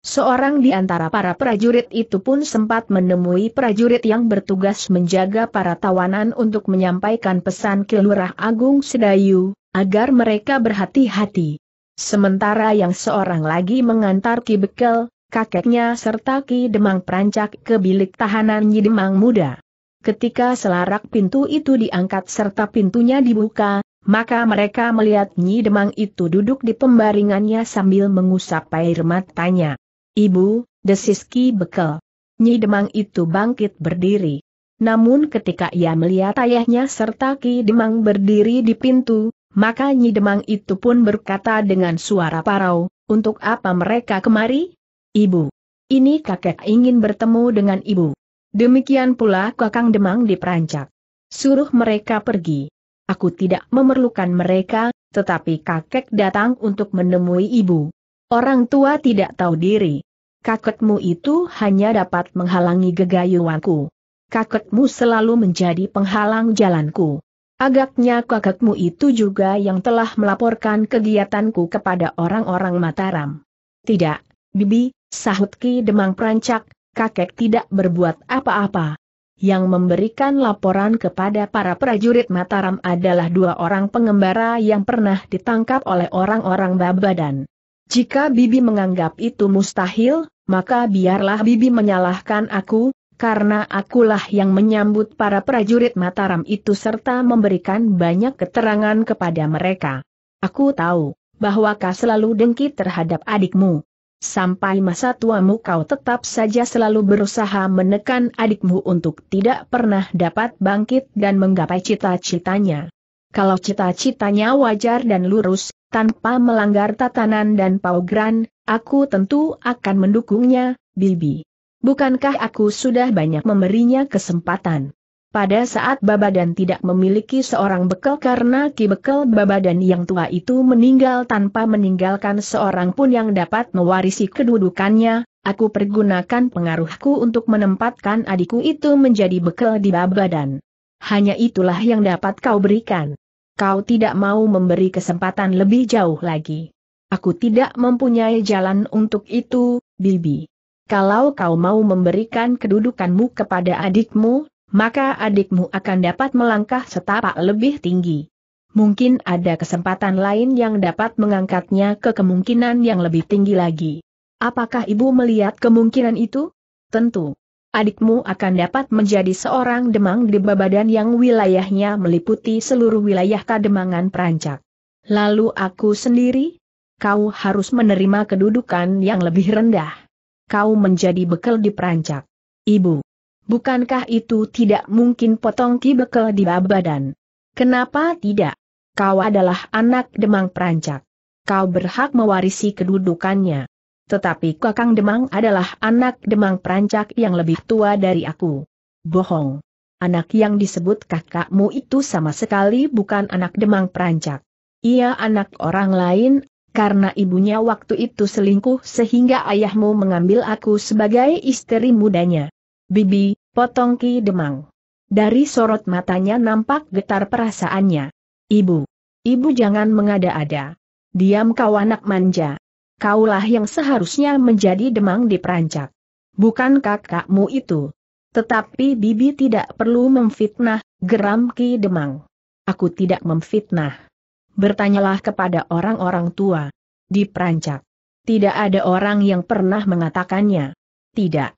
Seorang di antara para prajurit itu pun sempat menemui prajurit yang bertugas menjaga para tawanan untuk menyampaikan pesan ke Lurah Agung Sedayu, agar mereka berhati-hati. Sementara yang seorang lagi mengantar Ki Bekel, kakeknya serta Ki Demang Prancak ke bilik tahanan Nyi Demang muda. Ketika selarak pintu itu diangkat serta pintunya dibuka, maka mereka melihat Nyi Demang itu duduk di pembaringannya sambil mengusap air matanya. Ibu, desis Ki Bekel. Nyi Demang itu bangkit berdiri. Namun ketika ia melihat ayahnya serta Ki Demang berdiri di pintu, maka Nyi Demang itu pun berkata dengan suara parau, untuk apa mereka kemari? Ibu. Ini kakek ingin bertemu dengan ibu. Demikian pula kakang Demang diperancak. Suruh mereka pergi. Aku tidak memerlukan mereka, tetapi kakek datang untuk menemui ibu. Orang tua tidak tahu diri. Kakekmu itu hanya dapat menghalangi gegayuanku. Kakekmu selalu menjadi penghalang jalanku. Agaknya kakekmu itu juga yang telah melaporkan kegiatanku kepada orang-orang Mataram. Tidak, Bibi, sahut Ki Demang Perancak, kakek tidak berbuat apa-apa. Yang memberikan laporan kepada para prajurit Mataram adalah dua orang pengembara yang pernah ditangkap oleh orang-orang Babadan. Jika Bibi menganggap itu mustahil, maka biarlah Bibi menyalahkan aku, karena akulah yang menyambut para prajurit Mataram itu serta memberikan banyak keterangan kepada mereka. Aku tahu bahwa kau selalu dengki terhadap adikmu. Sampai masa tuamu kau tetap saja selalu berusaha menekan adikmu untuk tidak pernah dapat bangkit dan menggapai cita-citanya. Kalau cita-citanya wajar dan lurus, tanpa melanggar tatanan dan paugran, aku tentu akan mendukungnya, Bibi. Bukankah aku sudah banyak memberinya kesempatan? Pada saat Babadan tidak memiliki seorang bekel karena Ki bekel Babadan yang tua itu meninggal tanpa meninggalkan seorang pun yang dapat mewarisi kedudukannya, aku pergunakan pengaruhku untuk menempatkan adikku itu menjadi bekel di Babadan. Hanya itulah yang dapat kau berikan. Kau tidak mau memberi kesempatan lebih jauh lagi. Aku tidak mempunyai jalan untuk itu, Bibi. Kalau kau mau memberikan kedudukanmu kepada adikmu, maka adikmu akan dapat melangkah setapak lebih tinggi. Mungkin ada kesempatan lain yang dapat mengangkatnya ke kemungkinan yang lebih tinggi lagi. Apakah ibu melihat kemungkinan itu? Tentu. Adikmu akan dapat menjadi seorang demang di babadan yang wilayahnya meliputi seluruh wilayah Kademangan Perancak. Lalu aku sendiri? Kau harus menerima kedudukan yang lebih rendah. Kau menjadi bekal di Perancak. Ibu. Bukankah itu tidak mungkin potong ki bekel di babadan? Kenapa tidak? Kau adalah anak Demang Perancak. Kau berhak mewarisi kedudukannya. Tetapi Kakang Demang adalah anak Demang Perancak yang lebih tua dari aku. Bohong. Anak yang disebut kakakmu itu sama sekali bukan anak Demang Perancak. Ia anak orang lain, karena ibunya waktu itu selingkuh sehingga ayahmu mengambil aku sebagai istri mudanya. Bibi, Potong Ki Demang. Dari sorot matanya nampak getar perasaannya. Ibu. Ibu jangan mengada-ada. Diam kau anak manja. Kaulah yang seharusnya menjadi demang di perancak. Bukan kakakmu itu. Tetapi Bibi tidak perlu memfitnah, geram Ki Demang. Aku tidak memfitnah. Bertanyalah kepada orang-orang tua. Di perancak. Tidak ada orang yang pernah mengatakannya. Tidak.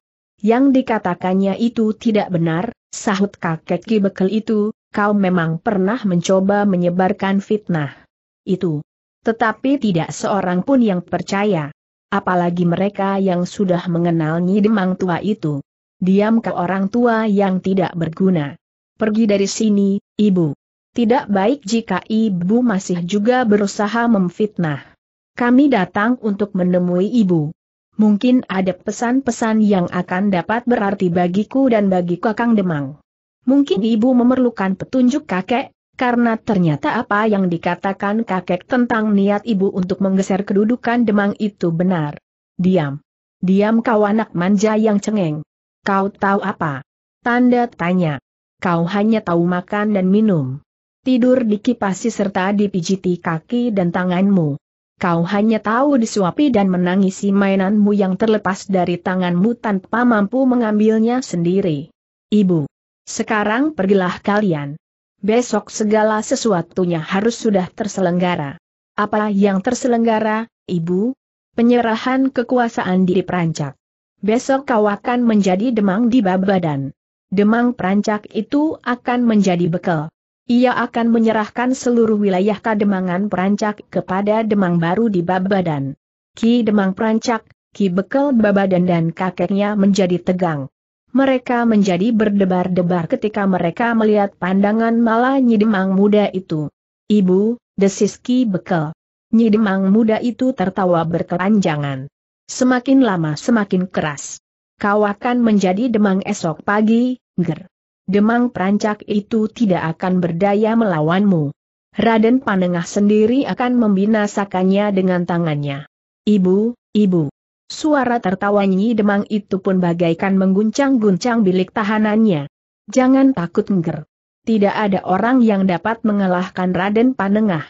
Yang dikatakannya itu tidak benar, sahut kakek Ki Bekel itu, kau memang pernah mencoba menyebarkan fitnah. Itu. Tetapi tidak seorang pun yang percaya. Apalagi mereka yang sudah mengenal Nyi Demang Tua itu. Diam ke orang tua yang tidak berguna. Pergi dari sini, ibu. Tidak baik jika ibu masih juga berusaha memfitnah. Kami datang untuk menemui ibu mungkin ada pesan-pesan yang akan dapat berarti bagiku dan bagi Kakang Demang. Mungkin ibu memerlukan petunjuk kakek, karena ternyata apa yang dikatakan kakek tentang niat ibu untuk menggeser kedudukan Demang itu benar. Diam. Diam kau anak manja yang cengeng. Kau tahu apa? Tanda tanya. Kau hanya tahu makan dan minum tidur di dikipasi serta dipijiti kaki dan tanganmu kau hanya tahu disuapi dan menangisi mainanmu yang terlepas dari tanganmu tanpa mampu mengambilnya sendiri. Ibu, sekarang pergilah kalian. Besok segala sesuatunya harus sudah terselenggara. Apa yang terselenggara, Ibu? Penyerahan kekuasaan di Perancak. Besok kau akan menjadi demang di Babadan. Demang Perancak itu akan menjadi bekal. Ia akan menyerahkan seluruh wilayah Kademangan Perancak kepada Demang baru di Babadan. Ki Demang Perancak, Ki Bekel Babadan dan kakeknya menjadi tegang. Mereka menjadi berdebar-debar ketika mereka melihat pandangan malah Nyi Demang muda itu. Ibu, desis Ki Bekel. Nyi Demang muda itu tertawa berkepanjangan. Semakin lama semakin keras. Kau akan menjadi demang esok pagi, ger. Demang perancak itu tidak akan berdaya melawanmu. Raden Panengah sendiri akan membinasakannya dengan tangannya. Ibu, ibu. Suara tertawa Nyi Demang itu pun bagaikan mengguncang-guncang bilik tahanannya. Jangan takut ngger. Tidak ada orang yang dapat mengalahkan Raden Panengah.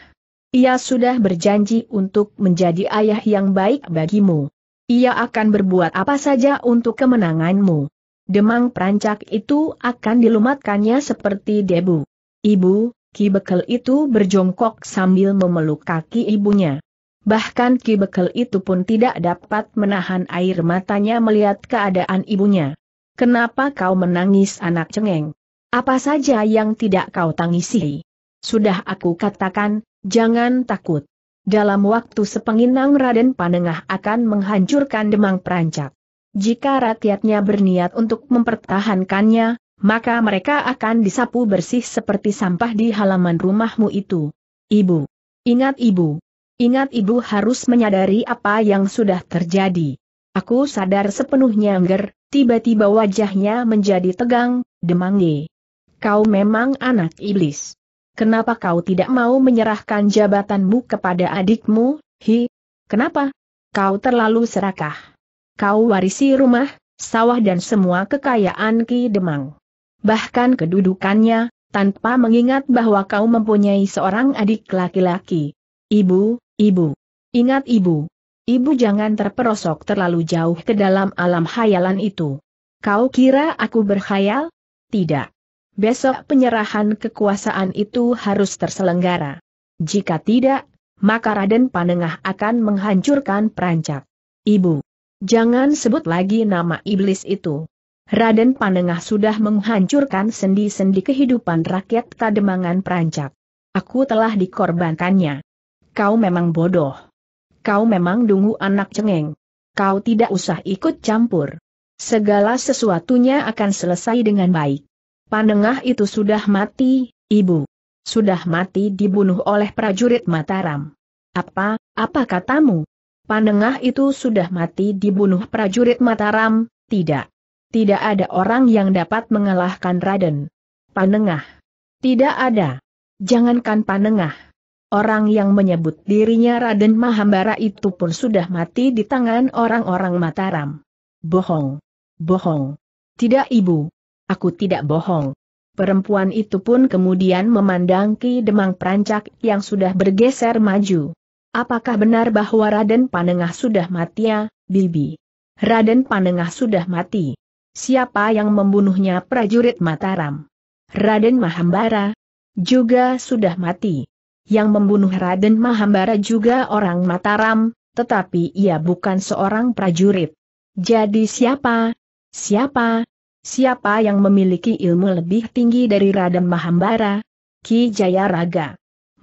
Ia sudah berjanji untuk menjadi ayah yang baik bagimu. Ia akan berbuat apa saja untuk kemenanganmu. Demang perancak itu akan dilumatkannya seperti debu. Ibu, Ki Bekel itu berjongkok sambil memeluk kaki ibunya. Bahkan Ki Bekel itu pun tidak dapat menahan air matanya melihat keadaan ibunya. Kenapa kau menangis anak cengeng? Apa saja yang tidak kau tangisi? Sudah aku katakan, jangan takut. Dalam waktu sepenginang Raden Panengah akan menghancurkan demang perancak. Jika rakyatnya berniat untuk mempertahankannya, maka mereka akan disapu bersih seperti sampah di halaman rumahmu itu. Ibu. Ingat ibu. Ingat ibu harus menyadari apa yang sudah terjadi. Aku sadar sepenuhnya Angger, tiba-tiba wajahnya menjadi tegang, demangi. Kau memang anak iblis. Kenapa kau tidak mau menyerahkan jabatanmu kepada adikmu, Hi? Kenapa? Kau terlalu serakah kau warisi rumah, sawah dan semua kekayaan Ki Demang. Bahkan kedudukannya, tanpa mengingat bahwa kau mempunyai seorang adik laki-laki. Ibu, ibu. Ingat ibu. Ibu jangan terperosok terlalu jauh ke dalam alam khayalan itu. Kau kira aku berkhayal? Tidak. Besok penyerahan kekuasaan itu harus terselenggara. Jika tidak, maka Raden Panengah akan menghancurkan perancak. Ibu. Jangan sebut lagi nama iblis itu. Raden Panengah sudah menghancurkan sendi-sendi kehidupan rakyat Kademangan Perancak. Aku telah dikorbankannya. Kau memang bodoh. Kau memang dungu anak cengeng. Kau tidak usah ikut campur. Segala sesuatunya akan selesai dengan baik. Panengah itu sudah mati, ibu. Sudah mati dibunuh oleh prajurit Mataram. Apa, apa katamu? Panengah itu sudah mati dibunuh prajurit Mataram, tidak. Tidak ada orang yang dapat mengalahkan Raden. Panengah. Tidak ada. Jangankan Panengah. Orang yang menyebut dirinya Raden Mahambara itu pun sudah mati di tangan orang-orang Mataram. Bohong. Bohong. Tidak ibu. Aku tidak bohong. Perempuan itu pun kemudian memandang Ki Demang Prancak yang sudah bergeser maju. Apakah benar bahwa Raden Panengah sudah mati ya, Bibi? Raden Panengah sudah mati. Siapa yang membunuhnya prajurit Mataram? Raden Mahambara? Juga sudah mati. Yang membunuh Raden Mahambara juga orang Mataram, tetapi ia bukan seorang prajurit. Jadi siapa? Siapa? Siapa yang memiliki ilmu lebih tinggi dari Raden Mahambara? Ki Jayaraga.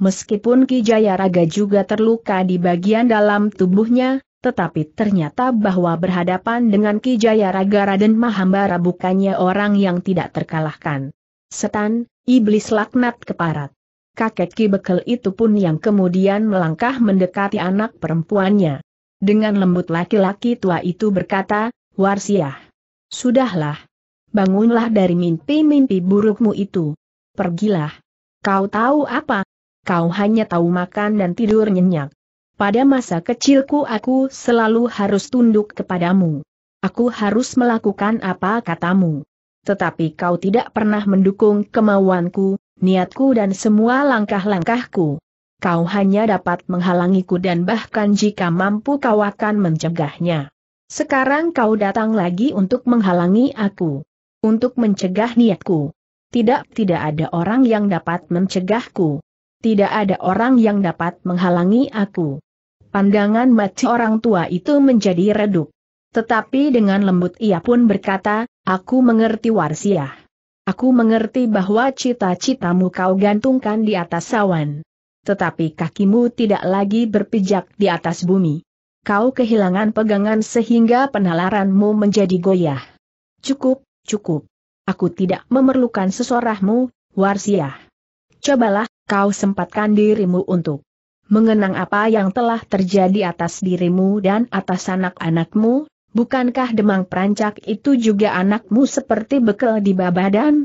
Meskipun Ki Jayaraga juga terluka di bagian dalam tubuhnya, tetapi ternyata bahwa berhadapan dengan Ki Jayaraga Raden Mahambara bukannya orang yang tidak terkalahkan. Setan, iblis laknat keparat. Kakek Ki Bekel itu pun yang kemudian melangkah mendekati anak perempuannya. Dengan lembut laki-laki tua itu berkata, Warsiah. Sudahlah. Bangunlah dari mimpi-mimpi burukmu itu. Pergilah. Kau tahu apa, kau hanya tahu makan dan tidur nyenyak. Pada masa kecilku aku selalu harus tunduk kepadamu. Aku harus melakukan apa katamu. Tetapi kau tidak pernah mendukung kemauanku, niatku dan semua langkah-langkahku. Kau hanya dapat menghalangiku dan bahkan jika mampu kau akan mencegahnya. Sekarang kau datang lagi untuk menghalangi aku. Untuk mencegah niatku. Tidak, tidak ada orang yang dapat mencegahku. Tidak ada orang yang dapat menghalangi aku. Pandangan mati orang tua itu menjadi redup. Tetapi dengan lembut ia pun berkata, aku mengerti Warsiah. Aku mengerti bahwa cita-citamu kau gantungkan di atas sawan. Tetapi kakimu tidak lagi berpijak di atas bumi. Kau kehilangan pegangan sehingga penalaranmu menjadi goyah. Cukup, cukup. Aku tidak memerlukan sesorahmu, Warsiah. Cobalah kau sempatkan dirimu untuk mengenang apa yang telah terjadi atas dirimu dan atas anak-anakmu, bukankah demang perancak itu juga anakmu seperti bekal di babadan?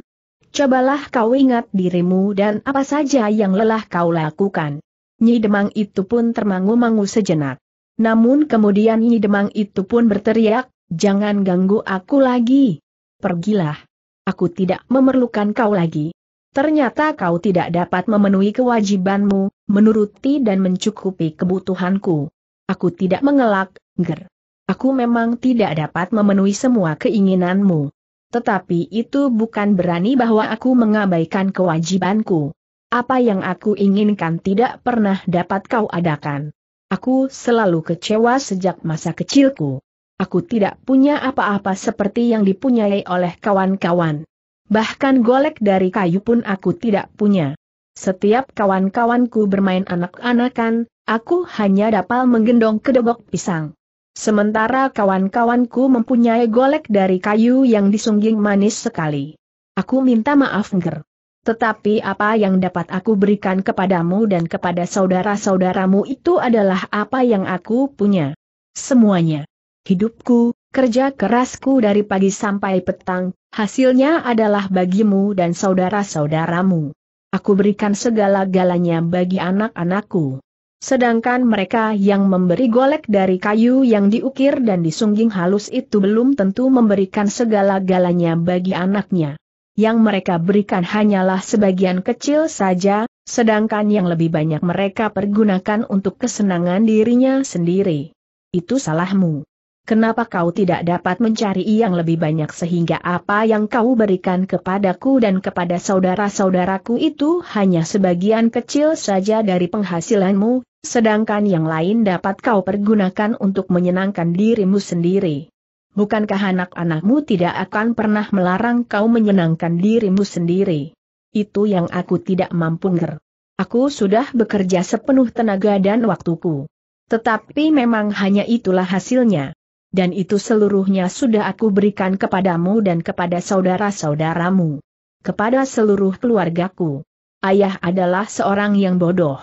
Cobalah kau ingat dirimu dan apa saja yang lelah kau lakukan. Nyi Demang itu pun termangu-mangu sejenak. Namun kemudian Nyi Demang itu pun berteriak, jangan ganggu aku lagi. Pergilah. Aku tidak memerlukan kau lagi. Ternyata kau tidak dapat memenuhi kewajibanmu, menuruti dan mencukupi kebutuhanku. Aku tidak mengelak, ger. Aku memang tidak dapat memenuhi semua keinginanmu. Tetapi itu bukan berani bahwa aku mengabaikan kewajibanku. Apa yang aku inginkan tidak pernah dapat kau adakan. Aku selalu kecewa sejak masa kecilku. Aku tidak punya apa-apa seperti yang dipunyai oleh kawan-kawan. Bahkan golek dari kayu pun aku tidak punya. Setiap kawan-kawanku bermain anak-anakan, aku hanya dapat menggendong kedebok pisang. Sementara kawan-kawanku mempunyai golek dari kayu yang disungging manis sekali. Aku minta maaf ger. Tetapi apa yang dapat aku berikan kepadamu dan kepada saudara-saudaramu itu adalah apa yang aku punya. Semuanya. Hidupku, Kerja kerasku dari pagi sampai petang, hasilnya adalah bagimu dan saudara-saudaramu. Aku berikan segala-galanya bagi anak-anakku. Sedangkan mereka yang memberi golek dari kayu yang diukir dan disungging halus itu belum tentu memberikan segala-galanya bagi anaknya. Yang mereka berikan hanyalah sebagian kecil saja, sedangkan yang lebih banyak mereka pergunakan untuk kesenangan dirinya sendiri. Itu salahmu kenapa kau tidak dapat mencari yang lebih banyak sehingga apa yang kau berikan kepadaku dan kepada saudara-saudaraku itu hanya sebagian kecil saja dari penghasilanmu, sedangkan yang lain dapat kau pergunakan untuk menyenangkan dirimu sendiri. Bukankah anak-anakmu tidak akan pernah melarang kau menyenangkan dirimu sendiri? Itu yang aku tidak mampu nger. Aku sudah bekerja sepenuh tenaga dan waktuku. Tetapi memang hanya itulah hasilnya dan itu seluruhnya sudah aku berikan kepadamu dan kepada saudara-saudaramu. Kepada seluruh keluargaku. Ayah adalah seorang yang bodoh.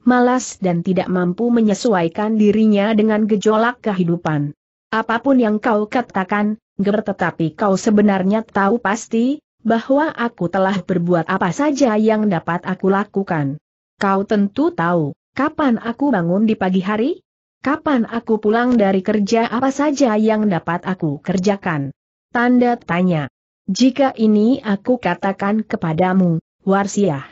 Malas dan tidak mampu menyesuaikan dirinya dengan gejolak kehidupan. Apapun yang kau katakan, Ger tetapi kau sebenarnya tahu pasti, bahwa aku telah berbuat apa saja yang dapat aku lakukan. Kau tentu tahu, kapan aku bangun di pagi hari? Kapan aku pulang dari kerja apa saja yang dapat aku kerjakan? Tanda tanya. Jika ini aku katakan kepadamu, Warsiah.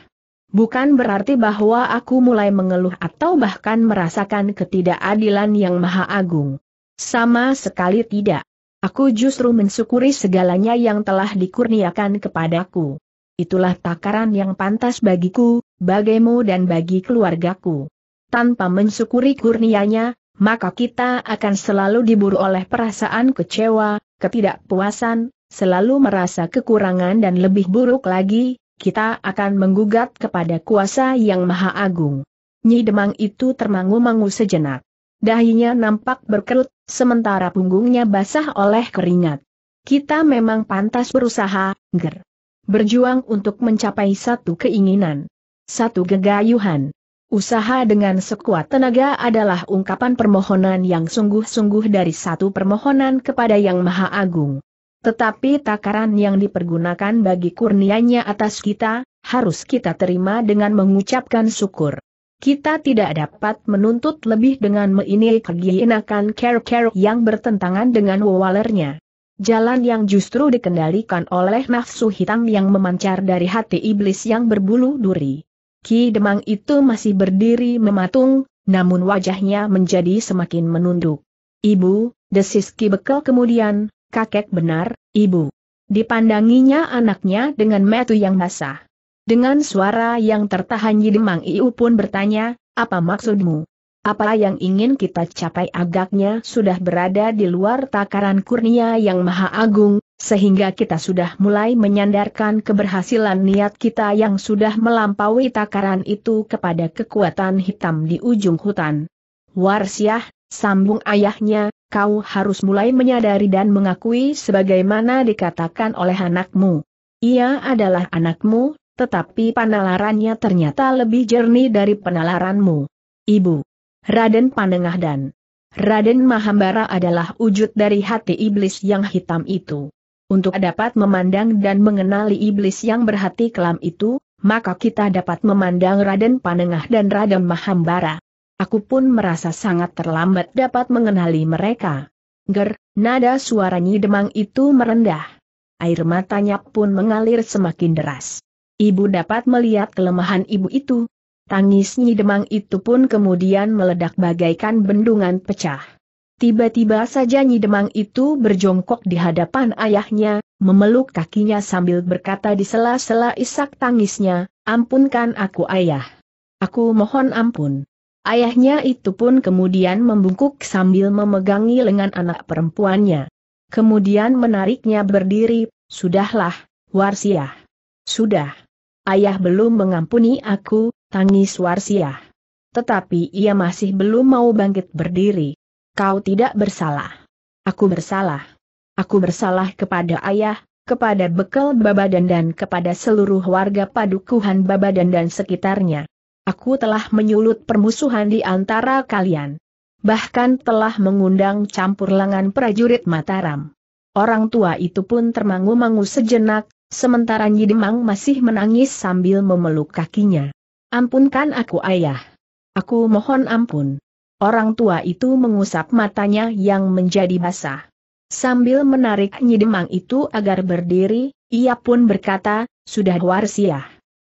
Bukan berarti bahwa aku mulai mengeluh atau bahkan merasakan ketidakadilan yang maha agung. Sama sekali tidak. Aku justru mensyukuri segalanya yang telah dikurniakan kepadaku. Itulah takaran yang pantas bagiku, bagimu dan bagi keluargaku. Tanpa mensyukuri kurnianya, maka kita akan selalu diburu oleh perasaan kecewa, ketidakpuasan, selalu merasa kekurangan dan lebih buruk lagi, kita akan menggugat kepada kuasa yang maha agung. Nyi Demang itu termangu-mangu sejenak. Dahinya nampak berkerut, sementara punggungnya basah oleh keringat. Kita memang pantas berusaha, ger. Berjuang untuk mencapai satu keinginan. Satu gegayuhan. Usaha dengan sekuat tenaga adalah ungkapan permohonan yang sungguh-sungguh dari satu permohonan kepada Yang Maha Agung. Tetapi takaran yang dipergunakan bagi kurnianya atas kita, harus kita terima dengan mengucapkan syukur. Kita tidak dapat menuntut lebih dengan meinil kegiinakan care-care yang bertentangan dengan wawalernya. Jalan yang justru dikendalikan oleh nafsu hitam yang memancar dari hati iblis yang berbulu duri. Ki Demang itu masih berdiri mematung, namun wajahnya menjadi semakin menunduk. Ibu, desis Ki Bekel kemudian, kakek benar, ibu. Dipandanginya anaknya dengan metu yang basah. Dengan suara yang tertahan Ki Demang Iu pun bertanya, apa maksudmu? Apa yang ingin kita capai agaknya sudah berada di luar takaran kurnia yang maha agung, sehingga kita sudah mulai menyandarkan keberhasilan niat kita yang sudah melampaui takaran itu kepada kekuatan hitam di ujung hutan. Warsyah, sambung ayahnya, kau harus mulai menyadari dan mengakui sebagaimana dikatakan oleh anakmu. Ia adalah anakmu, tetapi penalarannya ternyata lebih jernih dari penalaranmu. Ibu. Raden Panengah dan Raden Mahambara adalah wujud dari hati iblis yang hitam itu. Untuk dapat memandang dan mengenali iblis yang berhati kelam itu, maka kita dapat memandang Raden Panengah dan Raden Mahambara. Aku pun merasa sangat terlambat dapat mengenali mereka. Ger, nada suaranya Demang itu merendah. Air matanya pun mengalir semakin deras. Ibu dapat melihat kelemahan ibu itu, Tangis Nyi Demang itu pun kemudian meledak bagaikan bendungan pecah. Tiba-tiba saja Nyi Demang itu berjongkok di hadapan ayahnya, memeluk kakinya sambil berkata di sela-sela isak tangisnya, ampunkan aku ayah. Aku mohon ampun. Ayahnya itu pun kemudian membungkuk sambil memegangi lengan anak perempuannya. Kemudian menariknya berdiri, sudahlah, Warsiah. Sudah. Ayah belum mengampuni aku, tangis Warsiah. Tetapi ia masih belum mau bangkit berdiri. Kau tidak bersalah. Aku bersalah. Aku bersalah kepada ayah, kepada bekal Babadan dan kepada seluruh warga padukuhan Babadan dan sekitarnya. Aku telah menyulut permusuhan di antara kalian. Bahkan telah mengundang campur lengan prajurit Mataram. Orang tua itu pun termangu-mangu sejenak, sementara Nyidemang masih menangis sambil memeluk kakinya. Ampunkan aku ayah. Aku mohon ampun. Orang tua itu mengusap matanya yang menjadi basah. Sambil menarik nyidemang itu agar berdiri, ia pun berkata, Sudah warsiah.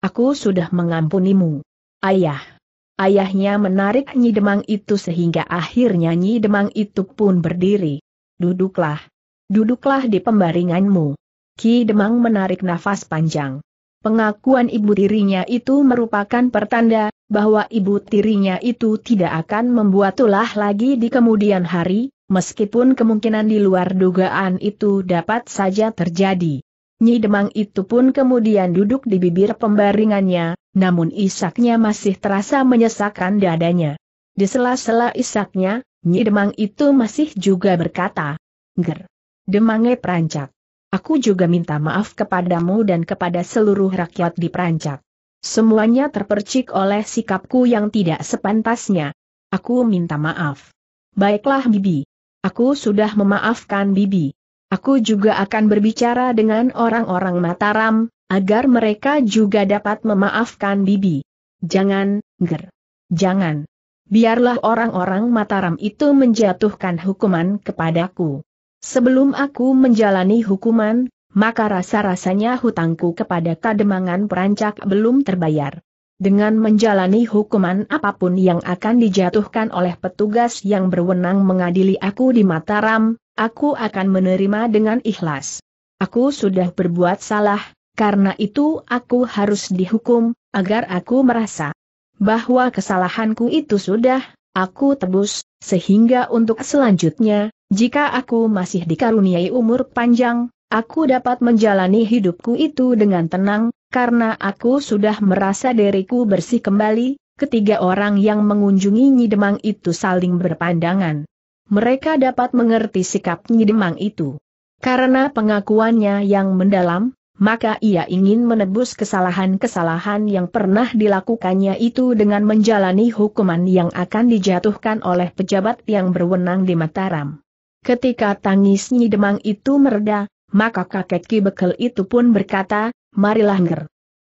Aku sudah mengampunimu. Ayah. Ayahnya menarik Nyidemang itu sehingga akhirnya Nyidemang itu pun berdiri. Duduklah. Duduklah di pembaringanmu. Ki Demang menarik nafas panjang. Pengakuan ibu tirinya itu merupakan pertanda bahwa ibu tirinya itu tidak akan membuat ulah lagi di kemudian hari, meskipun kemungkinan di luar dugaan itu dapat saja terjadi. Nyi Demang itu pun kemudian duduk di bibir pembaringannya, namun isaknya masih terasa menyesakkan dadanya. Di sela-sela isaknya, Nyi Demang itu masih juga berkata, Ger. Demange perancak. Aku juga minta maaf kepadamu dan kepada seluruh rakyat di Perancak. Semuanya terpercik oleh sikapku yang tidak sepantasnya. Aku minta maaf. Baiklah Bibi. Aku sudah memaafkan Bibi. Aku juga akan berbicara dengan orang-orang Mataram, agar mereka juga dapat memaafkan Bibi. Jangan, Ger. Jangan. Biarlah orang-orang Mataram itu menjatuhkan hukuman kepadaku. Sebelum aku menjalani hukuman, maka rasa-rasanya hutangku kepada kademangan perancak belum terbayar. Dengan menjalani hukuman apapun yang akan dijatuhkan oleh petugas yang berwenang mengadili aku di Mataram, aku akan menerima dengan ikhlas. Aku sudah berbuat salah, karena itu aku harus dihukum, agar aku merasa bahwa kesalahanku itu sudah aku tebus, sehingga untuk selanjutnya, jika aku masih dikaruniai umur panjang, aku dapat menjalani hidupku itu dengan tenang, karena aku sudah merasa diriku bersih kembali, ketiga orang yang mengunjungi Nyidemang itu saling berpandangan. Mereka dapat mengerti sikap Nyidemang itu. Karena pengakuannya yang mendalam, maka ia ingin menebus kesalahan-kesalahan yang pernah dilakukannya itu dengan menjalani hukuman yang akan dijatuhkan oleh pejabat yang berwenang di Mataram. Ketika tangis Nyi Demang itu mereda, maka kakek Ki Bekel itu pun berkata, marilah nger.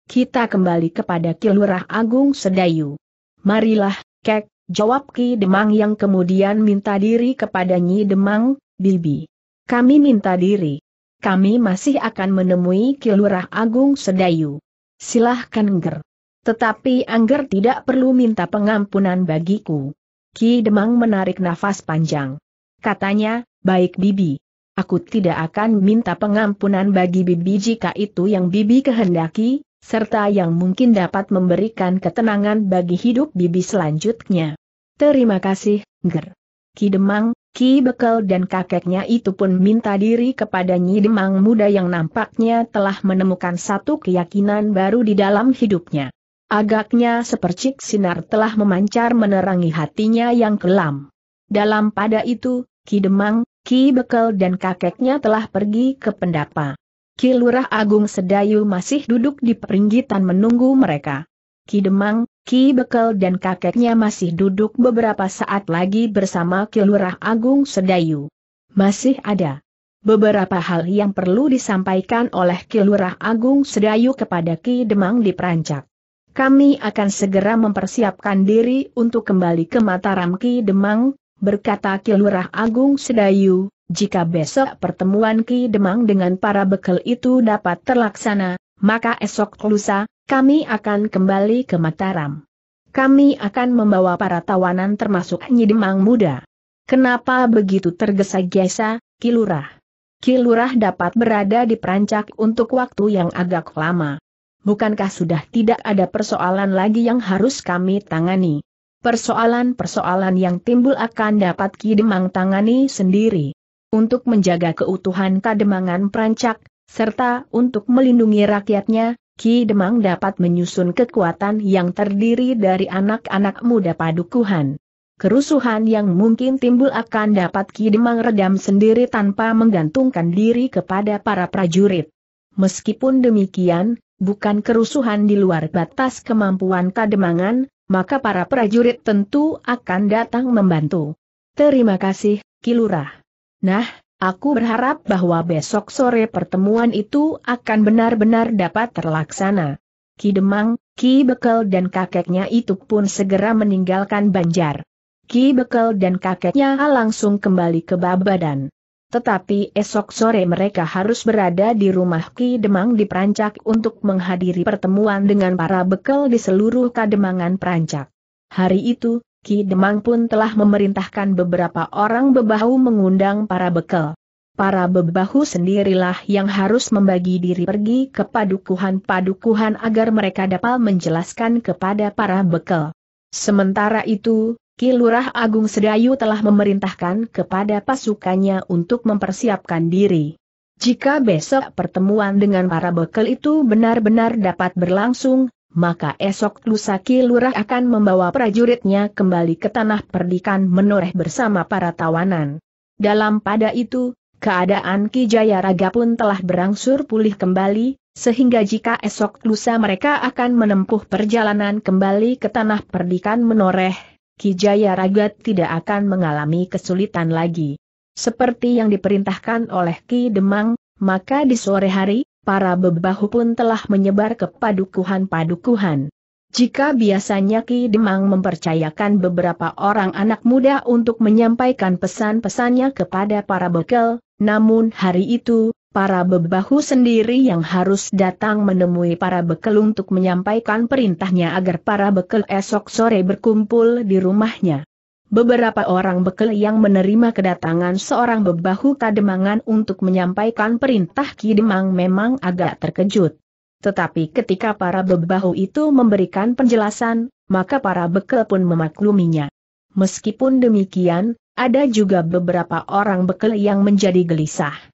Kita kembali kepada Ki Agung Sedayu. Marilah, kek, jawab Ki Demang yang kemudian minta diri kepada Nyi Demang, Bibi. Kami minta diri. Kami masih akan menemui Ki Agung Sedayu. Silahkan Nger. Tetapi Angger tidak perlu minta pengampunan bagiku. Ki Demang menarik nafas panjang. Katanya, Baik Bibi. Aku tidak akan minta pengampunan bagi Bibi jika itu yang Bibi kehendaki, serta yang mungkin dapat memberikan ketenangan bagi hidup Bibi selanjutnya. Terima kasih, Ger. Ki Demang, Ki Bekel dan kakeknya itu pun minta diri kepada Nyi Demang muda yang nampaknya telah menemukan satu keyakinan baru di dalam hidupnya. Agaknya sepercik sinar telah memancar menerangi hatinya yang kelam. Dalam pada itu, Ki Demang, Ki Bekel dan kakeknya telah pergi ke pendapa. Ki Lurah Agung Sedayu masih duduk di peringgitan menunggu mereka. Ki Demang, Ki Bekel dan kakeknya masih duduk beberapa saat lagi bersama Ki Lurah Agung Sedayu. Masih ada beberapa hal yang perlu disampaikan oleh Ki Lurah Agung Sedayu kepada Ki Demang di Perancak. Kami akan segera mempersiapkan diri untuk kembali ke Mataram Ki Demang, berkata Kilurah Agung Sedayu, jika besok pertemuan Ki Demang dengan para bekel itu dapat terlaksana, maka esok lusa, kami akan kembali ke Mataram. Kami akan membawa para tawanan termasuk Nyi Demang Muda. Kenapa begitu tergesa-gesa, Kilurah? Kilurah dapat berada di perancak untuk waktu yang agak lama. Bukankah sudah tidak ada persoalan lagi yang harus kami tangani? persoalan-persoalan yang timbul akan dapat Kidemang tangani sendiri. Untuk menjaga keutuhan kademangan Prancak, serta untuk melindungi rakyatnya, Ki Demang dapat menyusun kekuatan yang terdiri dari anak-anak muda padukuhan. Kerusuhan yang mungkin timbul akan dapat Ki Demang redam sendiri tanpa menggantungkan diri kepada para prajurit. Meskipun demikian, bukan kerusuhan di luar batas kemampuan Kademangan, maka para prajurit tentu akan datang membantu. Terima kasih, Kilurah. Nah, aku berharap bahwa besok sore pertemuan itu akan benar-benar dapat terlaksana. Ki Demang, Ki Bekel dan kakeknya itu pun segera meninggalkan Banjar. Ki Bekel dan kakeknya langsung kembali ke Babadan. Tetapi esok sore mereka harus berada di rumah Ki Demang di Perancak untuk menghadiri pertemuan dengan para bekel di seluruh kademangan Perancak. Hari itu, Ki Demang pun telah memerintahkan beberapa orang bebahu mengundang para bekel. Para bebahu sendirilah yang harus membagi diri pergi ke padukuhan-padukuhan agar mereka dapat menjelaskan kepada para bekel. Sementara itu, Kilurah Agung Sedayu telah memerintahkan kepada pasukannya untuk mempersiapkan diri. Jika besok pertemuan dengan para bekel itu benar-benar dapat berlangsung, maka esok lusa Kilurah akan membawa prajuritnya kembali ke tanah perdikan menoreh bersama para tawanan. Dalam pada itu, keadaan Ki Jaya Raga pun telah berangsur pulih kembali, sehingga jika esok lusa mereka akan menempuh perjalanan kembali ke tanah perdikan menoreh, Kijaya Ragat tidak akan mengalami kesulitan lagi. Seperti yang diperintahkan oleh Ki Demang, maka di sore hari, para bebahu pun telah menyebar ke padukuhan-padukuhan. Jika biasanya Ki Demang mempercayakan beberapa orang anak muda untuk menyampaikan pesan-pesannya kepada para bekel, namun hari itu, para bebahu sendiri yang harus datang menemui para bekel untuk menyampaikan perintahnya agar para bekel esok sore berkumpul di rumahnya. Beberapa orang bekel yang menerima kedatangan seorang bebahu kademangan untuk menyampaikan perintah Kidemang memang agak terkejut. Tetapi ketika para bebahu itu memberikan penjelasan, maka para bekel pun memakluminya. Meskipun demikian, ada juga beberapa orang bekel yang menjadi gelisah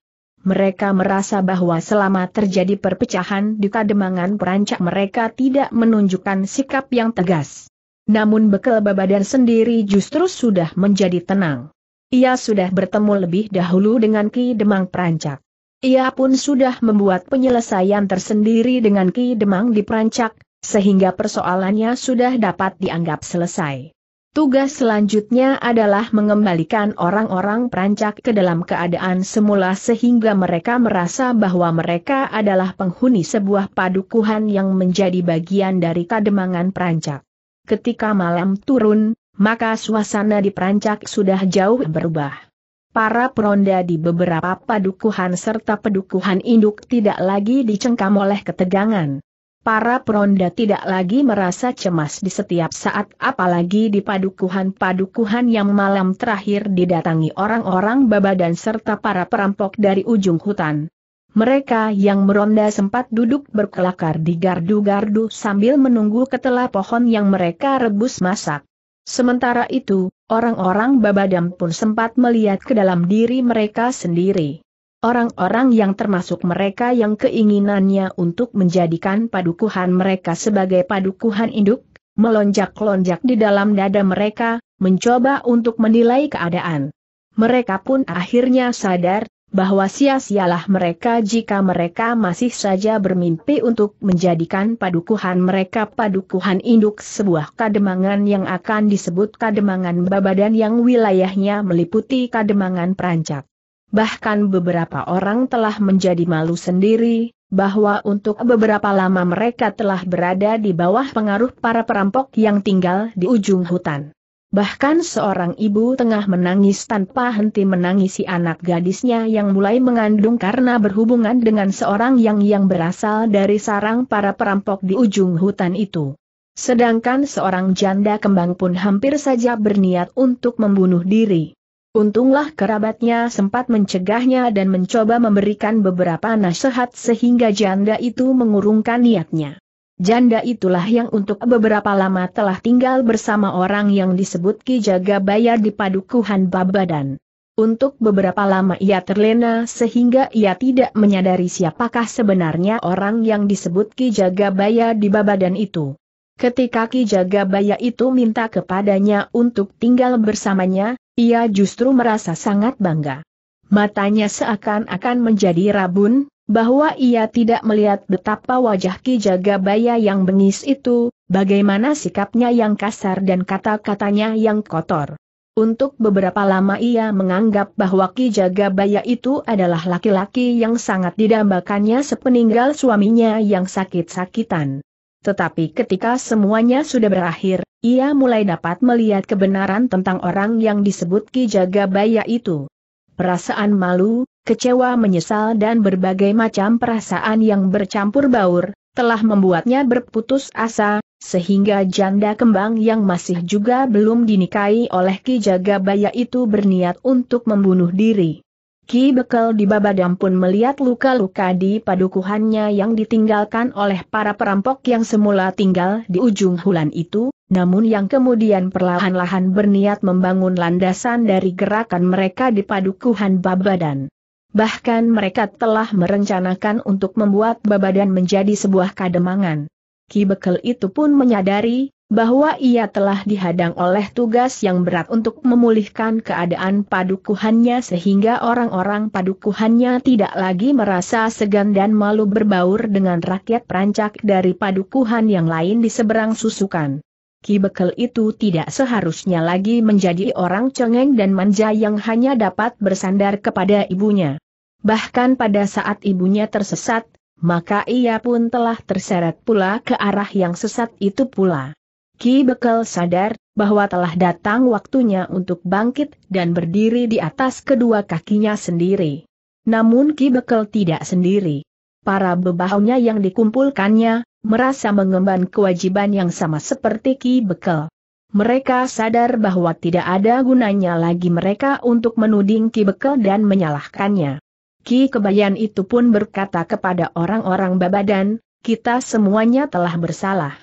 mereka merasa bahwa selama terjadi perpecahan di kademangan perancak mereka tidak menunjukkan sikap yang tegas. Namun Bekel babadan sendiri justru sudah menjadi tenang. Ia sudah bertemu lebih dahulu dengan Ki Demang Perancak. Ia pun sudah membuat penyelesaian tersendiri dengan Ki Demang di Perancak, sehingga persoalannya sudah dapat dianggap selesai. Tugas selanjutnya adalah mengembalikan orang-orang perancak ke dalam keadaan semula sehingga mereka merasa bahwa mereka adalah penghuni sebuah padukuhan yang menjadi bagian dari kademangan perancak. Ketika malam turun, maka suasana di perancak sudah jauh berubah. Para peronda di beberapa padukuhan serta pedukuhan induk tidak lagi dicengkam oleh ketegangan para peronda tidak lagi merasa cemas di setiap saat apalagi di padukuhan-padukuhan yang malam terakhir didatangi orang-orang babadan serta para perampok dari ujung hutan. Mereka yang meronda sempat duduk berkelakar di gardu-gardu sambil menunggu ketela pohon yang mereka rebus masak. Sementara itu, orang-orang babadam pun sempat melihat ke dalam diri mereka sendiri. Orang-orang yang termasuk mereka yang keinginannya untuk menjadikan padukuhan mereka sebagai padukuhan induk, melonjak-lonjak di dalam dada mereka, mencoba untuk menilai keadaan. Mereka pun akhirnya sadar bahwa sia-sialah mereka jika mereka masih saja bermimpi untuk menjadikan padukuhan mereka padukuhan induk sebuah kademangan yang akan disebut kademangan babadan yang wilayahnya meliputi kademangan perancak. Bahkan beberapa orang telah menjadi malu sendiri, bahwa untuk beberapa lama mereka telah berada di bawah pengaruh para perampok yang tinggal di ujung hutan. Bahkan seorang ibu tengah menangis tanpa henti menangisi anak gadisnya yang mulai mengandung karena berhubungan dengan seorang yang yang berasal dari sarang para perampok di ujung hutan itu. Sedangkan seorang janda kembang pun hampir saja berniat untuk membunuh diri. Untunglah kerabatnya sempat mencegahnya dan mencoba memberikan beberapa nasihat sehingga janda itu mengurungkan niatnya. Janda itulah yang untuk beberapa lama telah tinggal bersama orang yang disebut Ki Jaga Bayar di Padukuhan Babadan. Untuk beberapa lama ia terlena sehingga ia tidak menyadari siapakah sebenarnya orang yang disebut Ki Jagabaya di Babadan itu. Ketika Ki Jagabaya itu minta kepadanya untuk tinggal bersamanya, ia justru merasa sangat bangga. Matanya seakan-akan menjadi rabun, bahwa ia tidak melihat betapa wajah Ki Jagabaya yang bengis itu, bagaimana sikapnya yang kasar dan kata-katanya yang kotor. Untuk beberapa lama ia menganggap bahwa Ki Jagabaya itu adalah laki-laki yang sangat didambakannya sepeninggal suaminya yang sakit-sakitan. Tetapi ketika semuanya sudah berakhir, ia mulai dapat melihat kebenaran tentang orang yang disebut Ki Jagabaya itu. Perasaan malu, kecewa menyesal dan berbagai macam perasaan yang bercampur baur, telah membuatnya berputus asa, sehingga janda kembang yang masih juga belum dinikahi oleh Ki Jagabaya itu berniat untuk membunuh diri. Ki Bekel di Babadam pun melihat luka-luka di padukuhannya yang ditinggalkan oleh para perampok yang semula tinggal di ujung hulan itu, namun yang kemudian perlahan-lahan berniat membangun landasan dari gerakan mereka di padukuhan Babadan. Bahkan mereka telah merencanakan untuk membuat Babadan menjadi sebuah kademangan. Ki Bekel itu pun menyadari bahwa ia telah dihadang oleh tugas yang berat untuk memulihkan keadaan padukuhannya sehingga orang-orang padukuhannya tidak lagi merasa segan dan malu berbaur dengan rakyat perancak dari padukuhan yang lain di seberang susukan. Ki Bekel itu tidak seharusnya lagi menjadi orang cengeng dan manja yang hanya dapat bersandar kepada ibunya. Bahkan pada saat ibunya tersesat, maka ia pun telah terseret pula ke arah yang sesat itu pula. Ki Bekal sadar bahwa telah datang waktunya untuk bangkit dan berdiri di atas kedua kakinya sendiri. Namun Ki Bekal tidak sendiri. Para bebahunya yang dikumpulkannya, merasa mengemban kewajiban yang sama seperti Ki Bekal. Mereka sadar bahwa tidak ada gunanya lagi mereka untuk menuding Ki Bekal dan menyalahkannya. Ki Kebayan itu pun berkata kepada orang-orang Babadan, kita semuanya telah bersalah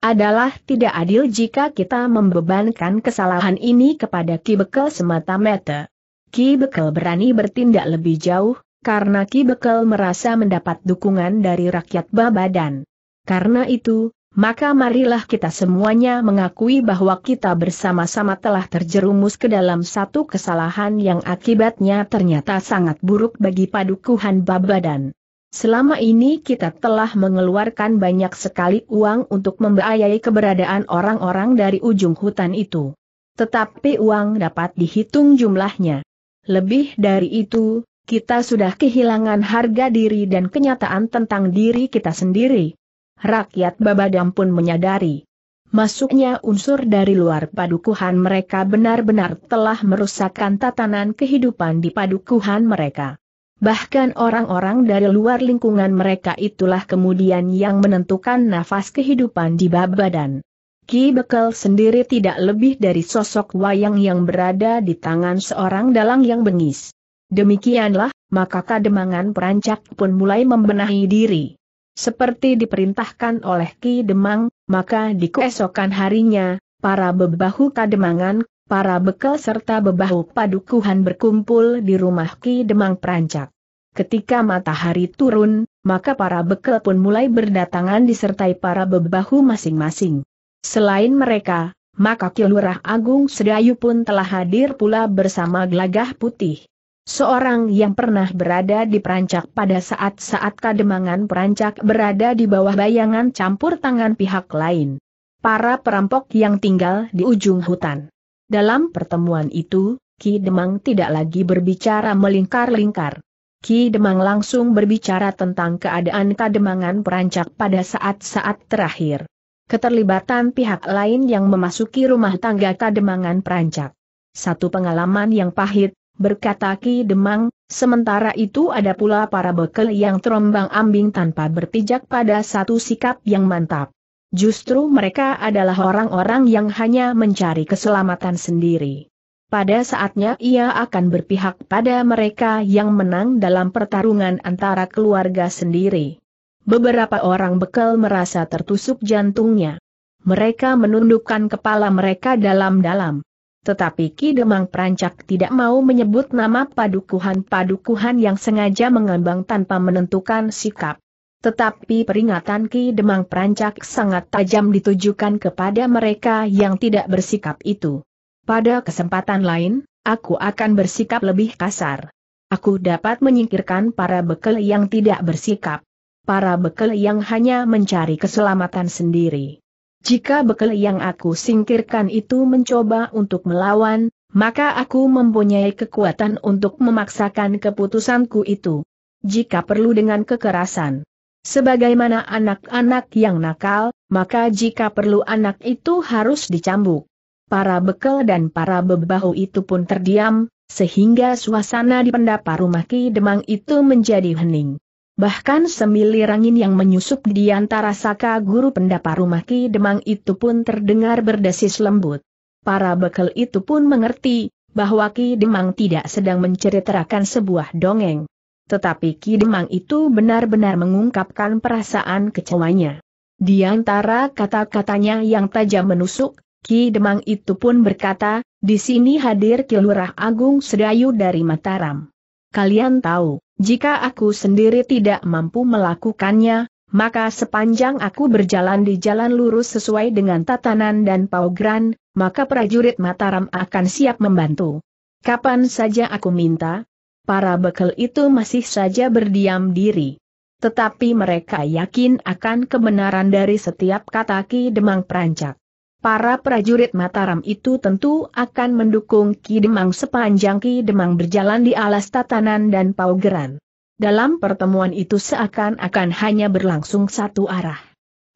adalah tidak adil jika kita membebankan kesalahan ini kepada Ki Bekel semata-mata. Ki Bekel berani bertindak lebih jauh, karena Ki Bekel merasa mendapat dukungan dari rakyat Babadan. Karena itu, maka marilah kita semuanya mengakui bahwa kita bersama-sama telah terjerumus ke dalam satu kesalahan yang akibatnya ternyata sangat buruk bagi padukuhan Babadan. Selama ini kita telah mengeluarkan banyak sekali uang untuk membiayai keberadaan orang-orang dari ujung hutan itu. Tetapi uang dapat dihitung jumlahnya. Lebih dari itu, kita sudah kehilangan harga diri dan kenyataan tentang diri kita sendiri. Rakyat Babadam pun menyadari. Masuknya unsur dari luar padukuhan mereka benar-benar telah merusakkan tatanan kehidupan di padukuhan mereka. Bahkan orang-orang dari luar lingkungan mereka itulah kemudian yang menentukan nafas kehidupan di Babadan. Ki Bekel sendiri tidak lebih dari sosok wayang yang berada di tangan seorang dalang yang bengis. Demikianlah, maka kademangan perancak pun mulai membenahi diri. Seperti diperintahkan oleh Ki Demang, maka di keesokan harinya, para bebahu kademangan para bekal serta bebahu padukuhan berkumpul di rumah Ki Demang Perancak. Ketika matahari turun, maka para bekal pun mulai berdatangan disertai para bebahu masing-masing. Selain mereka, maka Ki Agung Sedayu pun telah hadir pula bersama gelagah putih. Seorang yang pernah berada di perancak pada saat-saat kademangan perancak berada di bawah bayangan campur tangan pihak lain. Para perampok yang tinggal di ujung hutan. Dalam pertemuan itu, Ki Demang tidak lagi berbicara melingkar-lingkar. Ki Demang langsung berbicara tentang keadaan kademangan perancak pada saat-saat terakhir. Keterlibatan pihak lain yang memasuki rumah tangga kademangan perancak. Satu pengalaman yang pahit, berkata Ki Demang, sementara itu ada pula para bekel yang terombang ambing tanpa berpijak pada satu sikap yang mantap. Justru mereka adalah orang-orang yang hanya mencari keselamatan sendiri. Pada saatnya ia akan berpihak pada mereka yang menang dalam pertarungan antara keluarga sendiri. Beberapa orang bekal merasa tertusuk jantungnya. Mereka menundukkan kepala mereka dalam-dalam. Tetapi Ki Demang Perancak tidak mau menyebut nama padukuhan-padukuhan yang sengaja mengambang tanpa menentukan sikap. Tetapi peringatan Ki Demang Perancak sangat tajam ditujukan kepada mereka yang tidak bersikap itu. Pada kesempatan lain, aku akan bersikap lebih kasar. Aku dapat menyingkirkan para bekel yang tidak bersikap. Para bekel yang hanya mencari keselamatan sendiri. Jika bekel yang aku singkirkan itu mencoba untuk melawan, maka aku mempunyai kekuatan untuk memaksakan keputusanku itu. Jika perlu dengan kekerasan. Sebagaimana anak-anak yang nakal, maka jika perlu anak itu harus dicambuk. Para bekel dan para bebahu itu pun terdiam, sehingga suasana di pendapa rumah Ki Demang itu menjadi hening. Bahkan semilir angin yang menyusup di antara saka guru pendapa rumah Ki Demang itu pun terdengar berdesis lembut. Para bekel itu pun mengerti, bahwa Ki Demang tidak sedang menceritakan sebuah dongeng. Tetapi Ki Demang itu benar-benar mengungkapkan perasaan kecewanya. Di antara kata-katanya yang tajam menusuk, Ki Demang itu pun berkata, di sini hadir Kilurah Agung Sedayu dari Mataram. Kalian tahu, jika aku sendiri tidak mampu melakukannya, maka sepanjang aku berjalan di jalan lurus sesuai dengan tatanan dan paugran, maka prajurit Mataram akan siap membantu. Kapan saja aku minta, para bekel itu masih saja berdiam diri. Tetapi mereka yakin akan kebenaran dari setiap kata Ki Demang Perancak. Para prajurit Mataram itu tentu akan mendukung Ki Demang sepanjang Ki Demang berjalan di alas tatanan dan paugeran. Dalam pertemuan itu seakan-akan hanya berlangsung satu arah.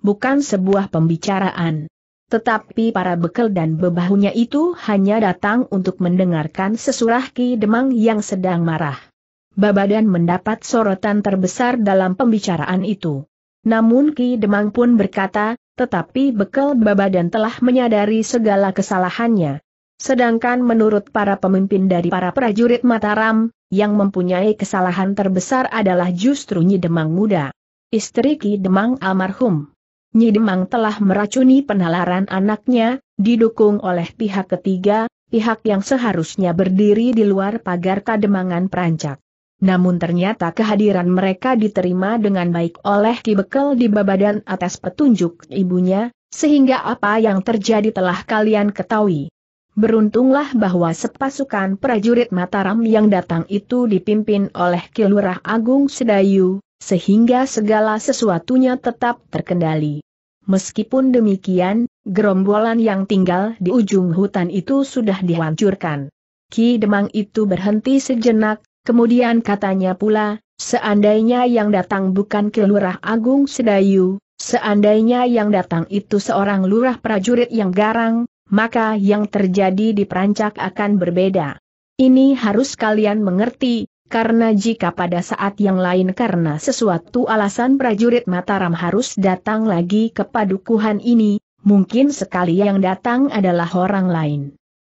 Bukan sebuah pembicaraan. Tetapi para bekel dan bebahunya itu hanya datang untuk mendengarkan sesurah Ki Demang yang sedang marah. Babadan mendapat sorotan terbesar dalam pembicaraan itu. Namun Ki Demang pun berkata, tetapi bekel Babadan telah menyadari segala kesalahannya. Sedangkan menurut para pemimpin dari para prajurit Mataram, yang mempunyai kesalahan terbesar adalah justru Nyi Demang Muda. Istri Ki Demang almarhum. Nyi Demang telah meracuni penalaran anaknya, didukung oleh pihak ketiga, pihak yang seharusnya berdiri di luar pagar kademangan perancak. Namun ternyata kehadiran mereka diterima dengan baik oleh Ki Bekel di Babadan atas petunjuk ibunya, sehingga apa yang terjadi telah kalian ketahui. Beruntunglah bahwa sepasukan prajurit Mataram yang datang itu dipimpin oleh Kilurah Agung Sedayu, sehingga segala sesuatunya tetap terkendali. Meskipun demikian, gerombolan yang tinggal di ujung hutan itu sudah dihancurkan. Ki Demang itu berhenti sejenak, kemudian katanya pula, seandainya yang datang bukan kelurah Agung Sedayu, seandainya yang datang itu seorang lurah prajurit yang garang, maka yang terjadi di Perancak akan berbeda. Ini harus kalian mengerti, karena jika pada saat yang lain karena sesuatu alasan prajurit Mataram harus datang lagi ke padukuhan ini, mungkin sekali yang datang adalah orang lain.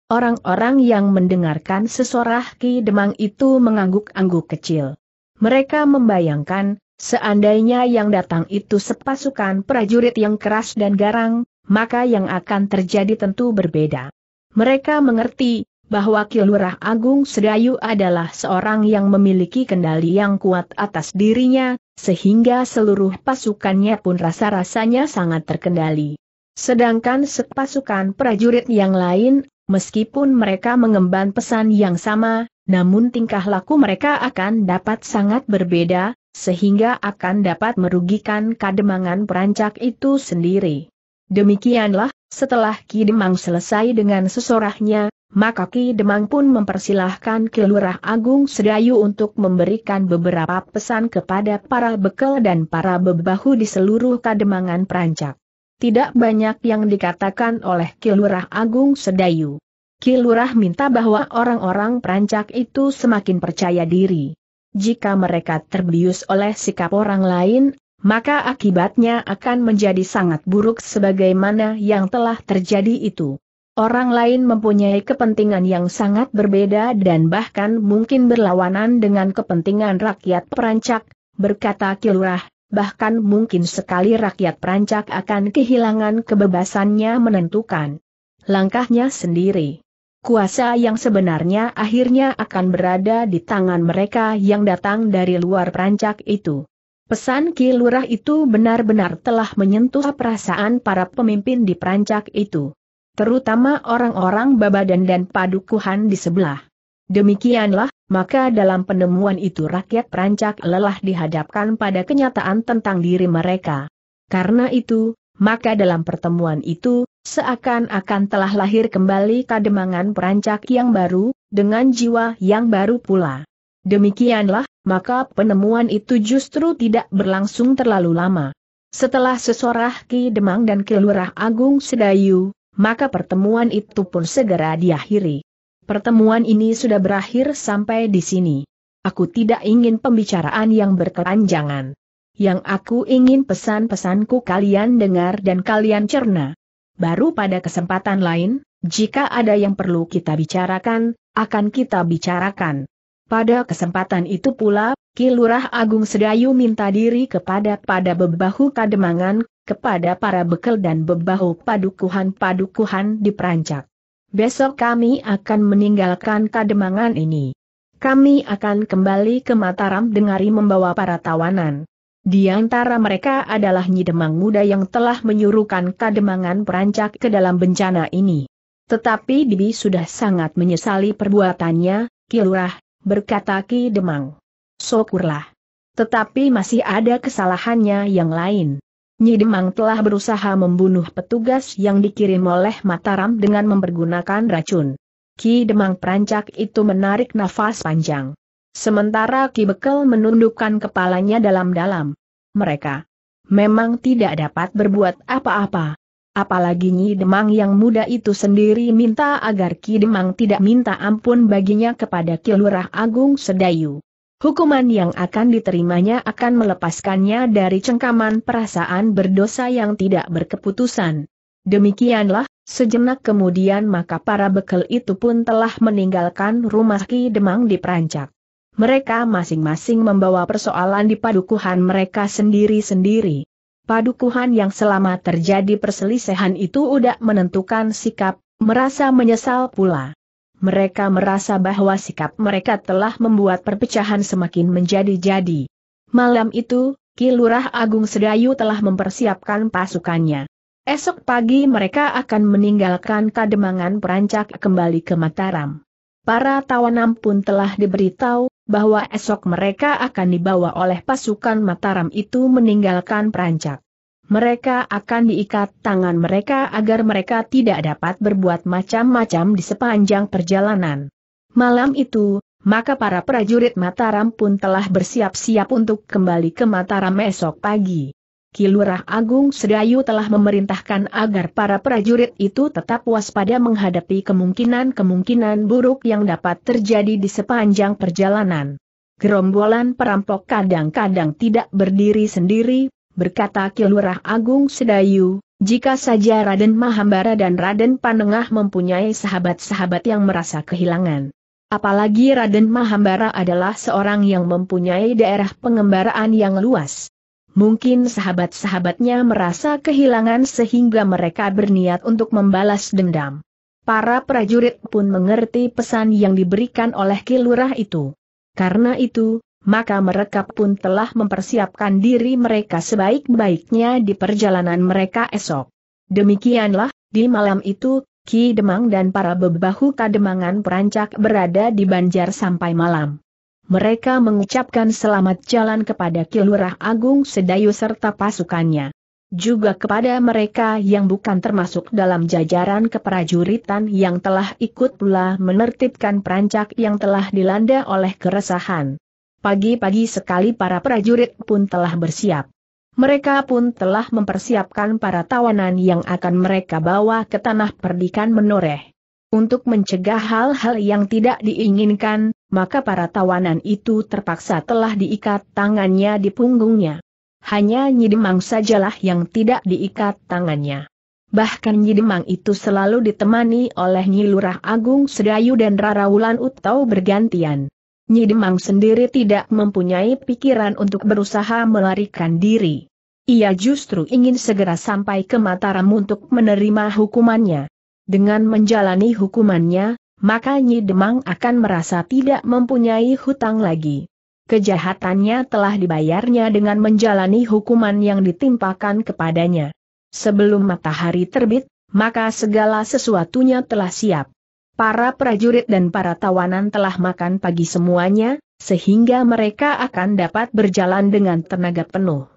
Orang-orang yang mendengarkan sesorah Ki Demang itu mengangguk-angguk kecil. Mereka membayangkan, seandainya yang datang itu sepasukan prajurit yang keras dan garang, maka yang akan terjadi tentu berbeda. Mereka mengerti, bahwa Kilurah Agung Sedayu adalah seorang yang memiliki kendali yang kuat atas dirinya, sehingga seluruh pasukannya pun rasa-rasanya sangat terkendali. Sedangkan sepasukan prajurit yang lain, meskipun mereka mengemban pesan yang sama, namun tingkah laku mereka akan dapat sangat berbeda, sehingga akan dapat merugikan kademangan perancak itu sendiri. Demikianlah, setelah Kidemang selesai dengan sesorahnya, maka Ki Demang pun mempersilahkan Kelurah Agung Sedayu untuk memberikan beberapa pesan kepada para bekel dan para bebahu di seluruh Kademangan Perancak. Tidak banyak yang dikatakan oleh Kelurah Agung Sedayu. Kilurah minta bahwa orang-orang perancak itu semakin percaya diri. Jika mereka terbius oleh sikap orang lain, maka akibatnya akan menjadi sangat buruk sebagaimana yang telah terjadi itu. Orang lain mempunyai kepentingan yang sangat berbeda dan bahkan mungkin berlawanan dengan kepentingan rakyat perancak, berkata Kilurah, bahkan mungkin sekali rakyat perancak akan kehilangan kebebasannya menentukan langkahnya sendiri. Kuasa yang sebenarnya akhirnya akan berada di tangan mereka yang datang dari luar perancak itu. Pesan kilurah itu benar-benar telah menyentuh perasaan para pemimpin di perancak itu terutama orang-orang Babadan dan Padukuhan di sebelah. Demikianlah, maka dalam penemuan itu rakyat Perancak lelah dihadapkan pada kenyataan tentang diri mereka. Karena itu, maka dalam pertemuan itu, seakan-akan telah lahir kembali kademangan Perancak yang baru, dengan jiwa yang baru pula. Demikianlah, maka penemuan itu justru tidak berlangsung terlalu lama. Setelah sesorah Ki Demang dan Kelurah Agung Sedayu, maka pertemuan itu pun segera diakhiri. Pertemuan ini sudah berakhir sampai di sini. Aku tidak ingin pembicaraan yang berkelanjangan. Yang aku ingin pesan-pesanku kalian dengar dan kalian cerna. Baru pada kesempatan lain, jika ada yang perlu kita bicarakan, akan kita bicarakan. Pada kesempatan itu pula, Kilurah Agung Sedayu minta diri kepada pada bebahu Kademangan kepada para bekel dan bebahu padukuhan-padukuhan di Perancak. Besok kami akan meninggalkan kademangan ini. Kami akan kembali ke Mataram dengari membawa para tawanan. Di antara mereka adalah Nyi Demang muda yang telah menyuruhkan kademangan Perancak ke dalam bencana ini. Tetapi Bibi sudah sangat menyesali perbuatannya, Kilurah, berkata Ki Demang. Syukurlah. Tetapi masih ada kesalahannya yang lain. Nyi Demang telah berusaha membunuh petugas yang dikirim oleh Mataram dengan mempergunakan racun. Ki Demang Perancak itu menarik nafas panjang. Sementara Ki Bekel menundukkan kepalanya dalam-dalam. Mereka memang tidak dapat berbuat apa-apa. Apalagi Nyi Demang yang muda itu sendiri minta agar Ki Demang tidak minta ampun baginya kepada Ki Agung Sedayu. Hukuman yang akan diterimanya akan melepaskannya dari cengkaman perasaan berdosa yang tidak berkeputusan. Demikianlah, sejenak kemudian maka para bekel itu pun telah meninggalkan rumah Ki Demang di Perancak. Mereka masing-masing membawa persoalan di padukuhan mereka sendiri-sendiri. Padukuhan yang selama terjadi perselisihan itu udah menentukan sikap, merasa menyesal pula. Mereka merasa bahwa sikap mereka telah membuat perpecahan semakin menjadi-jadi. Malam itu, Kilurah Agung Sedayu telah mempersiapkan pasukannya. Esok pagi mereka akan meninggalkan Kademangan Perancak kembali ke Mataram. Para tawanan pun telah diberitahu bahwa esok mereka akan dibawa oleh pasukan Mataram itu meninggalkan Perancak. Mereka akan diikat tangan mereka agar mereka tidak dapat berbuat macam-macam di sepanjang perjalanan. Malam itu, maka para prajurit Mataram pun telah bersiap-siap untuk kembali ke Mataram esok pagi. Kilurah Agung Sedayu telah memerintahkan agar para prajurit itu tetap waspada menghadapi kemungkinan-kemungkinan buruk yang dapat terjadi di sepanjang perjalanan. Gerombolan perampok kadang-kadang tidak berdiri sendiri, berkata Kilurah Agung Sedayu, jika saja Raden Mahambara dan Raden Panengah mempunyai sahabat-sahabat yang merasa kehilangan. Apalagi Raden Mahambara adalah seorang yang mempunyai daerah pengembaraan yang luas. Mungkin sahabat-sahabatnya merasa kehilangan sehingga mereka berniat untuk membalas dendam. Para prajurit pun mengerti pesan yang diberikan oleh Kilurah itu. Karena itu, maka mereka pun telah mempersiapkan diri mereka sebaik-baiknya di perjalanan mereka esok. Demikianlah, di malam itu, Ki Demang dan para bebahu kademangan perancak berada di Banjar sampai malam. Mereka mengucapkan selamat jalan kepada Kilurah Agung Sedayu serta pasukannya. Juga kepada mereka yang bukan termasuk dalam jajaran keprajuritan yang telah ikut pula menertibkan perancak yang telah dilanda oleh keresahan. Pagi-pagi sekali para prajurit pun telah bersiap. Mereka pun telah mempersiapkan para tawanan yang akan mereka bawa ke tanah perdikan menoreh. Untuk mencegah hal-hal yang tidak diinginkan, maka para tawanan itu terpaksa telah diikat tangannya di punggungnya. Hanya Nyidemang sajalah yang tidak diikat tangannya. Bahkan Nyidemang itu selalu ditemani oleh Nyilurah Agung Sedayu dan Rara Wulan Utau bergantian. Nyi Demang sendiri tidak mempunyai pikiran untuk berusaha melarikan diri. Ia justru ingin segera sampai ke Mataram untuk menerima hukumannya. Dengan menjalani hukumannya, maka Nyi Demang akan merasa tidak mempunyai hutang lagi. Kejahatannya telah dibayarnya dengan menjalani hukuman yang ditimpakan kepadanya. Sebelum matahari terbit, maka segala sesuatunya telah siap. Para prajurit dan para tawanan telah makan pagi semuanya, sehingga mereka akan dapat berjalan dengan tenaga penuh.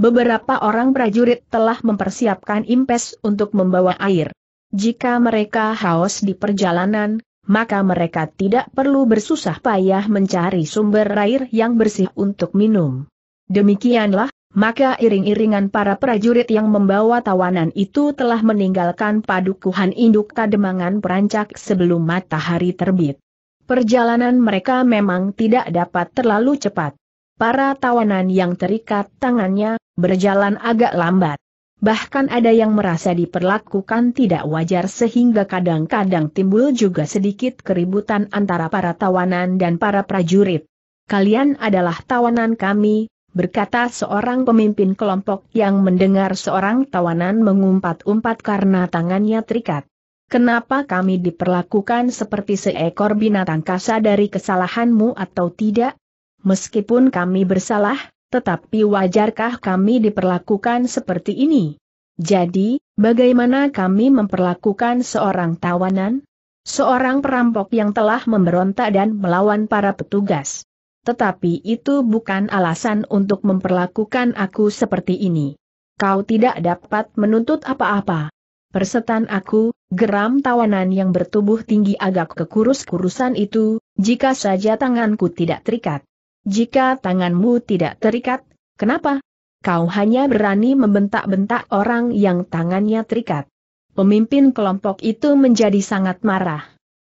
Beberapa orang prajurit telah mempersiapkan impes untuk membawa air. Jika mereka haus di perjalanan, maka mereka tidak perlu bersusah payah mencari sumber air yang bersih untuk minum. Demikianlah, maka iring-iringan para prajurit yang membawa tawanan itu telah meninggalkan padukuhan induk kademangan perancak sebelum matahari terbit. Perjalanan mereka memang tidak dapat terlalu cepat. Para tawanan yang terikat tangannya, berjalan agak lambat. Bahkan ada yang merasa diperlakukan tidak wajar sehingga kadang-kadang timbul juga sedikit keributan antara para tawanan dan para prajurit. Kalian adalah tawanan kami, berkata seorang pemimpin kelompok yang mendengar seorang tawanan mengumpat-umpat karena tangannya terikat. Kenapa kami diperlakukan seperti seekor binatang kasa dari kesalahanmu atau tidak? Meskipun kami bersalah, tetapi wajarkah kami diperlakukan seperti ini? Jadi, bagaimana kami memperlakukan seorang tawanan? Seorang perampok yang telah memberontak dan melawan para petugas tetapi itu bukan alasan untuk memperlakukan aku seperti ini. Kau tidak dapat menuntut apa-apa. Persetan aku, geram tawanan yang bertubuh tinggi agak kekurus-kurusan itu, jika saja tanganku tidak terikat. Jika tanganmu tidak terikat, kenapa? Kau hanya berani membentak-bentak orang yang tangannya terikat. Pemimpin kelompok itu menjadi sangat marah.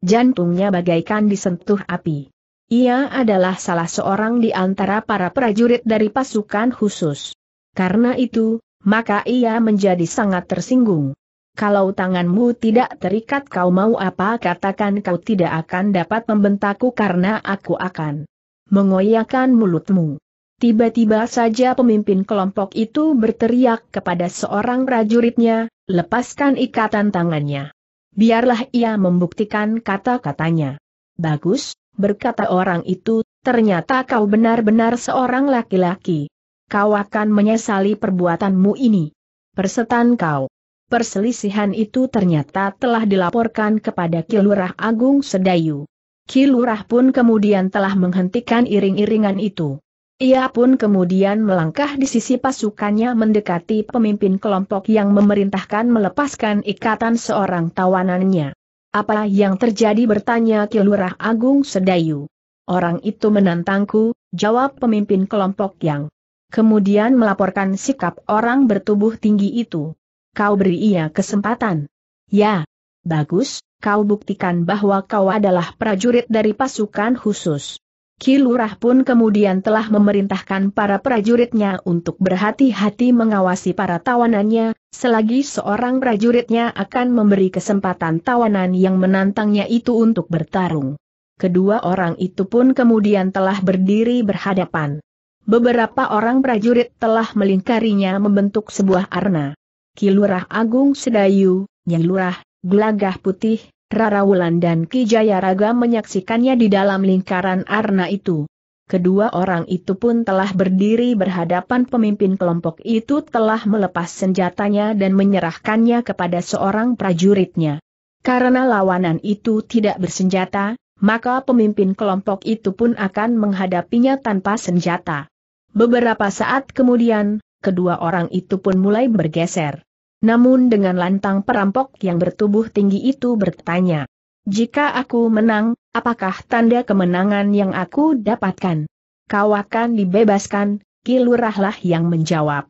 Jantungnya bagaikan disentuh api. Ia adalah salah seorang di antara para prajurit dari pasukan khusus. Karena itu, maka ia menjadi sangat tersinggung. Kalau tanganmu tidak terikat kau mau apa katakan kau tidak akan dapat membentakku karena aku akan mengoyakkan mulutmu. Tiba-tiba saja pemimpin kelompok itu berteriak kepada seorang prajuritnya, lepaskan ikatan tangannya. Biarlah ia membuktikan kata-katanya. Bagus, berkata orang itu, ternyata kau benar-benar seorang laki-laki. Kau akan menyesali perbuatanmu ini. Persetan kau. Perselisihan itu ternyata telah dilaporkan kepada Kilurah Agung Sedayu. Kilurah pun kemudian telah menghentikan iring-iringan itu. Ia pun kemudian melangkah di sisi pasukannya mendekati pemimpin kelompok yang memerintahkan melepaskan ikatan seorang tawanannya. Apa yang terjadi bertanya Kilurah Agung Sedayu. Orang itu menantangku, jawab pemimpin kelompok yang kemudian melaporkan sikap orang bertubuh tinggi itu. Kau beri ia kesempatan. Ya, bagus, kau buktikan bahwa kau adalah prajurit dari pasukan khusus. Kilurah pun kemudian telah memerintahkan para prajuritnya untuk berhati-hati mengawasi para tawanannya, selagi seorang prajuritnya akan memberi kesempatan tawanan yang menantangnya itu untuk bertarung. Kedua orang itu pun kemudian telah berdiri berhadapan. Beberapa orang prajurit telah melingkarinya membentuk sebuah arna. Kilurah Agung Sedayu, yang Lurah, Gelagah Putih, Rara Wulan dan Ki Jayaraga menyaksikannya di dalam lingkaran arna itu. Kedua orang itu pun telah berdiri berhadapan pemimpin kelompok itu telah melepas senjatanya dan menyerahkannya kepada seorang prajuritnya. Karena lawanan itu tidak bersenjata, maka pemimpin kelompok itu pun akan menghadapinya tanpa senjata. Beberapa saat kemudian, kedua orang itu pun mulai bergeser. Namun dengan lantang perampok yang bertubuh tinggi itu bertanya, jika aku menang, apakah tanda kemenangan yang aku dapatkan? Kau akan dibebaskan, Kilurahlah yang menjawab.